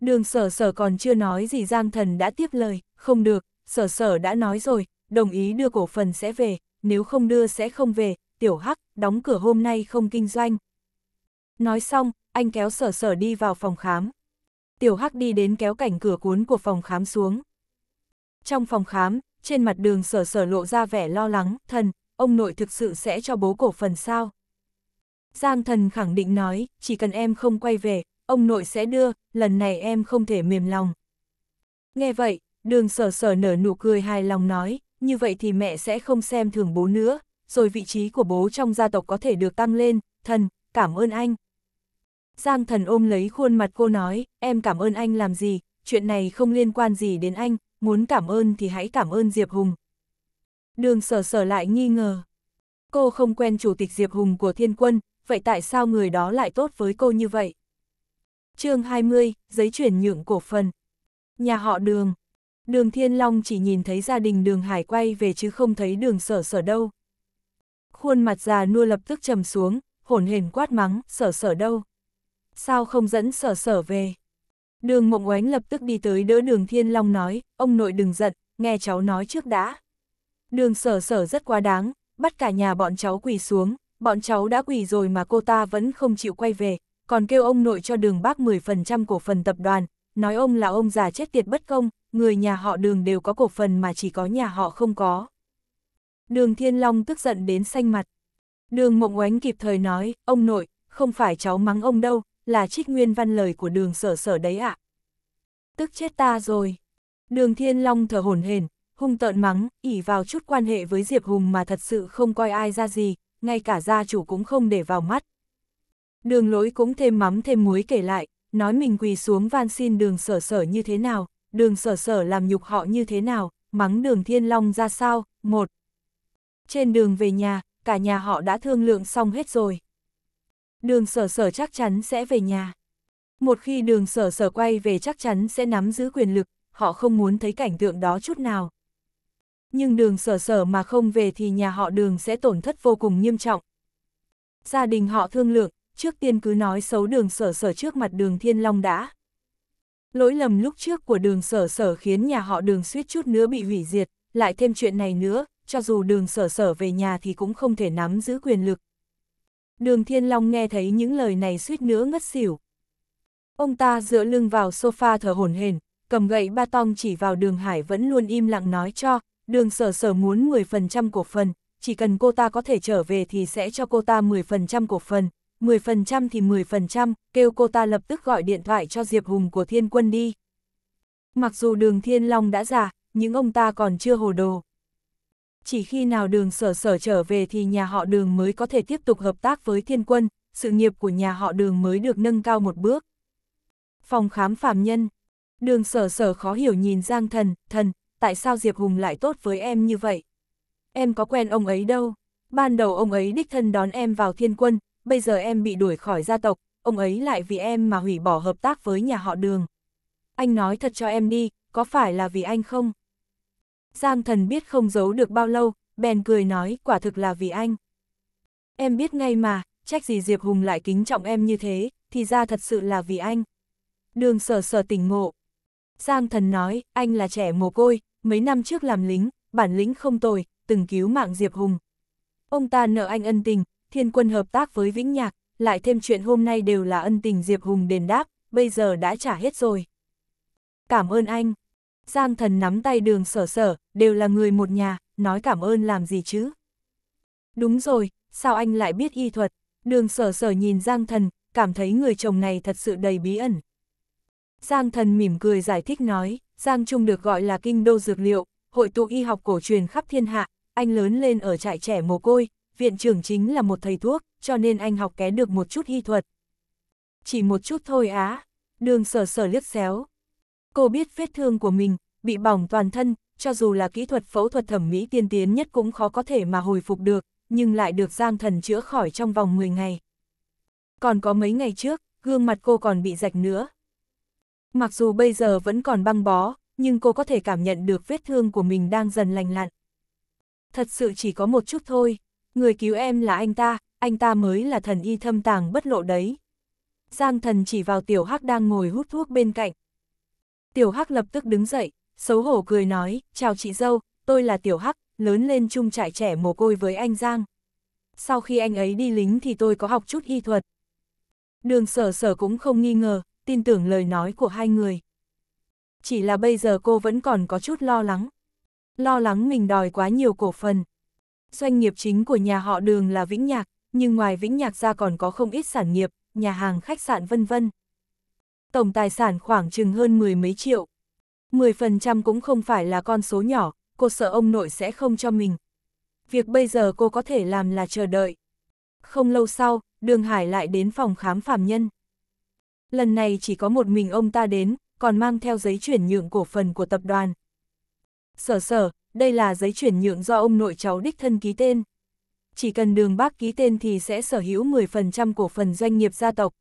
Speaker 1: Đường sở sở còn chưa nói gì Giang Thần đã tiếp lời, không được, sở sở đã nói rồi, đồng ý đưa cổ phần sẽ về, nếu không đưa sẽ không về, tiểu hắc, đóng cửa hôm nay không kinh doanh. Nói xong, anh kéo sở sở đi vào phòng khám. Tiểu hắc đi đến kéo cảnh cửa cuốn của phòng khám xuống. Trong phòng khám, trên mặt đường sở sở lộ ra vẻ lo lắng, thần, ông nội thực sự sẽ cho bố cổ phần sao? Giang thần khẳng định nói, chỉ cần em không quay về, ông nội sẽ đưa, lần này em không thể mềm lòng. Nghe vậy, đường sở sở nở nụ cười hài lòng nói, như vậy thì mẹ sẽ không xem thường bố nữa, rồi vị trí của bố trong gia tộc có thể được tăng lên, thần, cảm ơn anh. Giang thần ôm lấy khuôn mặt cô nói, em cảm ơn anh làm gì, chuyện này không liên quan gì đến anh, muốn cảm ơn thì hãy cảm ơn Diệp Hùng. Đường sở sở lại nghi ngờ. Cô không quen chủ tịch Diệp Hùng của thiên quân, vậy tại sao người đó lại tốt với cô như vậy? chương 20, giấy chuyển nhượng cổ phần. Nhà họ đường. Đường Thiên Long chỉ nhìn thấy gia đình đường hải quay về chứ không thấy đường sở sở đâu. Khuôn mặt già nua lập tức trầm xuống, hổn hển quát mắng, sở sở đâu. Sao không dẫn sở sở về? Đường mộng oánh lập tức đi tới đỡ đường Thiên Long nói, ông nội đừng giận, nghe cháu nói trước đã. Đường sở sở rất quá đáng, bắt cả nhà bọn cháu quỳ xuống, bọn cháu đã quỷ rồi mà cô ta vẫn không chịu quay về, còn kêu ông nội cho đường bác 10% cổ phần tập đoàn, nói ông là ông già chết tiệt bất công, người nhà họ đường đều có cổ phần mà chỉ có nhà họ không có. Đường Thiên Long tức giận đến xanh mặt. Đường Mộng Oánh kịp thời nói, ông nội, không phải cháu mắng ông đâu, là trích nguyên văn lời của đường sở sở đấy ạ. Tức chết ta rồi. Đường Thiên Long thở hổn hển, hung tợn mắng, ỉ vào chút quan hệ với Diệp Hùng mà thật sự không coi ai ra gì, ngay cả gia chủ cũng không để vào mắt. Đường lỗi cũng thêm mắm thêm muối kể lại, nói mình quỳ xuống van xin đường sở sở như thế nào, đường sở sở làm nhục họ như thế nào, mắng đường thiên long ra sao, một. Trên đường về nhà, cả nhà họ đã thương lượng xong hết rồi. Đường sở sở chắc chắn sẽ về nhà. Một khi đường sở sở quay về chắc chắn sẽ nắm giữ quyền lực, họ không muốn thấy cảnh tượng đó chút nào. Nhưng đường sở sở mà không về thì nhà họ đường sẽ tổn thất vô cùng nghiêm trọng. Gia đình họ thương lượng, trước tiên cứ nói xấu đường sở sở trước mặt đường Thiên Long đã. Lỗi lầm lúc trước của đường sở sở khiến nhà họ đường suýt chút nữa bị hủy diệt, lại thêm chuyện này nữa, cho dù đường sở sở về nhà thì cũng không thể nắm giữ quyền lực. Đường Thiên Long nghe thấy những lời này suýt nữa ngất xỉu. Ông ta dựa lưng vào sofa thở hổn hển, cầm gậy ba tong chỉ vào đường Hải vẫn luôn im lặng nói cho, đường sở sở muốn 10% cổ phần, chỉ cần cô ta có thể trở về thì sẽ cho cô ta 10% cổ phần, 10% thì 10%, kêu cô ta lập tức gọi điện thoại cho Diệp Hùng của Thiên Quân đi. Mặc dù đường Thiên Long đã già, nhưng ông ta còn chưa hồ đồ. Chỉ khi nào đường sở sở trở về thì nhà họ đường mới có thể tiếp tục hợp tác với Thiên Quân, sự nghiệp của nhà họ đường mới được nâng cao một bước. Phòng khám phạm nhân Đường sở sở khó hiểu nhìn Giang Thần, Thần, tại sao Diệp Hùng lại tốt với em như vậy? Em có quen ông ấy đâu? Ban đầu ông ấy đích thân đón em vào thiên quân, bây giờ em bị đuổi khỏi gia tộc, ông ấy lại vì em mà hủy bỏ hợp tác với nhà họ đường. Anh nói thật cho em đi, có phải là vì anh không? Giang thần biết không giấu được bao lâu, bèn cười nói quả thực là vì anh. Em biết ngay mà, trách gì Diệp Hùng lại kính trọng em như thế, thì ra thật sự là vì anh. Đường sở sở tỉnh ngộ, Giang thần nói, anh là trẻ mồ côi, mấy năm trước làm lính, bản lĩnh không tồi, từng cứu mạng Diệp Hùng. Ông ta nợ anh ân tình, thiên quân hợp tác với Vĩnh Nhạc, lại thêm chuyện hôm nay đều là ân tình Diệp Hùng đền đáp, bây giờ đã trả hết rồi. Cảm ơn anh. Giang thần nắm tay đường sở sở, đều là người một nhà, nói cảm ơn làm gì chứ. Đúng rồi, sao anh lại biết y thuật? Đường sở sở nhìn Giang thần, cảm thấy người chồng này thật sự đầy bí ẩn. Giang thần mỉm cười giải thích nói, Giang Trung được gọi là kinh đô dược liệu, hội tụ y học cổ truyền khắp thiên hạ, anh lớn lên ở trại trẻ mồ côi, viện trưởng chính là một thầy thuốc, cho nên anh học ké được một chút y thuật. Chỉ một chút thôi á, đường sở sở liếc xéo. Cô biết vết thương của mình, bị bỏng toàn thân, cho dù là kỹ thuật phẫu thuật thẩm mỹ tiên tiến nhất cũng khó có thể mà hồi phục được, nhưng lại được Giang Thần chữa khỏi trong vòng 10 ngày. Còn có mấy ngày trước, gương mặt cô còn bị rạch nữa, Mặc dù bây giờ vẫn còn băng bó, nhưng cô có thể cảm nhận được vết thương của mình đang dần lành lặn. Thật sự chỉ có một chút thôi, người cứu em là anh ta, anh ta mới là thần y thâm tàng bất lộ đấy. Giang thần chỉ vào tiểu hắc đang ngồi hút thuốc bên cạnh. Tiểu hắc lập tức đứng dậy, xấu hổ cười nói, chào chị dâu, tôi là tiểu hắc, lớn lên chung trại trẻ mồ côi với anh Giang. Sau khi anh ấy đi lính thì tôi có học chút y thuật. Đường sở sở cũng không nghi ngờ, tin tưởng lời nói của hai người. Chỉ là bây giờ cô vẫn còn có chút lo lắng. Lo lắng mình đòi quá nhiều cổ phần. Doanh nghiệp chính của nhà họ đường là Vĩnh Nhạc, nhưng ngoài Vĩnh Nhạc ra còn có không ít sản nghiệp, nhà hàng khách sạn vân vân. Tổng tài sản khoảng chừng hơn mười mấy triệu. mười phần trăm cũng không phải là con số nhỏ, cô sợ ông nội sẽ không cho mình. Việc bây giờ cô có thể làm là chờ đợi. Không lâu sau, Đường Hải lại đến phòng khám phàm nhân. Lần này chỉ có một mình ông ta đến, còn mang theo giấy chuyển nhượng cổ phần của tập đoàn. Sở sở, đây là giấy chuyển nhượng do ông nội cháu đích thân ký tên. Chỉ cần đường bác ký tên thì sẽ sở hữu 10% cổ phần doanh nghiệp gia tộc.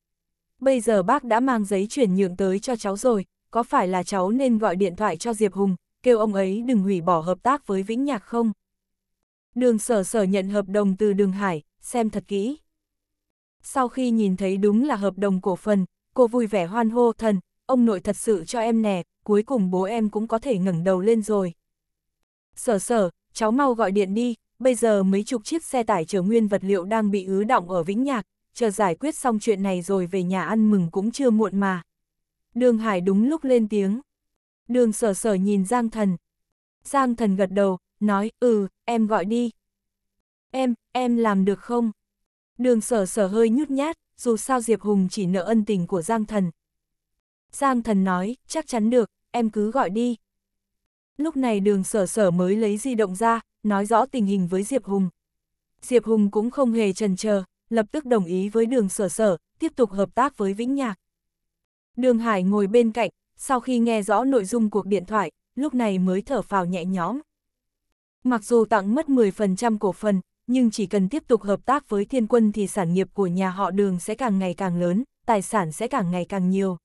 Speaker 1: Bây giờ bác đã mang giấy chuyển nhượng tới cho cháu rồi, có phải là cháu nên gọi điện thoại cho Diệp Hùng, kêu ông ấy đừng hủy bỏ hợp tác với Vĩnh Nhạc không? Đường sở sở nhận hợp đồng từ đường Hải, xem thật kỹ. Sau khi nhìn thấy đúng là hợp đồng cổ phần, cô vui vẻ hoan hô thần, ông nội thật sự cho em nè, cuối cùng bố em cũng có thể ngẩng đầu lên rồi. Sở sở, cháu mau gọi điện đi, bây giờ mấy chục chiếc xe tải chở nguyên vật liệu đang bị ứ động ở Vĩnh Nhạc, chờ giải quyết xong chuyện này rồi về nhà ăn mừng cũng chưa muộn mà. Đường Hải đúng lúc lên tiếng. Đường sở sở nhìn Giang Thần. Giang Thần gật đầu, nói, ừ, em gọi đi. Em, em làm được không? Đường sở sở hơi nhút nhát, dù sao Diệp Hùng chỉ nợ ân tình của Giang Thần. Giang Thần nói, chắc chắn được, em cứ gọi đi. Lúc này đường sở sở mới lấy di động ra, nói rõ tình hình với Diệp Hùng. Diệp Hùng cũng không hề trần chờ, lập tức đồng ý với đường sở sở, tiếp tục hợp tác với Vĩnh Nhạc. Đường Hải ngồi bên cạnh, sau khi nghe rõ nội dung cuộc điện thoại, lúc này mới thở phào nhẹ nhõm. Mặc dù tặng mất 10% cổ phần, nhưng chỉ cần tiếp tục hợp tác với thiên quân thì sản nghiệp của nhà họ đường sẽ càng ngày càng lớn, tài sản sẽ càng ngày càng nhiều.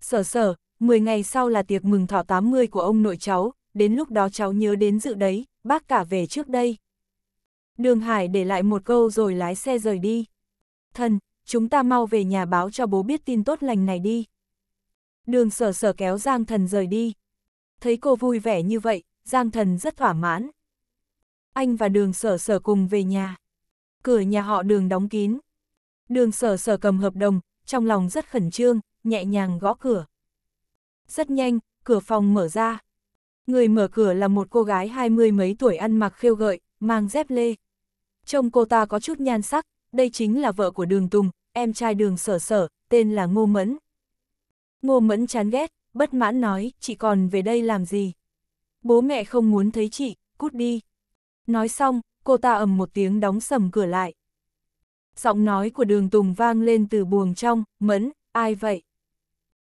Speaker 1: Sở sở, 10 ngày sau là tiệc mừng thọ 80 của ông nội cháu, đến lúc đó cháu nhớ đến dự đấy, bác cả về trước đây. Đường Hải để lại một câu rồi lái xe rời đi. Thần, chúng ta mau về nhà báo cho bố biết tin tốt lành này đi. Đường sở sở kéo Giang Thần rời đi. Thấy cô vui vẻ như vậy, Giang Thần rất thỏa mãn anh và đường sở sở cùng về nhà. Cửa nhà họ đường đóng kín. Đường sở sở cầm hợp đồng, trong lòng rất khẩn trương, nhẹ nhàng gõ cửa. Rất nhanh, cửa phòng mở ra. Người mở cửa là một cô gái hai mươi mấy tuổi ăn mặc khêu gợi, mang dép lê. Trông cô ta có chút nhan sắc, đây chính là vợ của đường Tùng, em trai đường sở sở, tên là Ngô Mẫn. Ngô Mẫn chán ghét, bất mãn nói, chị còn về đây làm gì? Bố mẹ không muốn thấy chị, cút đi. Nói xong, cô ta ầm một tiếng đóng sầm cửa lại. Giọng nói của đường Tùng vang lên từ buồng trong, Mẫn, ai vậy?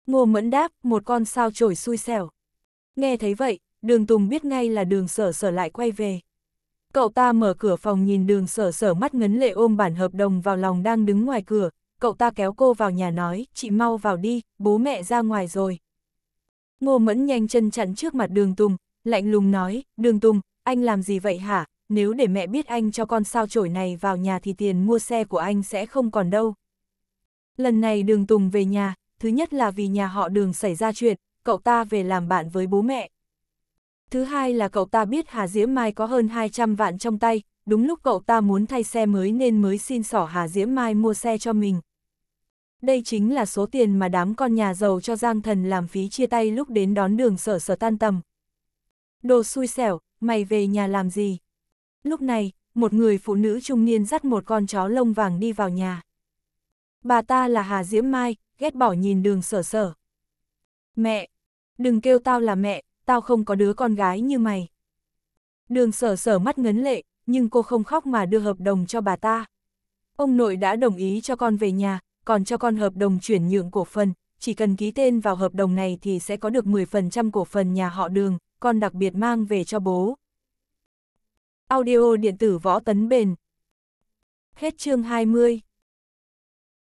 Speaker 1: Ngô Mẫn đáp, một con sao trổi xui xẻo. Nghe thấy vậy, đường Tùng biết ngay là đường sở sở lại quay về. Cậu ta mở cửa phòng nhìn đường sở sở mắt ngấn lệ ôm bản hợp đồng vào lòng đang đứng ngoài cửa, cậu ta kéo cô vào nhà nói, chị mau vào đi, bố mẹ ra ngoài rồi. Ngô Mẫn nhanh chân chặn trước mặt đường Tùng, lạnh lùng nói, đường Tùng, anh làm gì vậy hả, nếu để mẹ biết anh cho con sao chổi này vào nhà thì tiền mua xe của anh sẽ không còn đâu. Lần này đường Tùng về nhà, thứ nhất là vì nhà họ đường xảy ra chuyện, cậu ta về làm bạn với bố mẹ. Thứ hai là cậu ta biết Hà Diễm Mai có hơn 200 vạn trong tay, đúng lúc cậu ta muốn thay xe mới nên mới xin sỏ Hà Diễm Mai mua xe cho mình. Đây chính là số tiền mà đám con nhà giàu cho Giang Thần làm phí chia tay lúc đến đón đường sở sở tan tầm. Đồ xui xẻo, mày về nhà làm gì? Lúc này, một người phụ nữ trung niên dắt một con chó lông vàng đi vào nhà. Bà ta là Hà Diễm Mai, ghét bỏ nhìn đường sở sở. Mẹ, đừng kêu tao là mẹ, tao không có đứa con gái như mày. Đường sở sở mắt ngấn lệ, nhưng cô không khóc mà đưa hợp đồng cho bà ta. Ông nội đã đồng ý cho con về nhà, còn cho con hợp đồng chuyển nhượng cổ phần, chỉ cần ký tên vào hợp đồng này thì sẽ có được 10% cổ phần nhà họ đường, con đặc biệt mang về cho bố. Audio điện tử võ tấn bền. Hết chương 20.